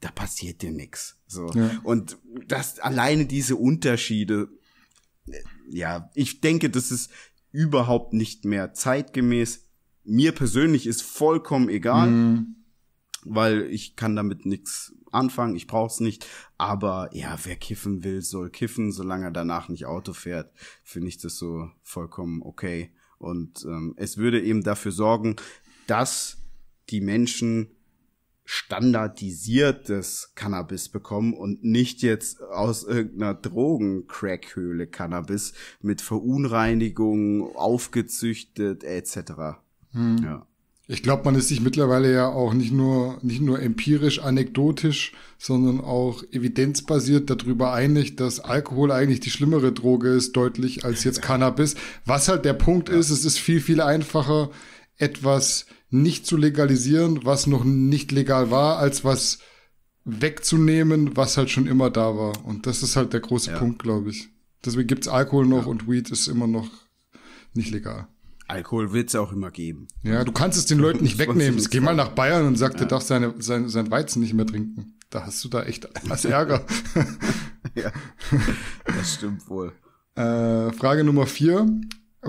da passiert dir nix. So. Ja. Und das alleine diese Unterschiede, ja, ich denke, das ist überhaupt nicht mehr zeitgemäß. Mir persönlich ist vollkommen egal, mhm. weil ich kann damit nichts anfangen, ich brauch's nicht. Aber ja, wer kiffen will, soll kiffen, solange er danach nicht Auto fährt, finde ich das so vollkommen okay. Und ähm, es würde eben dafür sorgen, dass die Menschen standardisiertes Cannabis bekommen und nicht jetzt aus irgendeiner Drogencrackhöhle Cannabis mit Verunreinigungen, aufgezüchtet etc. Hm. Ja. Ich glaube, man ist sich mittlerweile ja auch nicht nur, nicht nur empirisch, anekdotisch, sondern auch evidenzbasiert darüber einig, dass Alkohol eigentlich die schlimmere Droge ist, deutlich als jetzt *laughs* Cannabis. Was halt der Punkt ja. ist, es ist viel, viel einfacher, etwas nicht zu legalisieren, was noch nicht legal war, als was wegzunehmen, was halt schon immer da war. Und das ist halt der große ja. Punkt, glaube ich. Deswegen gibt's Alkohol noch ja. und Weed ist immer noch nicht legal. Alkohol wird's auch immer geben. Ja, du kannst es den Leuten *laughs* nicht wegnehmen. Geh mal nach Bayern und sag, ja. der darf seine, sein, sein Weizen nicht mehr trinken. Da hast du da echt was Ärger. *laughs* ja, *laughs* das stimmt wohl. Äh, Frage Nummer vier.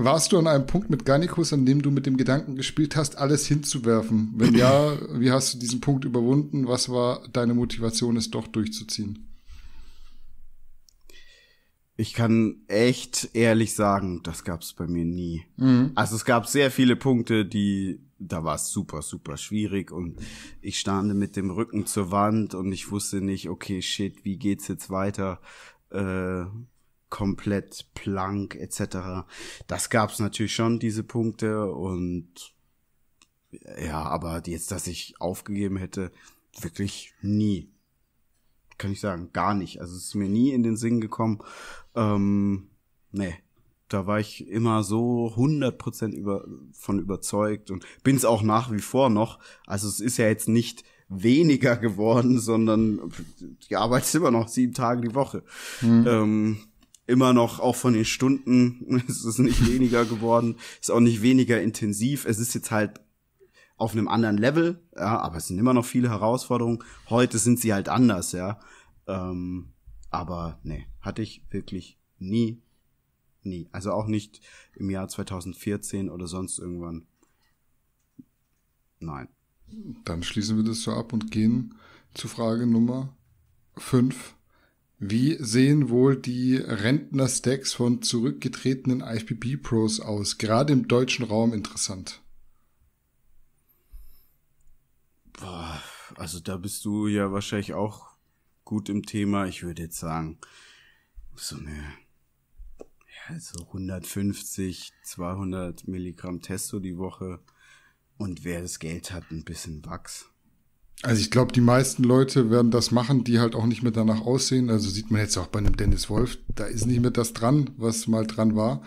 Warst du an einem Punkt mit Garnikus, an dem du mit dem Gedanken gespielt hast, alles hinzuwerfen? Wenn ja, wie hast du diesen Punkt überwunden? Was war deine Motivation, es doch durchzuziehen? Ich kann echt ehrlich sagen, das gab es bei mir nie. Mhm. Also es gab sehr viele Punkte, die da war es super, super schwierig und ich stande mit dem Rücken zur Wand und ich wusste nicht, okay, shit, wie geht's jetzt weiter? Äh, komplett plank etc. Das gab es natürlich schon, diese Punkte. Und ja, aber jetzt, dass ich aufgegeben hätte, wirklich nie. Kann ich sagen, gar nicht. Also es ist mir nie in den Sinn gekommen. Ähm, nee, da war ich immer so 100% über, von überzeugt und bin es auch nach wie vor noch. Also es ist ja jetzt nicht weniger geworden, sondern die Arbeit ist immer noch sieben Tage die Woche. Mhm. Ähm, immer noch, auch von den Stunden, *laughs* es ist nicht weniger geworden, ist auch nicht weniger intensiv. Es ist jetzt halt auf einem anderen Level, ja, aber es sind immer noch viele Herausforderungen. Heute sind sie halt anders, ja. Ähm, aber nee, hatte ich wirklich nie, nie. Also auch nicht im Jahr 2014 oder sonst irgendwann. Nein. Dann schließen wir das so ab und gehen zu Frage Nummer 5. Wie sehen wohl die Rentner-Stacks von zurückgetretenen IPP-Pros aus? Gerade im deutschen Raum interessant. Boah, also da bist du ja wahrscheinlich auch gut im Thema. Ich würde jetzt sagen, so eine ja, so 150, 200 Milligramm Testo die Woche und wer das Geld hat, ein bisschen Wachs. Also ich glaube, die meisten Leute werden das machen, die halt auch nicht mehr danach aussehen. Also sieht man jetzt auch bei einem Dennis Wolf, da ist nicht mehr das dran, was mal dran war.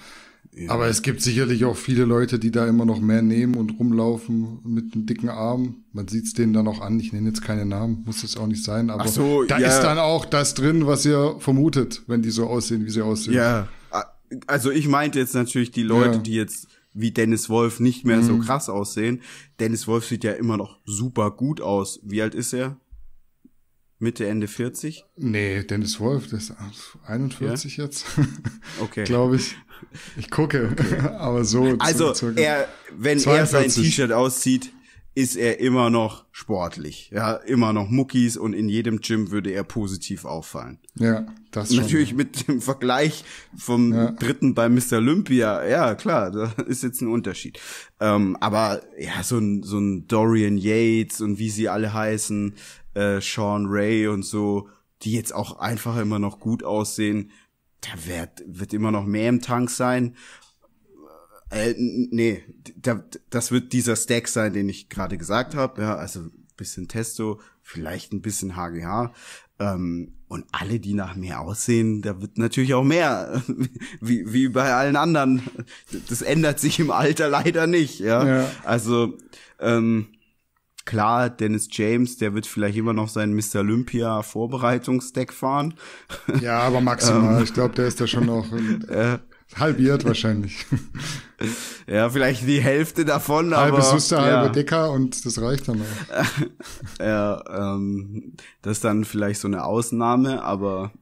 Ja. Aber es gibt sicherlich auch viele Leute, die da immer noch mehr nehmen und rumlaufen mit einem dicken Arm. Man sieht's denen dann auch an. Ich nenne jetzt keine Namen, muss es auch nicht sein. Aber so, da ja. ist dann auch das drin, was ihr vermutet, wenn die so aussehen, wie sie aussehen. Ja, also ich meinte jetzt natürlich die Leute, ja. die jetzt wie Dennis Wolf nicht mehr mhm. so krass aussehen. Dennis Wolf sieht ja immer noch super gut aus. Wie alt ist er? Mitte, Ende 40? Nee, Dennis Wolf, der ist 41 ja? jetzt. *laughs* Okay. Glaube ich. Ich gucke, okay. *laughs* aber so. Also, er, wenn 42. er sein T-Shirt auszieht, ist er immer noch sportlich. Ja, immer noch Muckis und in jedem Gym würde er positiv auffallen. Ja, das schon. Natürlich mit dem Vergleich vom ja. dritten bei Mr. Olympia. Ja, klar, da ist jetzt ein Unterschied. Ähm, aber ja, so ein, so ein Dorian Yates und wie sie alle heißen, äh, Sean Ray und so, die jetzt auch einfach immer noch gut aussehen. Da wird, wird immer noch mehr im Tank sein. Äh, nee, da, das wird dieser Stack sein, den ich gerade gesagt habe. Ja, also bisschen Testo, vielleicht ein bisschen HGH. Ähm, und alle, die nach mehr aussehen, da wird natürlich auch mehr, *laughs* wie, wie bei allen anderen. Das ändert sich im Alter leider nicht. Ja, ja. also ähm, klar, Dennis James, der wird vielleicht immer noch seinen Mr. Olympia Vorbereitungsdeck fahren. Ja, aber maximal. *laughs* Ähm, ich glaube, der ist da schon noch. *laughs* Äh, Halbiert wahrscheinlich. *laughs* Ja, vielleicht die Hälfte davon, halbe aber. Halbe Suster, ja. halbe Decker und das reicht dann auch. *laughs* ja, ähm, das ist dann vielleicht so eine Ausnahme, aber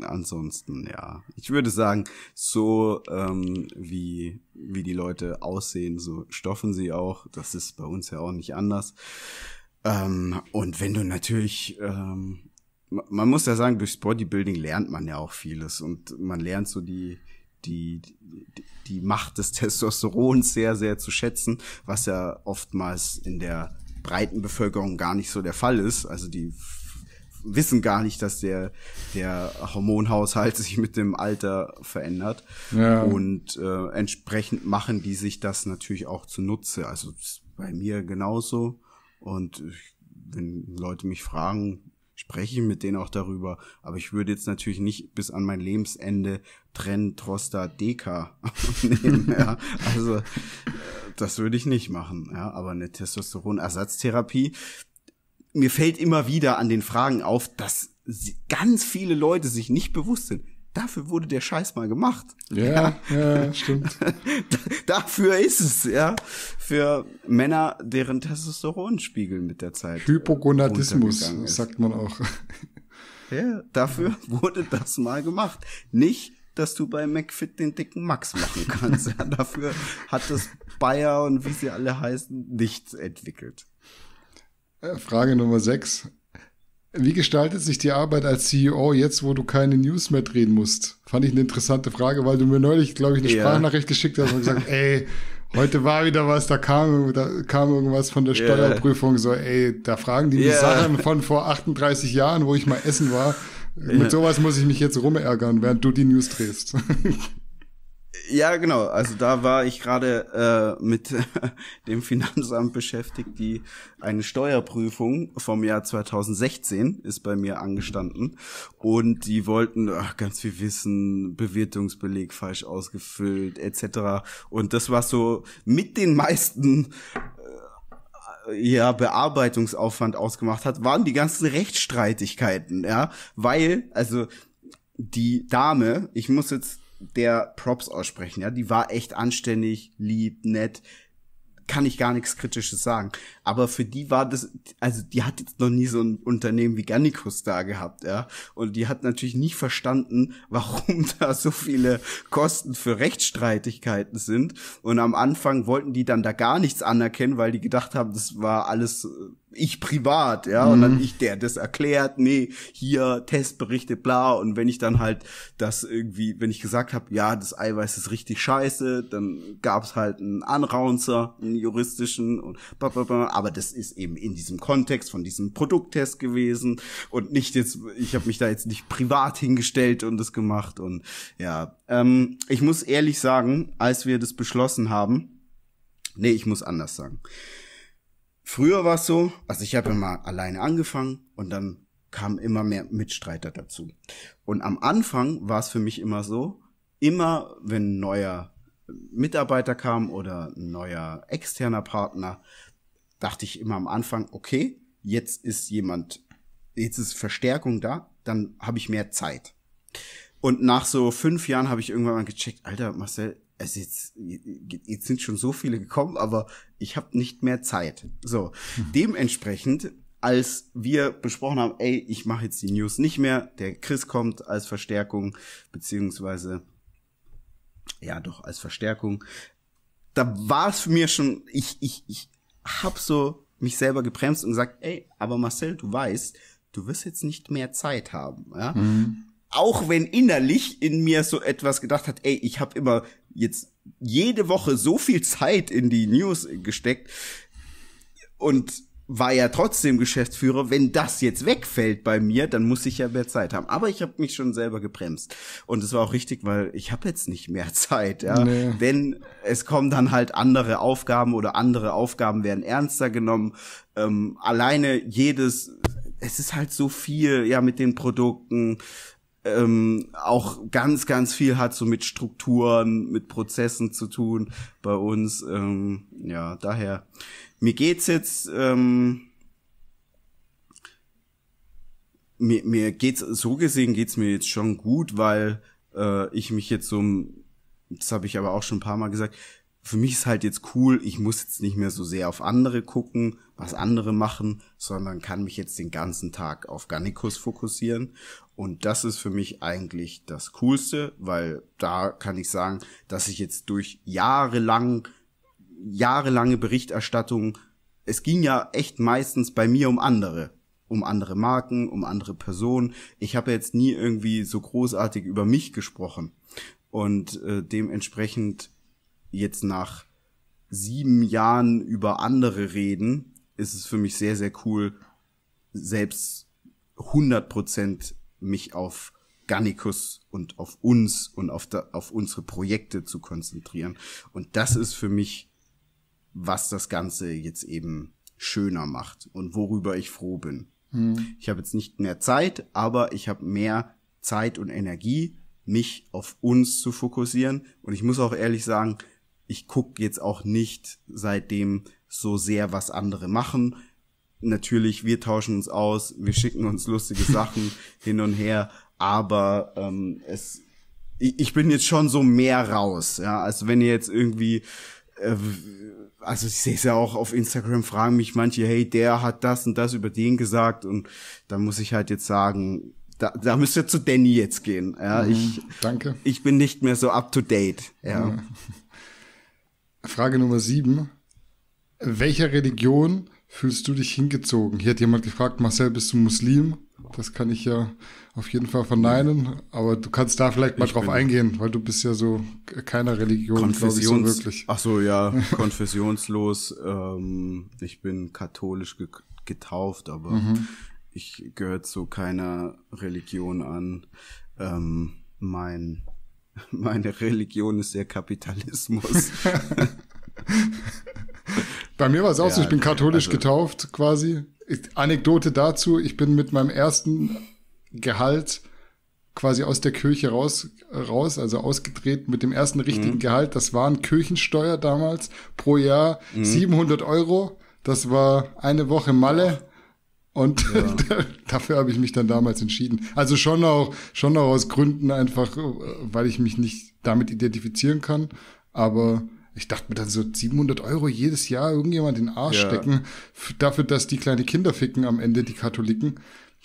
ansonsten, ja. Ich würde sagen, so ähm, wie, wie die Leute aussehen, so stoffen sie auch. Das ist bei uns ja auch nicht anders. Ähm, und wenn du natürlich, ähm, man muss ja sagen, durchs Bodybuilding lernt man ja auch vieles und man lernt so die die, die, Macht des Testosterons sehr, sehr zu schätzen, was ja oftmals in der breiten Bevölkerung gar nicht so der Fall ist. Also die wissen gar nicht, dass der, der Hormonhaushalt *laughs* sich mit dem Alter verändert. Ja. Und äh, entsprechend machen die sich das natürlich auch zunutze. Also bei mir genauso. Und ich, äh, wenn Leute mich fragen, spreche ich mit denen auch darüber. Aber ich würde jetzt natürlich nicht bis an mein Lebensende Trenn, Troster, Deka *laughs* nehmen. *laughs* ja. Also äh, das würde ich nicht machen. Ja. Aber eine Testosteronersatztherapie, mir fällt immer wieder an den Fragen auf, dass ganz viele Leute sich nicht bewusst sind dafür wurde der Scheiß mal gemacht. Ja, ja, ja stimmt. *laughs* dafür ist es, ja. Für Männer, deren Testosteronspiegel mit der Zeit. Hypogonadismus, sagt man auch. Ja, dafür *laughs* wurde das mal gemacht. Nicht, dass du bei McFit den dicken Max machen kannst. *laughs* Ja, dafür hat das Bayer und wie sie alle heißen, nichts entwickelt. Äh, Frage Nummer 6. Wie gestaltet sich die Arbeit als CEO jetzt, wo du keine News mehr drehen musst? Fand ich eine interessante Frage, weil du mir neulich, glaube ich, eine ja. Sprachnachricht geschickt hast und gesagt, *laughs* ey, heute war wieder was, da kam, da kam irgendwas von der Steuerprüfung, so, ey, da fragen die mich yeah. Sachen von vor 38 Jahren, wo ich mal essen war. Mit sowas muss ich mich jetzt rumärgern, während du die News drehst. *laughs* Ja, genau. Also da war ich gerade äh, mit *laughs* dem Finanzamt beschäftigt, die eine Steuerprüfung vom Jahr 2016 ist bei mir angestanden und die wollten ach, ganz viel wissen, Bewirtungsbeleg falsch ausgefüllt etc. Und das war so mit den meisten äh, ja, Bearbeitungsaufwand ausgemacht hat, waren die ganzen Rechtsstreitigkeiten, ja, weil, also die Dame, ich muss jetzt der Props aussprechen. Ja, die war echt anständig, lieb, nett. Kann ich gar nichts Kritisches sagen. Aber für die war das, also die hat jetzt noch nie so ein Unternehmen wie Gannikus da gehabt, ja. Und die hat natürlich nicht verstanden, *laughs* warum da so viele Kosten für Rechtsstreitigkeiten sind. Und am Anfang wollten die dann da gar nichts anerkennen, weil die gedacht haben, das war alles äh, ich privat, ja, mhm. und dann mhm. ich, der das erklärt, nee, hier Testberichte, bla, und wenn ich dann halt das irgendwie, wenn ich gesagt habe, ja, das Eiweiß ist richtig scheiße, dann gab's halt einen Anraunzer, einen juristischen und bla, bla, bla, aber das ist eben in diesem Kontext von diesem Produkttest gewesen und nicht jetzt, ich habe mich da jetzt nicht privat hingestellt und das gemacht und ja, ähm, ich muss ehrlich sagen, als wir das beschlossen haben, nee, ich muss anders sagen Früher war es so, also ich habe immer alleine angefangen und dann kamen immer mehr Mitstreiter dazu. Und am Anfang war es für mich immer so, immer wenn ein neuer Mitarbeiter kam oder ein neuer externer Partner, dachte ich immer am Anfang, okay, jetzt ist jemand, jetzt ist Verstärkung da, dann habe ich mehr Zeit. Und nach so fünf Jahren habe ich irgendwann mal gecheckt, Alter, Marcel, es ist, jetzt sind schon so viele gekommen, aber ich habe nicht mehr Zeit. So, mhm. dementsprechend, als wir besprochen haben, ey, ich mache jetzt die News nicht mehr, der Chris kommt als Verstärkung, beziehungsweise, ja, doch, als Verstärkung, da war es für mir schon, ich, ich, ich hab so mich selber gebremst und gesagt, ey, aber Marcel, du weißt, du wirst jetzt nicht mehr Zeit haben, ja. Mhm auch wenn innerlich in mir so etwas gedacht hat, ey, ich habe immer jetzt jede Woche so viel Zeit in die News gesteckt und war ja trotzdem Geschäftsführer. Wenn das jetzt wegfällt bei mir, dann muss ich ja mehr Zeit haben. Aber ich habe mich schon selber gebremst. Und es war auch richtig, weil ich habe jetzt nicht mehr *laughs* Zeit. Ja? Nee. Wenn es kommen dann halt andere Aufgaben oder andere Aufgaben werden ernster genommen. Ähm, alleine jedes, es ist halt so viel, ja, mit den Produkten ähm, auch ganz, ganz viel hat so mit Strukturen, mit Prozessen zu tun bei uns. Ähm, ja, daher. Mir geht's jetzt. Ähm, mir, mir geht's so gesehen geht's mir jetzt schon gut, weil äh, ich mich jetzt so, das habe ich aber auch schon ein paar Mal gesagt, für mich ist halt jetzt cool, ich muss jetzt nicht mehr so sehr auf andere gucken, was andere machen, sondern kann mich jetzt den ganzen Tag auf Garnicus fokussieren. Und das ist für mich eigentlich das Coolste, weil da kann ich sagen, dass ich jetzt durch jahrelang, jahrelange Berichterstattung, es ging ja echt meistens bei mir um andere, um andere Marken, um andere Personen. Ich habe jetzt nie irgendwie so großartig über mich gesprochen. Und äh, dementsprechend jetzt nach sieben Jahren über andere reden, ist es für mich sehr, sehr cool, selbst 100 Prozent mich auf Gannikus und auf uns und auf, da, auf unsere Projekte zu konzentrieren. Und das ist für mich, was das Ganze jetzt eben schöner macht und worüber ich froh bin. Hm. Ich habe jetzt nicht mehr Zeit, aber ich habe mehr Zeit und Energie, mich auf uns zu fokussieren. Und ich muss auch ehrlich sagen, ich gucke jetzt auch nicht seitdem so sehr, was andere machen natürlich, wir tauschen uns aus, wir schicken uns lustige Sachen *laughs* hin und her, aber ähm, es, ich, ich bin jetzt schon so mehr raus. Ja, also wenn ihr jetzt irgendwie äh, also ich sehe es ja auch auf Instagram, fragen mich manche, hey, der hat das und das über den gesagt und da muss ich halt jetzt sagen, da, da müsst ihr zu Danny jetzt gehen. Ja, mhm, ich, danke. Ich bin nicht mehr so up to date. Ja. Mhm. Frage Nummer sieben. Welcher Religion fühlst du dich hingezogen? Hier hat jemand gefragt, Marcel, bist du Muslim? Das kann ich ja auf jeden Fall verneinen, aber du kannst da vielleicht mal ich drauf eingehen, weil du bist ja so keiner Religion, Konfessions ich, so wirklich. Ach so, ja, *laughs* konfessionslos. ähm, ich bin katholisch ge getauft, aber mhm. ich gehöre zu keiner Religion an. Ähm, mein, *laughs* meine Religion ist der Kapitalismus. *laughs* Bei mir war es auch ja, so, ich bin katholisch also, getauft quasi. Anekdote dazu, ich bin mit meinem ersten Gehalt quasi aus der Kirche raus, raus also ausgetreten mit dem ersten richtigen mhm. Gehalt. Das waren Kirchensteuer damals pro Jahr mhm. 700 Euro. Das war eine Woche Malle. Und ja. *laughs* dafür habe ich mich dann damals entschieden. Also schon auch, schon auch aus Gründen einfach, äh, weil ich mich nicht damit identifizieren kann. Aber ich dachte mir dann so 700 Euro jedes Jahr irgendjemand in den Arsch ja. stecken, dafür, dass die kleine Kinder ficken am Ende, die Katholiken.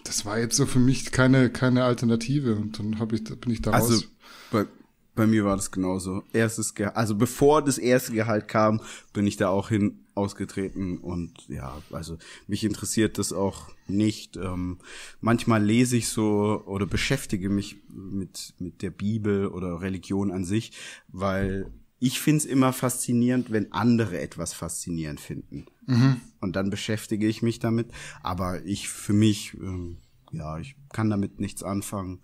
Das war jetzt so für mich keine, keine Alternative und dann hab ich, bin ich da also, raus. Also, bei, bei mir war das genauso. Erstes Gehalt, also bevor das erste Gehalt kam, bin ich da auch hin ausgetreten und ja, also mich interessiert das auch nicht. Ähm, manchmal lese ich so oder beschäftige mich mit, mit der Bibel oder Religion an sich, weil ich find's immer faszinierend, wenn andere etwas faszinierend finden. Mhm. Und dann beschäftige ich mich damit. Aber ich für mich, ähm, ja, ich kann damit nichts anfangen.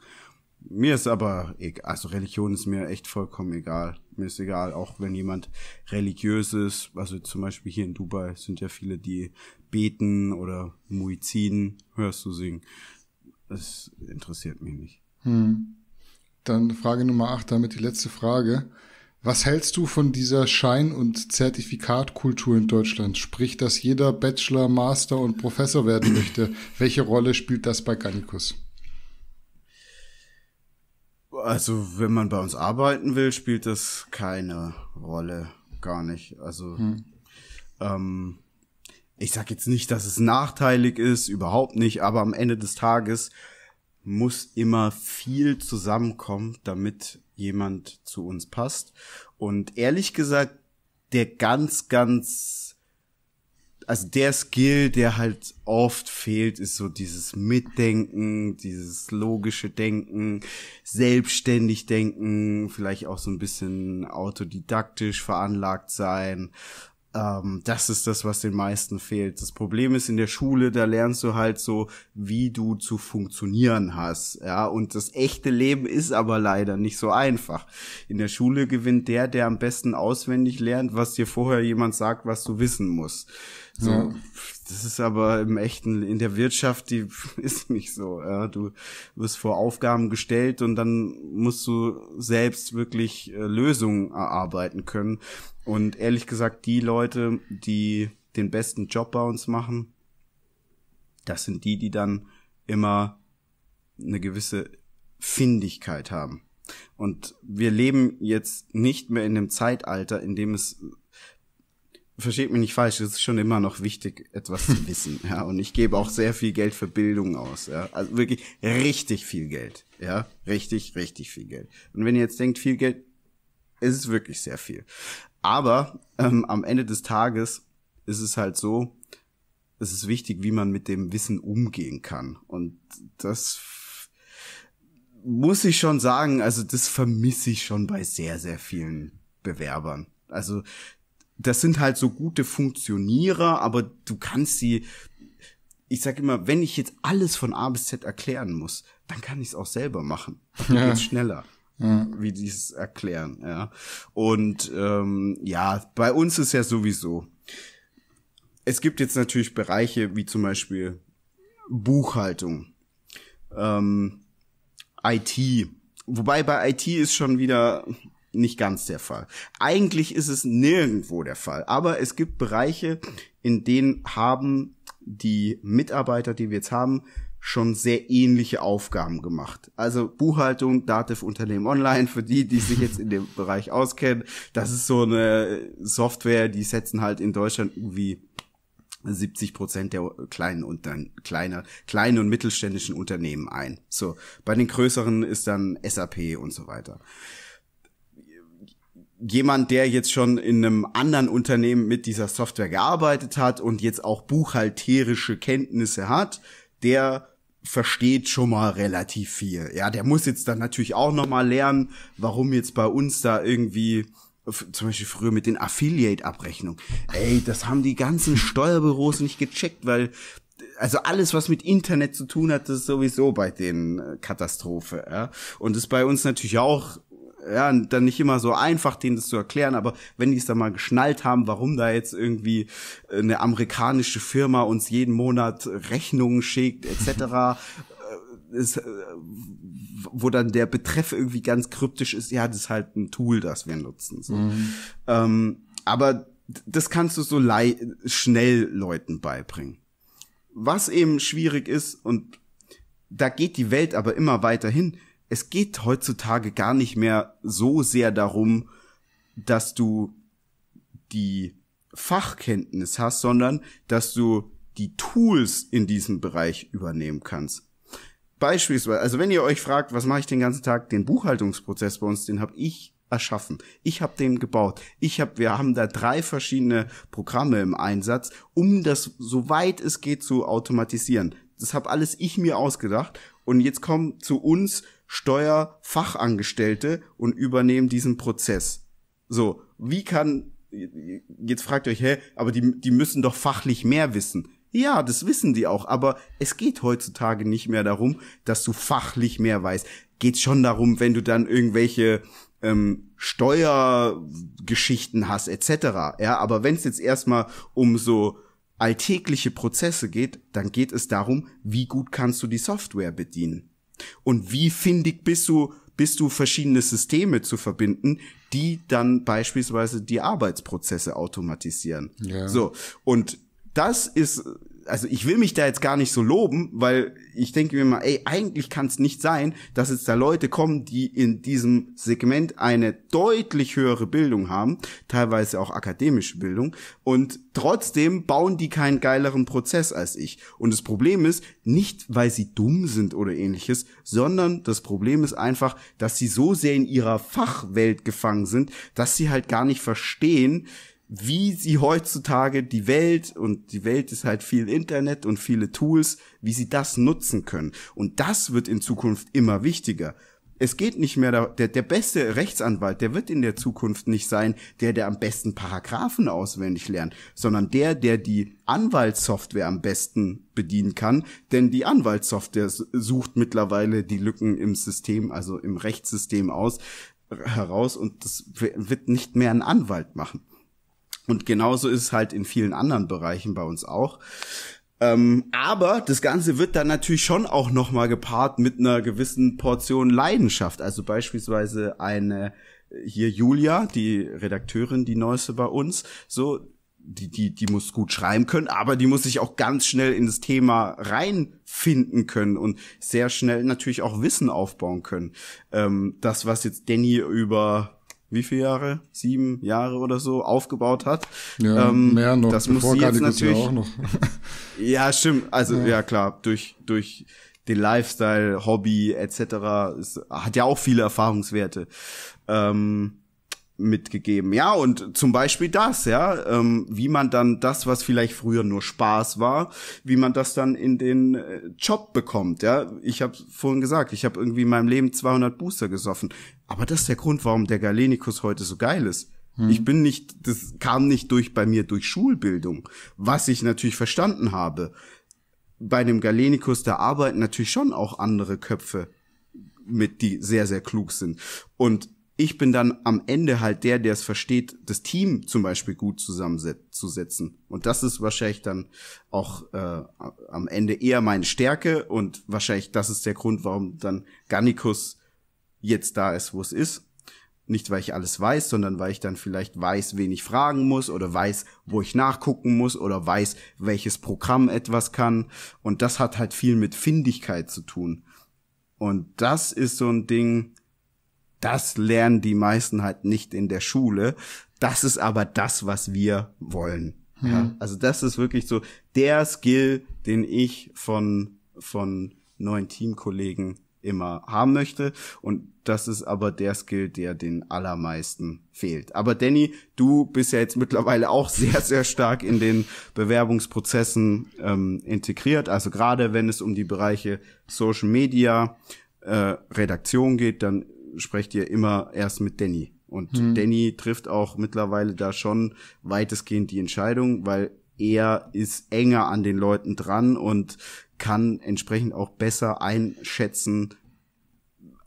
Mir ist aber, egal. also Religion ist mir echt vollkommen egal. Mir ist egal, auch wenn jemand religiös ist. Also zum Beispiel hier in Dubai sind ja viele, die beten oder Muizin hörst du singen. Das interessiert mich nicht. Hm. Dann Frage Nummer 8, damit die letzte Frage. Was hältst du von dieser Schein- und Zertifikatkultur in Deutschland? Sprich, dass jeder Bachelor, Master und Professor werden möchte. Welche Rolle spielt das bei Gannikus? Also, wenn man bei uns arbeiten will, spielt das keine Rolle. Gar nicht. Also, hm. ähm, ich sag jetzt nicht, dass es nachteilig ist, überhaupt nicht, aber am Ende des Tages muss immer viel zusammenkommen, damit jemand zu uns passt. Und ehrlich gesagt, der ganz, ganz, also der Skill, der halt oft fehlt, ist so dieses Mitdenken, dieses logische Denken, selbstständig denken, vielleicht auch so ein bisschen autodidaktisch veranlagt sein. Ähm, das ist das, was den meisten fehlt. Das Problem ist in der Schule, da lernst du halt so, wie du zu funktionieren hast. Ja, und das echte Leben ist aber leider nicht so einfach. In der Schule gewinnt der, der am besten auswendig lernt, was dir vorher jemand sagt, was du wissen musst. So, ja. das ist aber im echten, in der Wirtschaft, die *laughs* ist nicht so. Ja. Du wirst vor Aufgaben gestellt und dann musst du selbst wirklich äh, Lösungen erarbeiten können. Und ehrlich gesagt, die Leute, die den besten Job bei uns machen, das sind die, die dann immer eine gewisse Findigkeit haben. Und wir leben jetzt nicht mehr in dem Zeitalter, in dem es versteht mich nicht falsch, es ist schon immer noch wichtig, etwas zu *laughs* wissen, ja. Und ich gebe auch sehr viel Geld für Bildung aus, ja. Also wirklich richtig viel Geld, ja. Richtig, richtig viel Geld. Und wenn ihr jetzt denkt, viel Geld, es ist wirklich sehr viel. Aber ähm, am Ende des Tages ist es halt so, es ist wichtig, wie man mit dem Wissen umgehen kann. Und das muss ich schon sagen, also das vermisse ich schon bei sehr, sehr vielen Bewerbern. Also das sind halt so gute Funktionierer, aber du kannst sie, ich sag immer, wenn ich jetzt alles von A bis Z erklären muss, dann kann ich es auch selber machen. *laughs* Dann ja. geht's schneller. Mhm. Wie die es erklären, ja. Und ähm, ja, bei uns ist ja sowieso. Es gibt jetzt natürlich Bereiche wie zum Beispiel Buchhaltung, ähm, IT. Wobei bei IT ist schon wieder nicht ganz der Fall. Eigentlich ist es nirgendwo der Fall. Aber es gibt Bereiche, in denen haben die Mitarbeiter, die wir jetzt haben, schon sehr ähnliche Aufgaben gemacht. Also Buchhaltung, Dativ Unternehmen Online, für die, die sich jetzt in dem *laughs* Bereich auskennen, das ist so eine Software, die setzen halt in Deutschland irgendwie 70 Prozent der kleinen und dann kleiner, kleinen und mittelständischen Unternehmen ein. So. Bei den größeren ist dann SAP und so weiter jemand, der jetzt schon in einem anderen Unternehmen mit dieser Software gearbeitet hat und jetzt auch buchhalterische Kenntnisse hat, der versteht schon mal relativ viel. Ja, der muss jetzt dann natürlich auch noch mal lernen, warum jetzt bei uns da irgendwie zum Beispiel früher mit den Affiliate-Abrechnungen. Ey, das haben die ganzen Steuerbüros nicht gecheckt, weil also alles, was mit Internet zu tun hat, ist sowieso bei denen äh, Katastrophe. Ja? Und ist bei uns natürlich auch ja, dann nicht immer so einfach, denen das zu erklären, aber wenn die es dann mal geschnallt haben, warum da jetzt irgendwie äh, eine amerikanische Firma uns jeden Monat Rechnungen schickt, etc., *laughs* äh, ist, äh, wo dann der Betreff irgendwie ganz kryptisch ist, ja, das ist halt ein Tool, das wir nutzen. So. Mhm. Ähm, aber das kannst du so schnell Leuten beibringen. Was eben schwierig ist, und da geht die Welt aber immer weiter hin, es geht heutzutage gar nicht mehr so sehr darum, dass du die Fachkenntnis hast, sondern dass du die Tools in diesem Bereich übernehmen kannst. Beispielsweise, also wenn ihr euch fragt, was mache ich den ganzen Tag, den Buchhaltungsprozess bei uns, den habe ich erschaffen. Ich habe den gebaut. Ich habe, wir haben da drei verschiedene Programme im Einsatz, um das so weit es geht zu automatisieren. Das habe alles ich mir ausgedacht und jetzt kommen zu uns Steuerfachangestellte und übernehmen diesen Prozess. So, wie kann, jetzt fragt euch, hä, aber die, die müssen doch fachlich mehr wissen. Ja, das wissen die auch, aber es geht heutzutage nicht mehr darum, dass du fachlich mehr weißt. Geht schon darum, wenn du dann irgendwelche ähm, Steuergeschichten hast, etc. Ja, aber wenn es jetzt erstmal um so alltägliche Prozesse geht, dann geht es darum, wie gut kannst du die Software bedienen. Und wie findig bist du, bist du verschiedene Systeme zu verbinden, die dann beispielsweise die Arbeitsprozesse automatisieren. Ja. So. Und das ist also ich will mich da jetzt gar nicht so loben, weil ich denke mir mal, ey, eigentlich kann es nicht sein, dass jetzt da Leute kommen, die in diesem Segment eine deutlich höhere Bildung haben, teilweise auch akademische Bildung, und trotzdem bauen die keinen geileren Prozess als ich. Und das Problem ist, nicht weil sie dumm sind oder ähnliches, sondern das Problem ist einfach, dass sie so sehr in ihrer Fachwelt gefangen sind, dass sie halt gar nicht verstehen, wie sie heutzutage die Welt und die Welt ist halt viel Internet und viele Tools, wie sie das nutzen können. Und das wird in Zukunft immer wichtiger. Es geht nicht mehr, da, der, der beste Rechtsanwalt, der wird in der Zukunft nicht sein, der, der am besten Paragraphen auswendig lernt, sondern der, der die Anwaltssoftware am besten bedienen kann, denn die Anwaltssoftware sucht mittlerweile die Lücken im System, also im Rechtssystem aus, heraus und das wird nicht mehr ein Anwalt machen. Und genauso ist es halt in vielen anderen Bereichen bei uns auch. Ähm, aber das Ganze wird dann natürlich schon auch nochmal gepaart mit einer gewissen Portion Leidenschaft. Also beispielsweise eine äh, hier Julia, die Redakteurin, die neueste bei uns, so, die, die, die muss gut schreiben können, aber die muss sich auch ganz schnell in das Thema reinfinden können und sehr schnell natürlich auch Wissen aufbauen können. Ähm, das, was jetzt Danny über wie viele Jahre, sieben Jahre oder so aufgebaut hat. Ja, ähm, mehr noch. Das muss sie jetzt natürlich. auch noch. *laughs* ja, stimmt. Also ja. ja. klar, durch durch den Lifestyle, Hobby etc. Es hat ja auch viele Erfahrungswerte. Ähm, mitgegeben. Ja, und zum Beispiel das, ja, ähm, wie man dann das, was vielleicht früher nur Spaß war, wie man das dann in den äh, Job bekommt, ja. Ich habe vorhin gesagt, ich habe irgendwie in meinem Leben 200 Booster gesoffen, aber das ist der Grund, warum der Galenikus heute so geil ist. Hm. Ich bin nicht, das kam nicht durch bei mir durch Schulbildung, was ich natürlich verstanden habe. Bei dem Galenikus, da arbeiten natürlich schon auch andere Köpfe mit, die sehr, sehr klug sind. Und ich bin dann am Ende halt der, der es versteht, das Team zum Beispiel gut zusammenzusetzen. Und das ist wahrscheinlich dann auch äh, am Ende eher meine Stärke und wahrscheinlich das ist der Grund, warum dann Gannikus jetzt da ist, wo es ist. Nicht, weil ich alles weiß, sondern weil ich dann vielleicht weiß, wen ich fragen muss oder weiß, wo ich nachgucken muss oder weiß, welches Programm etwas kann. Und das hat halt viel mit Findigkeit zu tun. Und das ist so ein Ding, das lernen die meisten halt nicht in der Schule. Das ist aber das, was wir wollen. Mhm. Ja, also das ist wirklich so der Skill, den ich von, von neuen Teamkollegen immer haben möchte. Und das ist aber der Skill, der den allermeisten fehlt. Aber Danny, du bist ja jetzt mittlerweile auch sehr, sehr stark in den Bewerbungsprozessen ähm, integriert. Also gerade wenn es um die Bereiche Social Media, äh, Redaktion geht, dann sprecht ihr immer erst mit Danny. Und hm. Danny trifft auch mittlerweile da schon weitestgehend die Entscheidung, weil er ist enger an den Leuten dran und kann entsprechend auch besser einschätzen,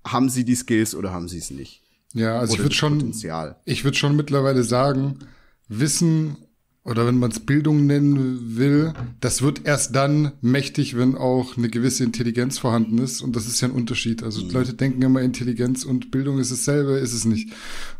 haben sie die Skills oder haben sie es nicht. Ja, also oder ich würde schon, Potenzial. ich würde schon mittlerweile sagen, Wissen oder wenn man es Bildung nennen will, das wird erst dann mächtig, wenn auch eine gewisse Intelligenz vorhanden ist. Und das ist ja ein Unterschied. Also mhm. Leute denken immer, Intelligenz und Bildung ist dasselbe, ist es nicht.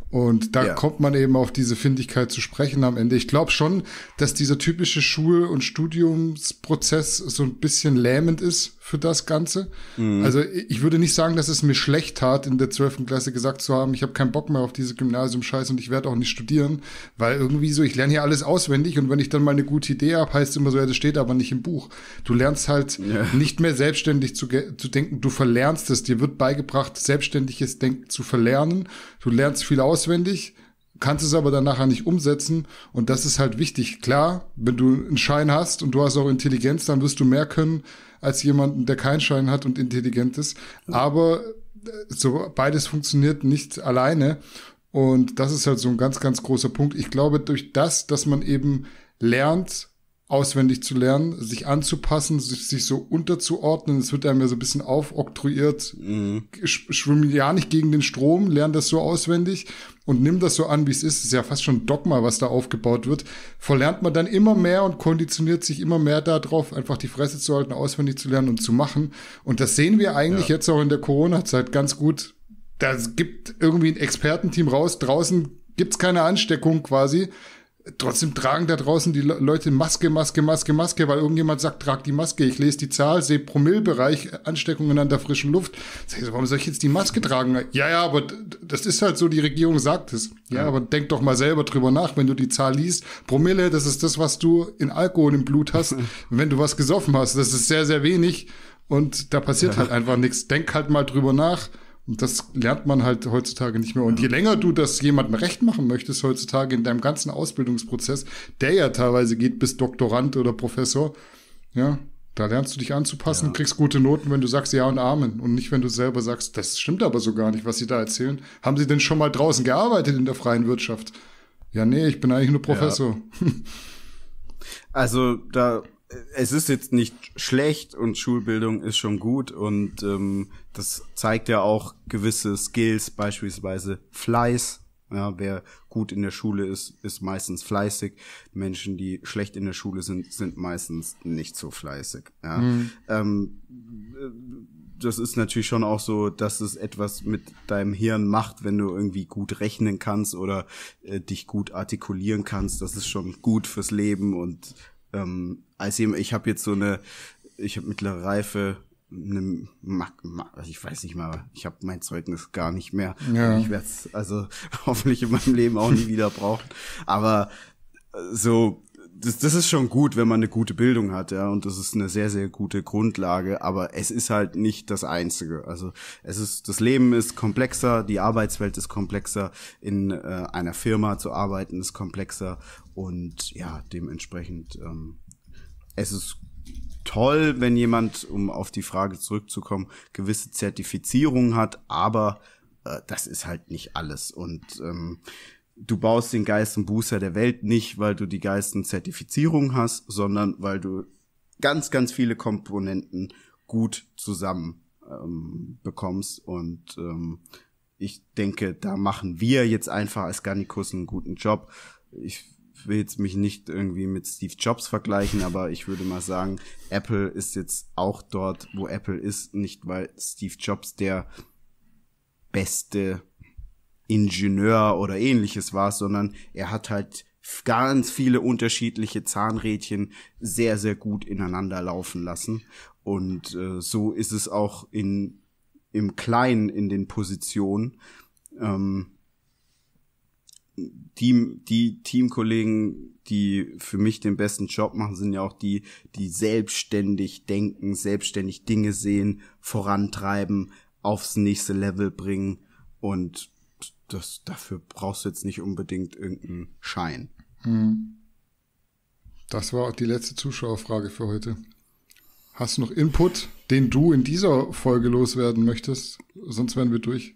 Und da ja. kommt man eben auf diese Findigkeit zu sprechen am Ende. Ich glaube schon, dass dieser typische Schul- und Studiumsprozess so ein bisschen lähmend ist für das Ganze. Mhm. Also ich würde nicht sagen, dass es mir schlecht tat, in der 12. Klasse gesagt zu haben, ich habe keinen Bock mehr auf diese Gymnasium-Scheiß und ich werde auch nicht studieren, weil irgendwie so, ich lerne hier alles auswendig und wenn ich dann mal eine gute Idee habe, heißt immer so, ja, das steht aber nicht im Buch. Du lernst halt ja. nicht mehr selbstständig zu, zu denken, du verlernst es. Dir wird beigebracht, selbstständiges Denken zu verlernen. Du lernst viel auswendig, kannst es aber dann nachher nicht umsetzen und das ist halt wichtig. Klar, wenn du einen Schein hast und du hast auch Intelligenz, dann wirst du mehr können, als jemanden, der keinen Schein hat und intelligent ist. Aber äh, so beides funktioniert nicht alleine. Und das ist halt so ein ganz, ganz großer Punkt. Ich glaube, durch das, dass man eben lernt, auswendig zu lernen, sich anzupassen, sich, sich so unterzuordnen. Es wird einem ja so ein bisschen aufoktroyiert. Mhm. Schwimme ja nicht gegen den Strom, lerne das so auswendig und nimm das so an, wie es ist. Das ist ja fast schon Dogma, was da aufgebaut wird. Verlernt man dann immer mehr und konditioniert sich immer mehr darauf, einfach die Fresse zu halten, auswendig zu lernen und zu machen. Und das sehen wir eigentlich ja. jetzt auch in der Corona-Zeit ganz gut. Da gibt irgendwie ein Expertenteam raus. Draußen gibt's keine Ansteckung quasi trotzdem tragen da draußen die Leute Maske, Maske, Maske, Maske, weil irgendjemand sagt, trag die Maske. Ich lese die Zahl, sehe Promillbereich, Ansteckungen an der frischen Luft. Sag ich so, warum soll ich jetzt die Maske tragen? Ja, ja, aber das ist halt so, die Regierung sagt es. Ja, ja, aber denk doch mal selber drüber nach, wenn du die Zahl liest. Promille, das ist das, was du in Alkohol im Blut hast, *laughs* wenn du was gesoffen hast. Das ist sehr, sehr wenig und da passiert ja. halt einfach nichts. Denk halt mal drüber nach und das lernt man halt heutzutage nicht mehr. Und ja. je länger du das jemandem recht machen möchtest, heutzutage in deinem ganzen Ausbildungsprozess, der ja teilweise geht bis Doktorand oder Professor, ja, da lernst du dich anzupassen, ja. kriegst gute Noten, wenn du sagst Ja und Amen. Und nicht, wenn du selber sagst, das stimmt aber so gar nicht, was sie da erzählen. Haben sie denn schon mal draußen gearbeitet in der freien Wirtschaft? Ja, nee, ich bin eigentlich nur Professor. Ja. *laughs* also da es ist jetzt nicht schlecht und Schulbildung ist schon gut und ähm, das zeigt ja auch gewisse Skills, beispielsweise Fleiß. Ja, wer gut in der Schule ist, ist meistens fleißig. Menschen, die schlecht in der Schule sind, sind meistens nicht so fleißig. Ja. Mhm. Ähm, äh, das ist natürlich schon auch so, dass es etwas mit deinem Hirn macht, wenn du irgendwie gut rechnen kannst oder äh, dich gut artikulieren kannst. Das ist schon gut fürs Leben und ähm, als eben, ich habe jetzt so eine, ich habe mittlere Reife, eine Mag, Mag, also ich weiß nicht mal, ich habe mein Zeugnis gar nicht mehr. Ja. Ich werde es also *laughs* hoffentlich in meinem Leben auch nie wieder brauchen. Aber äh, so, das, das ist schon gut, wenn man eine gute Bildung hat, ja, und das ist eine sehr, sehr gute Grundlage, aber es ist halt nicht das Einzige. Also es ist, das Leben ist komplexer, die Arbeitswelt ist komplexer, in äh, einer Firma zu arbeiten ist komplexer und ja, dementsprechend ähm, es ist toll, wenn jemand, um auf die Frage zurückzukommen, gewisse Zertifizierungen hat, aber äh, das ist halt nicht alles. Und ähm, du baust den geilsten Booster der Welt nicht, weil du die geilsten Zertifizierungen hast, sondern weil du ganz, ganz viele Komponenten gut zusammen ähm, bekommst. Und ähm, ich denke, da machen wir jetzt einfach als Garnikus einen guten Job. Ich will jetzt mich nicht irgendwie mit Steve Jobs vergleichen, aber ich würde mal sagen, Apple ist jetzt auch dort, wo Apple ist, nicht weil Steve Jobs der beste Ingenieur oder ähnliches war, sondern er hat halt ganz viele unterschiedliche Zahnrädchen sehr, sehr gut ineinander laufen lassen. Und äh, so ist es auch in, im Kleinen in den Positionen. Ähm, Team, die Teamkollegen, die für mich den besten Job machen, sind ja auch die, die selbstständig denken, selbstständig Dinge sehen, vorantreiben, aufs nächste Level bringen und das, dafür brauchst du jetzt nicht unbedingt irgendeinen Schein. Hm. Das war auch die letzte Zuschauerfrage für heute. Hast du noch Input, den du in dieser Folge loswerden möchtest? Sonst wären wir durch.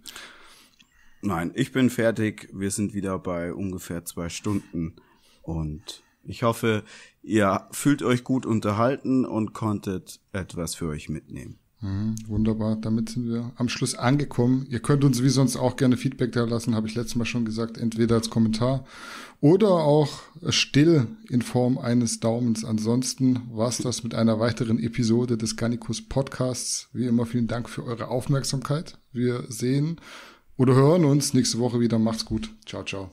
Nein, ich bin fertig. Wir sind wieder bei ungefähr zwei Stunden. Und ich hoffe, ihr fühlt euch gut unterhalten und konntet etwas für euch mitnehmen. Mhm, wunderbar, damit sind wir am Schluss angekommen. Ihr könnt uns wie sonst auch gerne Feedback da lassen, habe ich letztes Mal schon gesagt, entweder als Kommentar oder auch still in Form eines Daumens. Ansonsten war es das mit einer weiteren Episode des Gannikus Podcasts. Wie immer vielen Dank für eure Aufmerksamkeit. Wir sehen uns oder hören uns nächste Woche wieder. Macht's gut. Ciao, ciao.